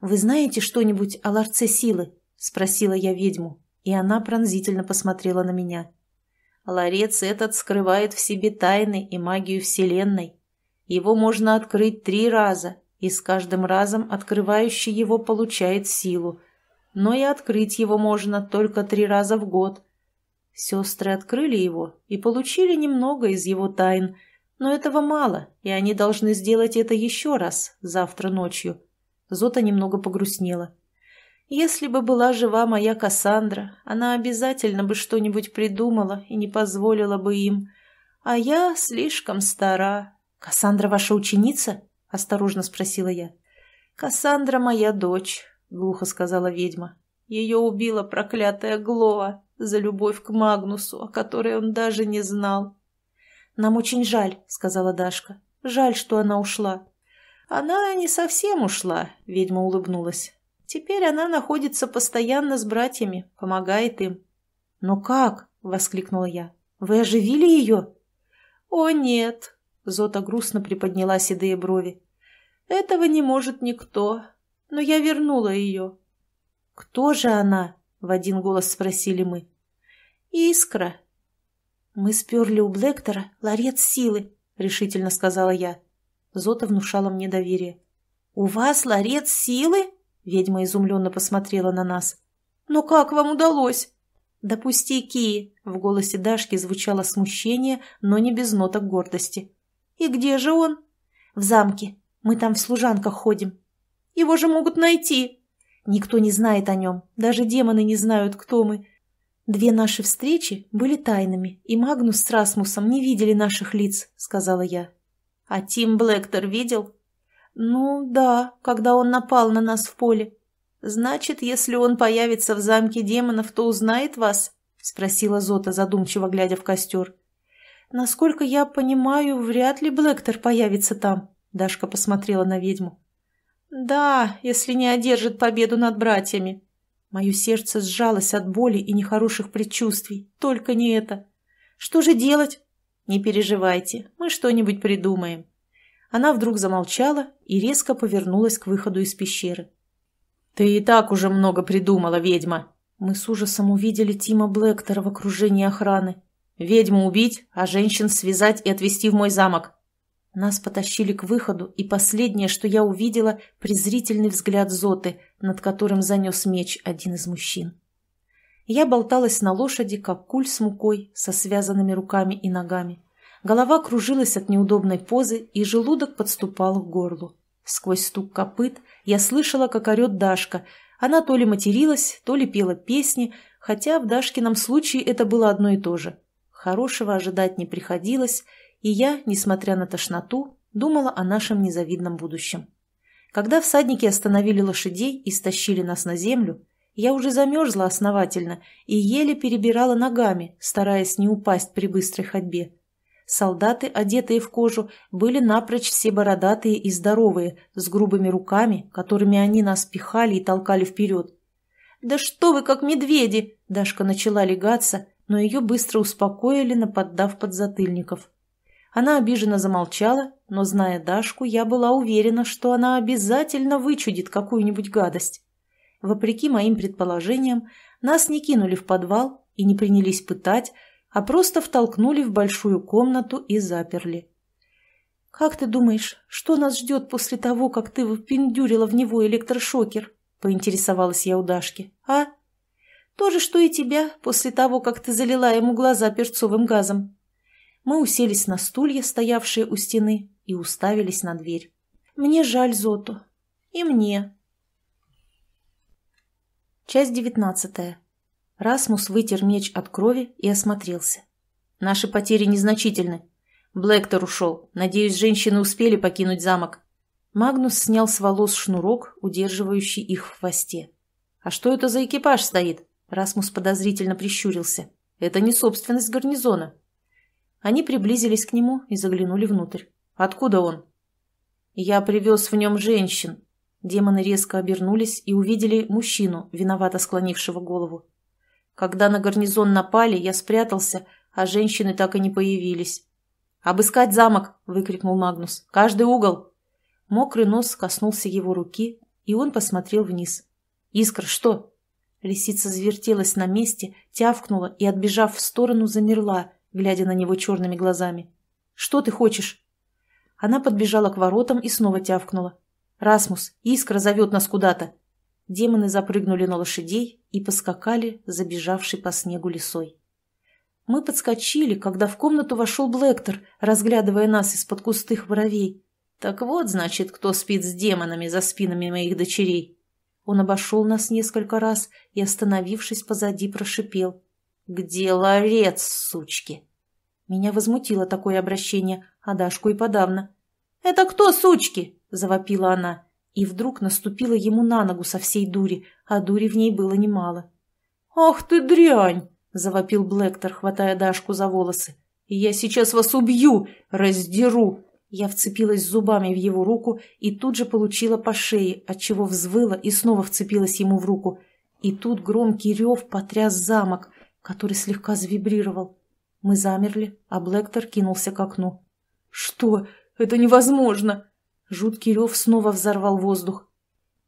«Вы знаете что-нибудь о ларце силы?» – спросила я ведьму, и она пронзительно посмотрела на меня. «Ларец этот скрывает в себе тайны и магию Вселенной. Его можно открыть три раза, и с каждым разом открывающий его получает силу. Но и открыть его можно только три раза в год. Сестры открыли его и получили немного из его тайн, но этого мало, и они должны сделать это еще раз, завтра ночью. Зота немного погрустнела. Если бы была жива моя Кассандра, она обязательно бы что-нибудь придумала и не позволила бы им. А я слишком стара, «Кассандра ваша ученица?» — осторожно спросила я. «Кассандра моя дочь», — глухо сказала ведьма. «Ее убила проклятая Глоа за любовь к Магнусу, о которой он даже не знал». «Нам очень жаль», — сказала Дашка. «Жаль, что она ушла». «Она не совсем ушла», — ведьма улыбнулась. «Теперь она находится постоянно с братьями, помогает им». «Но как?» — воскликнула я. «Вы оживили ее?» «О, нет!» Зота грустно приподняла седые брови. «Этого не может никто. Но я вернула ее». «Кто же она?» — в один голос спросили мы. «Искра». «Мы сперли у блектора ларец силы», — решительно сказала я. Зота внушала мне доверие. «У вас ларец силы?» — ведьма изумленно посмотрела на нас. «Но как вам удалось?» «Да пустяки!» — в голосе Дашки звучало смущение, но не без ноток гордости. «И где же он?» «В замке. Мы там в служанках ходим». «Его же могут найти!» «Никто не знает о нем. Даже демоны не знают, кто мы». «Две наши встречи были тайными, и Магнус с Расмусом не видели наших лиц», — сказала я. «А Тим Блэктор видел?» «Ну да, когда он напал на нас в поле». «Значит, если он появится в замке демонов, то узнает вас?» — спросила Зота, задумчиво глядя в костер. Насколько я понимаю, вряд ли Блэктор появится там. Дашка посмотрела на ведьму. Да, если не одержит победу над братьями. Мое сердце сжалось от боли и нехороших предчувствий. Только не это. Что же делать? Не переживайте, мы что-нибудь придумаем. Она вдруг замолчала и резко повернулась к выходу из пещеры. «Ты и так уже много придумала, ведьма!» Мы с ужасом увидели Тима Блэктора в окружении охраны. Ведьму убить, а женщин связать и отвезти в мой замок. Нас потащили к выходу, и последнее, что я увидела, презрительный взгляд Зоты, над которым занес меч один из мужчин. Я болталась на лошади, как куль с мукой, со связанными руками и ногами. Голова кружилась от неудобной позы, и желудок подступал к горлу. Сквозь стук копыт я слышала, как орет Дашка. Она то ли материлась, то ли пела песни, хотя в Дашкином случае это было одно и то же. Хорошего ожидать не приходилось, и я, несмотря на тошноту, думала о нашем незавидном будущем. Когда всадники остановили лошадей и стащили нас на землю, я уже замерзла основательно и еле перебирала ногами, стараясь не упасть при быстрой ходьбе. Солдаты, одетые в кожу, были напрочь все бородатые и здоровые, с грубыми руками, которыми они нас пихали и толкали вперед. «Да что вы, как медведи!» – Дашка начала легаться, но ее быстро успокоили, наподдав подзатыльников. Она обиженно замолчала, но, зная Дашку, я была уверена, что она обязательно вычудит какую-нибудь гадость. Вопреки моим предположениям, нас не кинули в подвал и не принялись пытать, а просто втолкнули в большую комнату и заперли. «Как ты думаешь, что нас ждет после того, как ты впендюрила в него электрошокер?» — поинтересовалась я у Дашки. «А?» То же, что и тебя, после того, как ты залила ему глаза перцовым газом. Мы уселись на стулья, стоявшие у стены, и уставились на дверь. Мне жаль Зоту. И мне. Часть девятнадцатая. Расмус вытер меч от крови и осмотрелся. Наши потери незначительны. Блэктор ушел. Надеюсь, женщины успели покинуть замок. Магнус снял с волос шнурок, удерживающий их в хвосте. «А что это за экипаж стоит?» Расмус подозрительно прищурился. «Это не собственность гарнизона». Они приблизились к нему и заглянули внутрь. «Откуда он?» «Я привез в нем женщин». Демоны резко обернулись и увидели мужчину, виновато склонившего голову. «Когда на гарнизон напали, я спрятался, а женщины так и не появились». «Обыскать замок!» – выкрикнул Магнус. «Каждый угол!» Мокрый нос коснулся его руки, и он посмотрел вниз. «Искр, что?» Лисица завертелась на месте, тявкнула и, отбежав в сторону, замерла, глядя на него черными глазами. «Что ты хочешь?» Она подбежала к воротам и снова тявкнула. «Расмус, искра зовет нас куда-то!» Демоны запрыгнули на лошадей и поскакали, забежавший по снегу лесой. Мы подскочили, когда в комнату вошел Блектор, разглядывая нас из-под кустых воровей. «Так вот, значит, кто спит с демонами за спинами моих дочерей!» Он обошел нас несколько раз и, остановившись позади, прошипел. «Где ларец, сучки?» Меня возмутило такое обращение, а Дашку и подавно. «Это кто, сучки?» – завопила она. И вдруг наступила ему на ногу со всей дури, а дури в ней было немало. «Ах ты дрянь!» – завопил Блэктор, хватая Дашку за волосы. «Я сейчас вас убью! Раздеру! Я вцепилась зубами в его руку и тут же получила по шее, отчего взвыла и снова вцепилась ему в руку. И тут громкий рев потряс замок, который слегка завибрировал. Мы замерли, а Блэктор кинулся к окну. «Что? Это невозможно!» Жуткий рев снова взорвал воздух.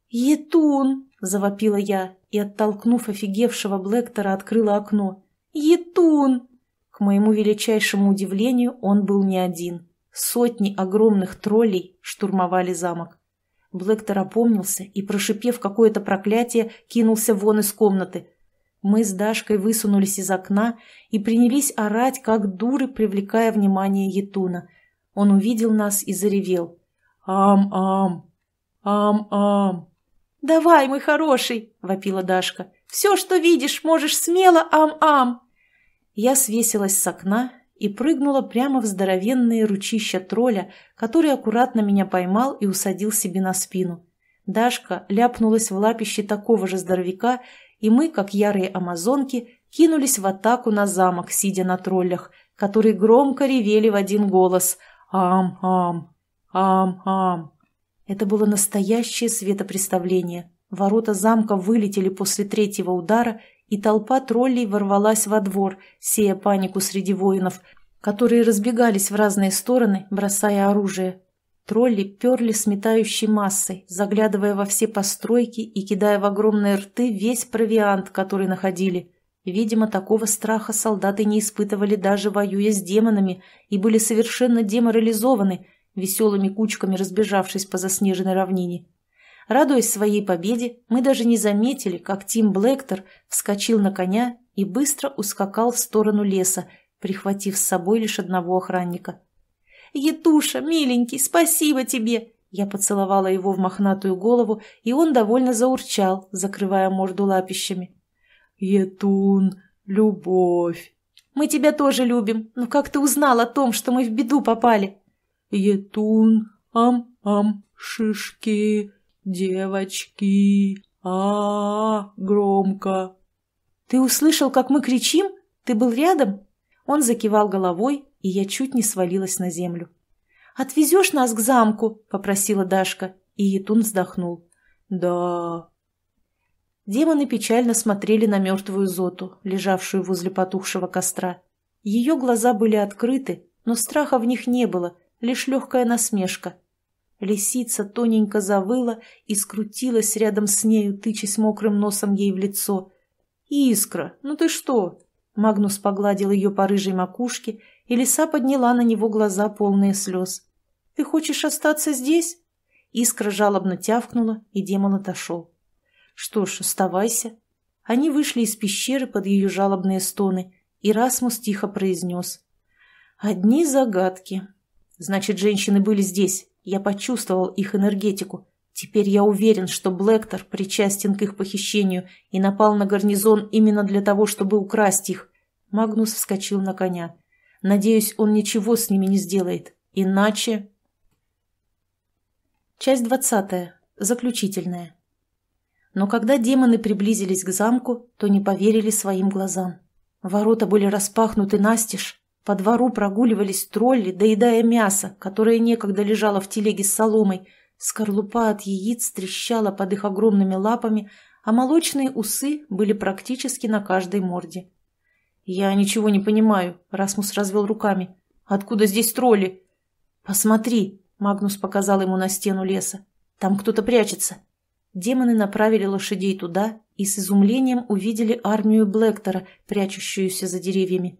«Етун!» — завопила я и, оттолкнув офигевшего Блэктора, открыла окно. «Етун!» К моему величайшему удивлению, он был не один — Сотни огромных троллей штурмовали замок. Блэктор опомнился и, прошипев какое-то проклятие, кинулся вон из комнаты. Мы с Дашкой высунулись из окна и принялись орать, как дуры, привлекая внимание Етуна. Он увидел нас и заревел. «Ам-ам! Ам-ам!» «Давай, мой хороший!» — вопила Дашка. «Все, что видишь, можешь смело ам-ам!» Я свесилась с окна и прыгнула прямо в здоровенные ручища тролля, который аккуратно меня поймал и усадил себе на спину. Дашка ляпнулась в лапище такого же здоровяка, и мы, как ярые амазонки, кинулись в атаку на замок, сидя на троллях, которые громко ревели в один голос «Ам-ам! Ам-ам!». Это было настоящее светопреставление. Ворота замка вылетели после третьего удара и толпа троллей ворвалась во двор, сея панику среди воинов, которые разбегались в разные стороны, бросая оружие. Тролли перли сметающей массой, заглядывая во все постройки и кидая в огромные рты весь провиант, который находили. Видимо, такого страха солдаты не испытывали даже воюя с демонами и были совершенно деморализованы, веселыми кучками разбежавшись по заснеженной равнине. Радуясь своей победе, мы даже не заметили, как Тим Блэктор вскочил на коня и быстро ускакал в сторону леса, прихватив с собой лишь одного охранника. «Етуша, миленький, спасибо тебе!» Я поцеловала его в мохнатую голову, и он довольно заурчал, закрывая морду лапищами. «Етун, любовь!» «Мы тебя тоже любим, но как ты узнал о том, что мы в беду попали?» «Етун, ам-ам, шишки!» «Девочки! а, -а, -а Громко!» «Ты услышал, как мы кричим? Ты был рядом?» Он закивал головой, и я чуть не свалилась на землю. «Отвезешь нас к замку?» – попросила Дашка, и Етун вздохнул. «Да...» Демоны печально смотрели на мертвую Зоту, лежавшую возле потухшего костра. Ее глаза были открыты, но страха в них не было, лишь легкая насмешка – Лисица тоненько завыла и скрутилась рядом с нею, тычась мокрым носом ей в лицо. «Искра, ну ты что?» Магнус погладил ее по рыжей макушке, и лиса подняла на него глаза, полные слез. «Ты хочешь остаться здесь?» Искра жалобно тявкнула, и демон отошел. «Что ж, оставайся». Они вышли из пещеры под ее жалобные стоны, и Расмус тихо произнес. «Одни загадки. Значит, женщины были здесь». Я почувствовал их энергетику. Теперь я уверен, что Блэктор причастен к их похищению и напал на гарнизон именно для того, чтобы украсть их. Магнус вскочил на коня. Надеюсь, он ничего с ними не сделает. Иначе... Часть двадцатая. Заключительная. Но когда демоны приблизились к замку, то не поверили своим глазам. Ворота были распахнуты настежь, по двору прогуливались тролли, доедая мясо, которое некогда лежало в телеге с соломой. Скорлупа от яиц трещала под их огромными лапами, а молочные усы были практически на каждой морде. «Я ничего не понимаю», — Расмус развел руками. «Откуда здесь тролли?» «Посмотри», — Магнус показал ему на стену леса. «Там кто-то прячется». Демоны направили лошадей туда и с изумлением увидели армию Блэктора, прячущуюся за деревьями.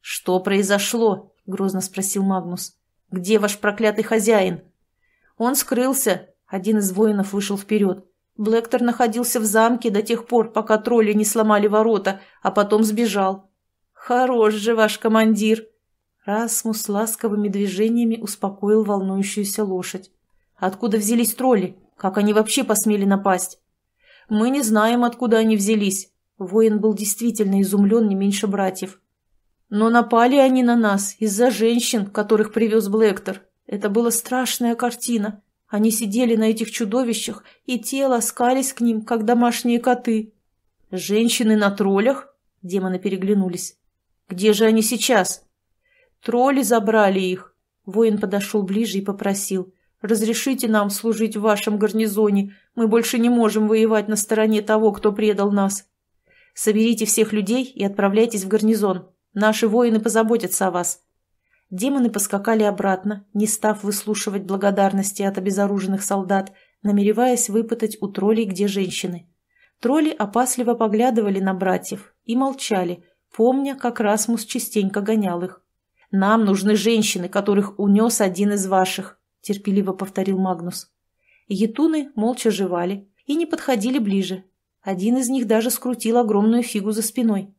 «Что произошло?» — грозно спросил Магнус. «Где ваш проклятый хозяин?» «Он скрылся», — один из воинов вышел вперед. Блэктор находился в замке до тех пор, пока тролли не сломали ворота, а потом сбежал. «Хорош же ваш командир!» Расмус ласковыми движениями успокоил волнующуюся лошадь. «Откуда взялись тролли? Как они вообще посмели напасть?» «Мы не знаем, откуда они взялись». Воин был действительно изумлен не меньше братьев. Но напали они на нас из-за женщин, которых привез Блэктор. Это была страшная картина. Они сидели на этих чудовищах и те ласкались к ним, как домашние коты. Женщины на троллях? Демоны переглянулись. Где же они сейчас? Тролли забрали их. Воин подошел ближе и попросил. «Разрешите нам служить в вашем гарнизоне. Мы больше не можем воевать на стороне того, кто предал нас. Соберите всех людей и отправляйтесь в гарнизон. Наши воины позаботятся о вас». Демоны поскакали обратно, не став выслушивать благодарности от обезоруженных солдат, намереваясь выпытать у троллей, где женщины. Тролли опасливо поглядывали на братьев и молчали, помня, как Расмус частенько гонял их. «Нам нужны женщины, которых унес один из ваших», — терпеливо повторил Магнус. Етуны молча жевали и не подходили ближе. Один из них даже скрутил огромную фигу за спиной.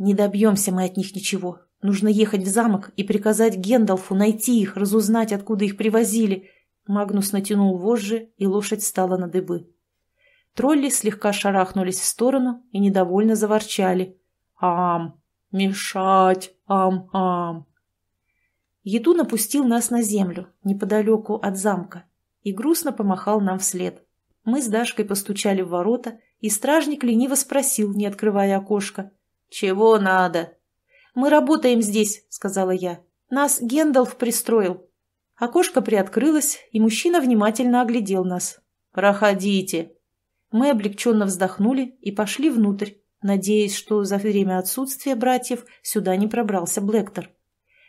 «Не добьемся мы от них ничего. Нужно ехать в замок и приказать Гендалфу найти их, разузнать, откуда их привозили». Магнус натянул вожжи, и лошадь стала на дыбы. Тролли слегка шарахнулись в сторону и недовольно заворчали. «Ам! Мешать! Ам-ам!» Еду напустил нас на землю, неподалеку от замка, и грустно помахал нам вслед. Мы с Дашкой постучали в ворота, и стражник лениво спросил, не открывая окошко. «Чего надо?» «Мы работаем здесь», — сказала я. «Нас Гендалф пристроил». Окошко приоткрылось, и мужчина внимательно оглядел нас. «Проходите». Мы облегченно вздохнули и пошли внутрь, надеясь, что за время отсутствия братьев сюда не пробрался Блэктор.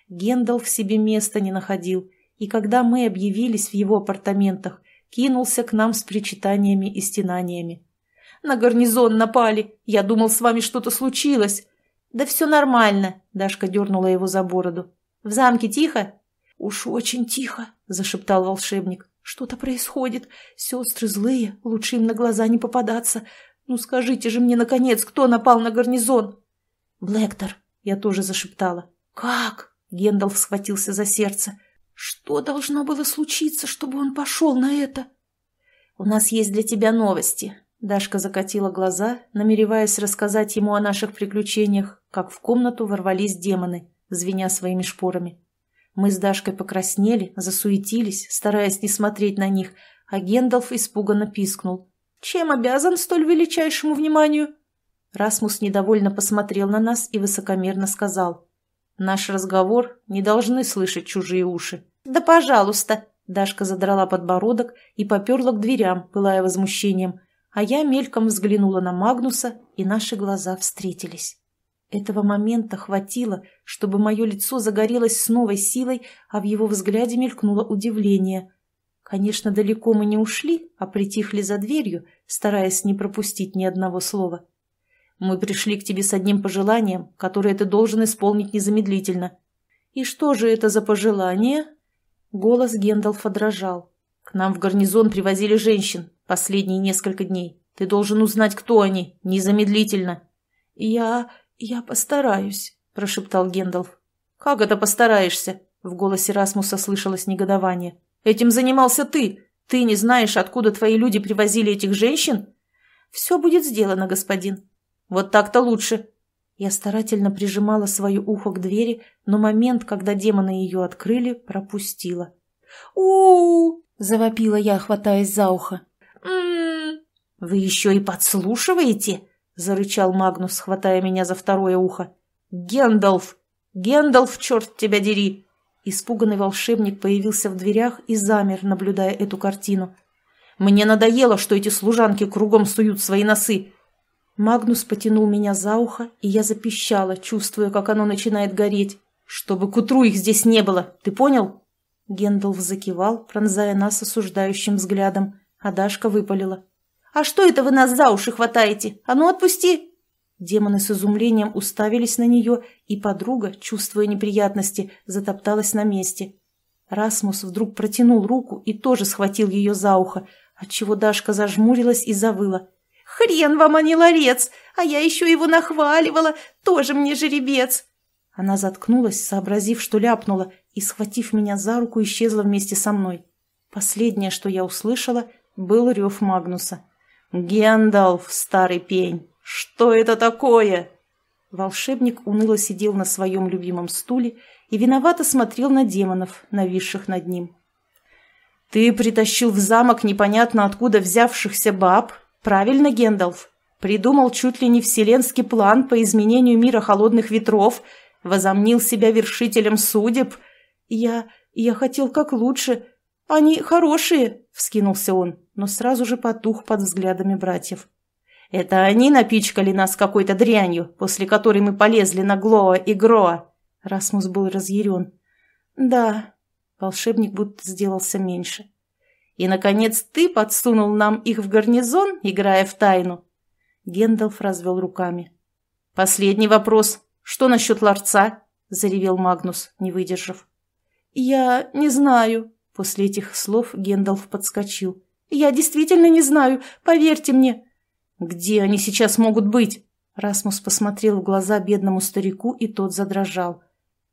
Гендалф себе места не находил, и когда мы объявились в его апартаментах, кинулся к нам с причитаниями и стенаниями. На гарнизон напали. Я думал, с вами что-то случилось. Да все нормально, Дашка дернула его за бороду. В замке тихо? Уж очень тихо, зашептал волшебник. Что-то происходит. Сестры злые, лучше им на глаза не попадаться. Ну скажите же мне, наконец, кто напал на гарнизон? Блэктор, я тоже зашептала. Как? Гендалф схватился за сердце. Что должно было случиться, чтобы он пошел на это? У нас есть для тебя новости. Дашка закатила глаза, намереваясь рассказать ему о наших приключениях, как в комнату ворвались демоны, звеня своими шпорами. Мы с Дашкой покраснели, засуетились, стараясь не смотреть на них, а Гендалф испуганно пискнул. «Чем обязан столь величайшему вниманию?» Расмус недовольно посмотрел на нас и высокомерно сказал. «Наш разговор не должны слышать чужие уши». «Да пожалуйста!» Дашка задрала подбородок и поперла к дверям, пылая возмущением – а я мельком взглянула на Магнуса, и наши глаза встретились. Этого момента хватило, чтобы мое лицо загорелось с новой силой, а в его взгляде мелькнуло удивление. Конечно, далеко мы не ушли, а притихли за дверью, стараясь не пропустить ни одного слова. «Мы пришли к тебе с одним пожеланием, которое ты должен исполнить незамедлительно». «И что же это за пожелание?» Голос Гендалфа дрожал. «К нам в гарнизон привозили женщин, Последние несколько дней. Ты должен узнать, кто они, незамедлительно. Я... я постараюсь, прошептал Гендалф. Как это постараешься? В голосе Расмуса слышалось негодование. Этим занимался ты. Ты не знаешь, откуда твои люди привозили этих женщин? Все будет сделано, господин. Вот так-то лучше. Я старательно прижимала свое ухо к двери, но момент, когда демоны ее открыли, пропустила. у, -у, -у, завопила я, хватаясь за ухо. «М-м-м». «Вы еще и подслушиваете?» — зарычал Магнус, хватая меня за второе ухо. «Гендалф! Гендалф, черт тебя дери!» Испуганный волшебник появился в дверях и замер, наблюдая эту картину. «Мне надоело, что эти служанки кругом суют свои носы!» Магнус потянул меня за ухо, и я запищала, чувствуя, как оно начинает гореть. «Чтобы к утру их здесь не было, ты понял?» Гендалф закивал, пронзая нас осуждающим взглядом. А Дашка выпалила. «А что это вы нас за уши хватаете? А ну отпусти!» Демоны с изумлением уставились на нее, и подруга, чувствуя неприятности, затопталась на месте. Расмус вдруг протянул руку и тоже схватил ее за ухо, отчего Дашка зажмурилась и завыла. «Хрен вам, а не ларец! А я еще его нахваливала! Тоже мне жеребец!» Она заткнулась, сообразив, что ляпнула, и, схватив меня за руку, исчезла вместе со мной. Последнее, что я услышала — был рев Магнуса. «Гендалф, старый пень! Что это такое?» Волшебник уныло сидел на своем любимом стуле и виновато смотрел на демонов, нависших над ним. «Ты притащил в замок непонятно откуда взявшихся баб, правильно, Гендалф? Придумал чуть ли не вселенский план по изменению мира холодных ветров, возомнил себя вершителем судеб. Я... я хотел как лучше. Они хорошие!» — вскинулся он но сразу же потух под взглядами братьев. «Это они напичкали нас какой-то дрянью, после которой мы полезли на Глоа и Гроа!» Расмус был разъярен. «Да». Волшебник будто сделался меньше. «И, наконец, ты подсунул нам их в гарнизон, играя в тайну?» Гендалф развел руками. «Последний вопрос. Что насчет ларца?» – заревел Магнус, не выдержав. «Я не знаю». После этих слов Гендалф подскочил я действительно не знаю, поверьте мне». «Где они сейчас могут быть?» Расмус посмотрел в глаза бедному старику, и тот задрожал.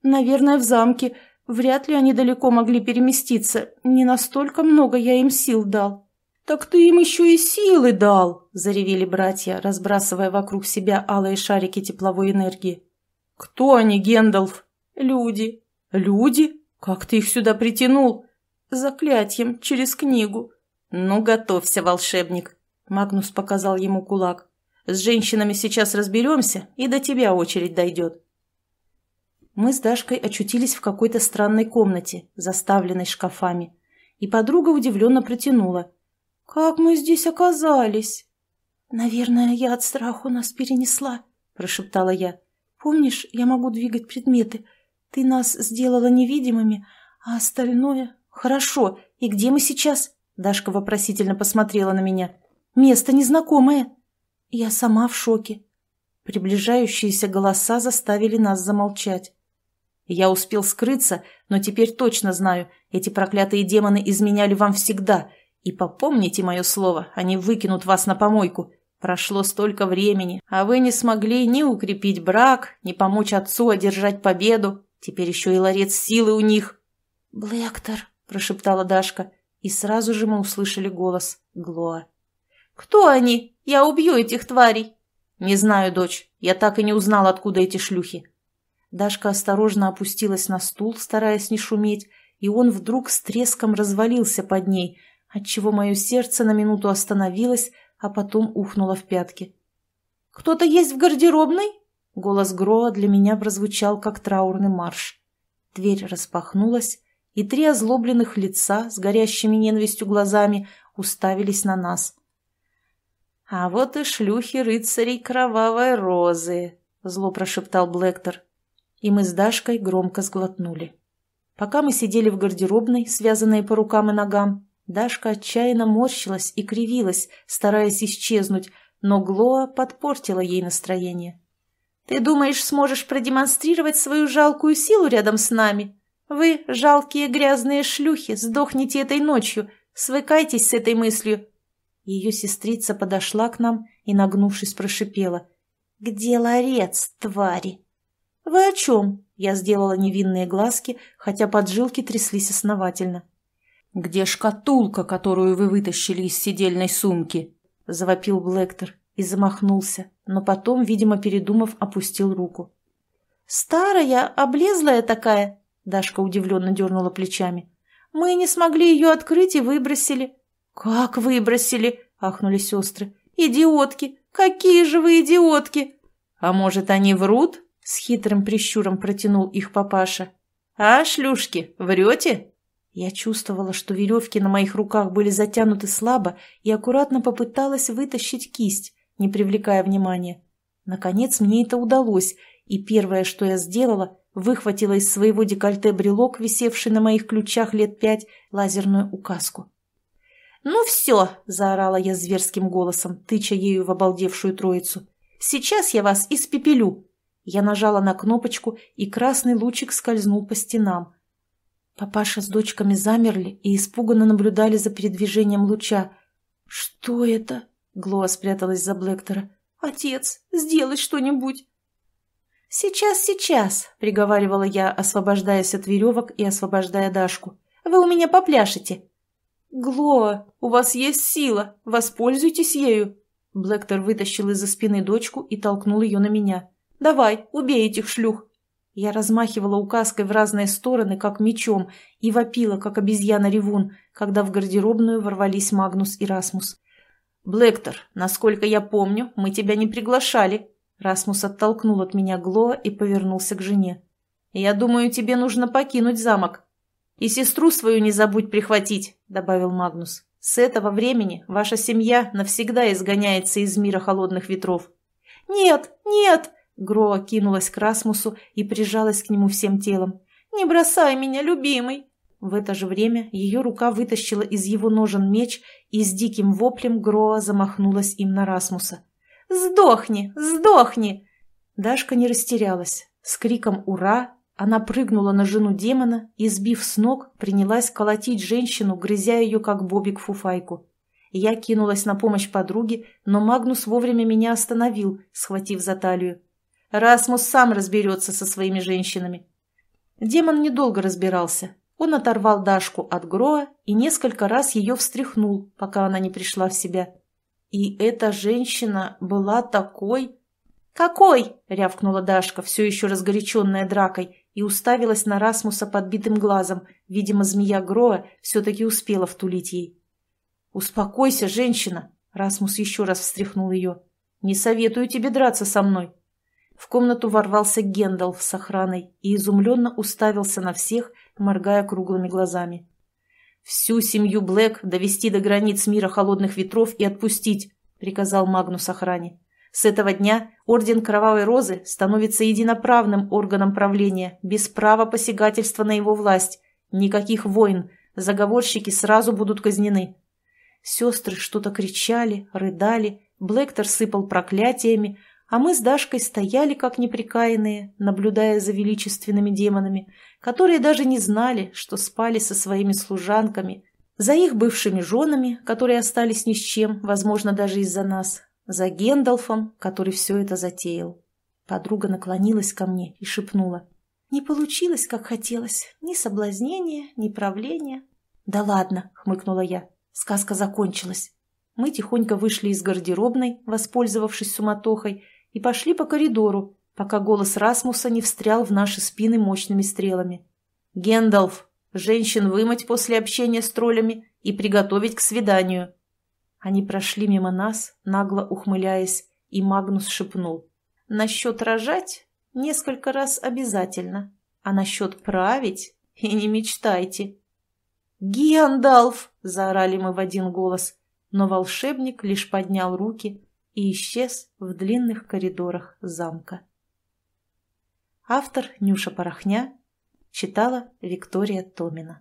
«Наверное, в замке. Вряд ли они далеко могли переместиться. Не настолько много я им сил дал». «Так ты им еще и силы дал!» – заревели братья, разбрасывая вокруг себя алые шарики тепловой энергии. «Кто они, Гендалф?» «Люди». «Люди? Как ты их сюда притянул?» «Заклятием, через книгу. «Ну, готовься, волшебник», — Магнус показал ему кулак. «С женщинами сейчас разберемся, и до тебя очередь дойдет». Мы с Дашкой очутились в какой-то странной комнате, заставленной шкафами, и подруга удивленно протянула. «Как мы здесь оказались?» «Наверное, я от страха нас перенесла», — прошептала я. «Помнишь, я могу двигать предметы. Ты нас сделала невидимыми, а остальное...» «Хорошо, и где мы сейчас?» Дашка вопросительно посмотрела на меня. «Место незнакомое». «Я сама в шоке». Приближающиеся голоса заставили нас замолчать. Я успел скрыться, но теперь точно знаю, эти проклятые демоны изменяли вам всегда. И попомните мое слово, они выкинут вас на помойку. Прошло столько времени, а вы не смогли ни укрепить брак, ни помочь отцу одержать победу. Теперь еще и ларец силы у них. «Блэктор», — прошептала Дашка, и сразу же мы услышали голос Глоа. «Кто они? Я убью этих тварей!» «Не знаю, дочь. Я так и не узнал, откуда эти шлюхи». Дашка осторожно опустилась на стул, стараясь не шуметь, и он вдруг с треском развалился под ней, отчего мое сердце на минуту остановилось, а потом ухнуло в пятки. «Кто-то есть в гардеробной?» Голос Гроа для меня прозвучал, как траурный марш. Дверь распахнулась, и три озлобленных лица с горящими ненавистью глазами уставились на нас. «А вот и шлюхи рыцарей кровавой розы», — зло прошептал блектор, И мы с Дашкой громко сглотнули. Пока мы сидели в гардеробной, связанные по рукам и ногам, Дашка отчаянно морщилась и кривилась, стараясь исчезнуть, но Глоа подпортила ей настроение. «Ты думаешь, сможешь продемонстрировать свою жалкую силу рядом с нами?» Вы, жалкие грязные шлюхи, сдохните этой ночью, свыкайтесь с этой мыслью. Ее сестрица подошла к нам и, нагнувшись, прошипела. «Где ларец, твари?» «Вы о чем?» Я сделала невинные глазки, хотя поджилки тряслись основательно. «Где шкатулка, которую вы вытащили из сидельной сумки?» — завопил Блэктор и замахнулся, но потом, видимо, передумав, опустил руку. «Старая, облезлая такая!» Дашка удивленно дернула плечами. «Мы не смогли ее открыть и выбросили». «Как выбросили?» – ахнули сестры. «Идиотки! Какие же вы идиотки!» «А может, они врут?» – с хитрым прищуром протянул их папаша. «А, шлюшки, врете?» Я чувствовала, что веревки на моих руках были затянуты слабо и аккуратно попыталась вытащить кисть, не привлекая внимания. Наконец мне это удалось, и первое, что я сделала, выхватила из своего декольте брелок, висевший на моих ключах лет пять, лазерную указку. «Ну все!» – заорала я зверским голосом, тыча ею в обалдевшую троицу. «Сейчас я вас испепелю!» Я нажала на кнопочку, и красный лучик скользнул по стенам. Папаша с дочками замерли и испуганно наблюдали за передвижением луча. «Что это?» – Глоа спряталась за блектора. «Отец, сделай что-нибудь!» «Сейчас, сейчас», — приговаривала я, освобождаясь от веревок и освобождая Дашку. «Вы у меня попляшете». «Глоа, у вас есть сила, воспользуйтесь ею». Блэктор вытащил из-за спины дочку и толкнул ее на меня. «Давай, убей этих шлюх!» Я размахивала указкой в разные стороны, как мечом, и вопила, как обезьяна-ревун, когда в гардеробную ворвались Магнус и Расмус. «Блэктор, насколько я помню, мы тебя не приглашали», Расмус оттолкнул от меня Гло и повернулся к жене. «Я думаю, тебе нужно покинуть замок. И сестру свою не забудь прихватить», — добавил Магнус. «С этого времени ваша семья навсегда изгоняется из мира холодных ветров». «Нет, нет!» — Гро кинулась к Расмусу и прижалась к нему всем телом. «Не бросай меня, любимый!» В это же время ее рука вытащила из его ножен меч и с диким воплем Гроа замахнулась им на Расмуса. «Сдохни! Сдохни!» Дашка не растерялась. С криком «Ура!» она прыгнула на жену демона и, сбив с ног, принялась колотить женщину, грызя ее, как бобик, фуфайку. Я кинулась на помощь подруге, но Магнус вовремя меня остановил, схватив за талию. Расмус сам разберется со своими женщинами. Демон недолго разбирался. Он оторвал Дашку от Гроа и несколько раз ее встряхнул, пока она не пришла в себя. И эта женщина была такой... «Какой?» — рявкнула Дашка, все еще разгоряченная дракой, и уставилась на Расмуса подбитым глазом. Видимо, змея Гроа все-таки успела втулить ей. «Успокойся, женщина!» — Расмус еще раз встряхнул ее. «Не советую тебе драться со мной!» В комнату ворвался Гендалф с охраной и изумленно уставился на всех, моргая круглыми глазами. «Всю семью Блэк довести до границ мира холодных ветров и отпустить», — приказал Магнус охране. «С этого дня Орден Кровавой Розы становится единоправным органом правления, без права посягательства на его власть. Никаких войн, заговорщики сразу будут казнены». Сестры что-то кричали, рыдали, Блэктор сыпал проклятиями, а мы с Дашкой стояли как неприкаянные, наблюдая за величественными демонами — которые даже не знали, что спали со своими служанками, за их бывшими женами, которые остались ни с чем, возможно, даже из-за нас, за Гендалфом, который все это затеял. Подруга наклонилась ко мне и шепнула. «Не получилось, как хотелось. Ни соблазнения, ни правления». «Да ладно», — хмыкнула я. «Сказка закончилась». Мы тихонько вышли из гардеробной, воспользовавшись суматохой, и пошли по коридору, пока голос Расмуса не встрял в наши спины мощными стрелами. «Гендалф, женщин вымыть после общения с троллями и приготовить к свиданию». Они прошли мимо нас, нагло ухмыляясь, и Магнус шепнул. «Насчет рожать несколько раз обязательно, а насчет править и не мечтайте». «Гендалф!» — заорали мы в один голос, но волшебник лишь поднял руки и исчез в длинных коридорах замка. Автор Нюша Порохня. Читала Виктория Томина.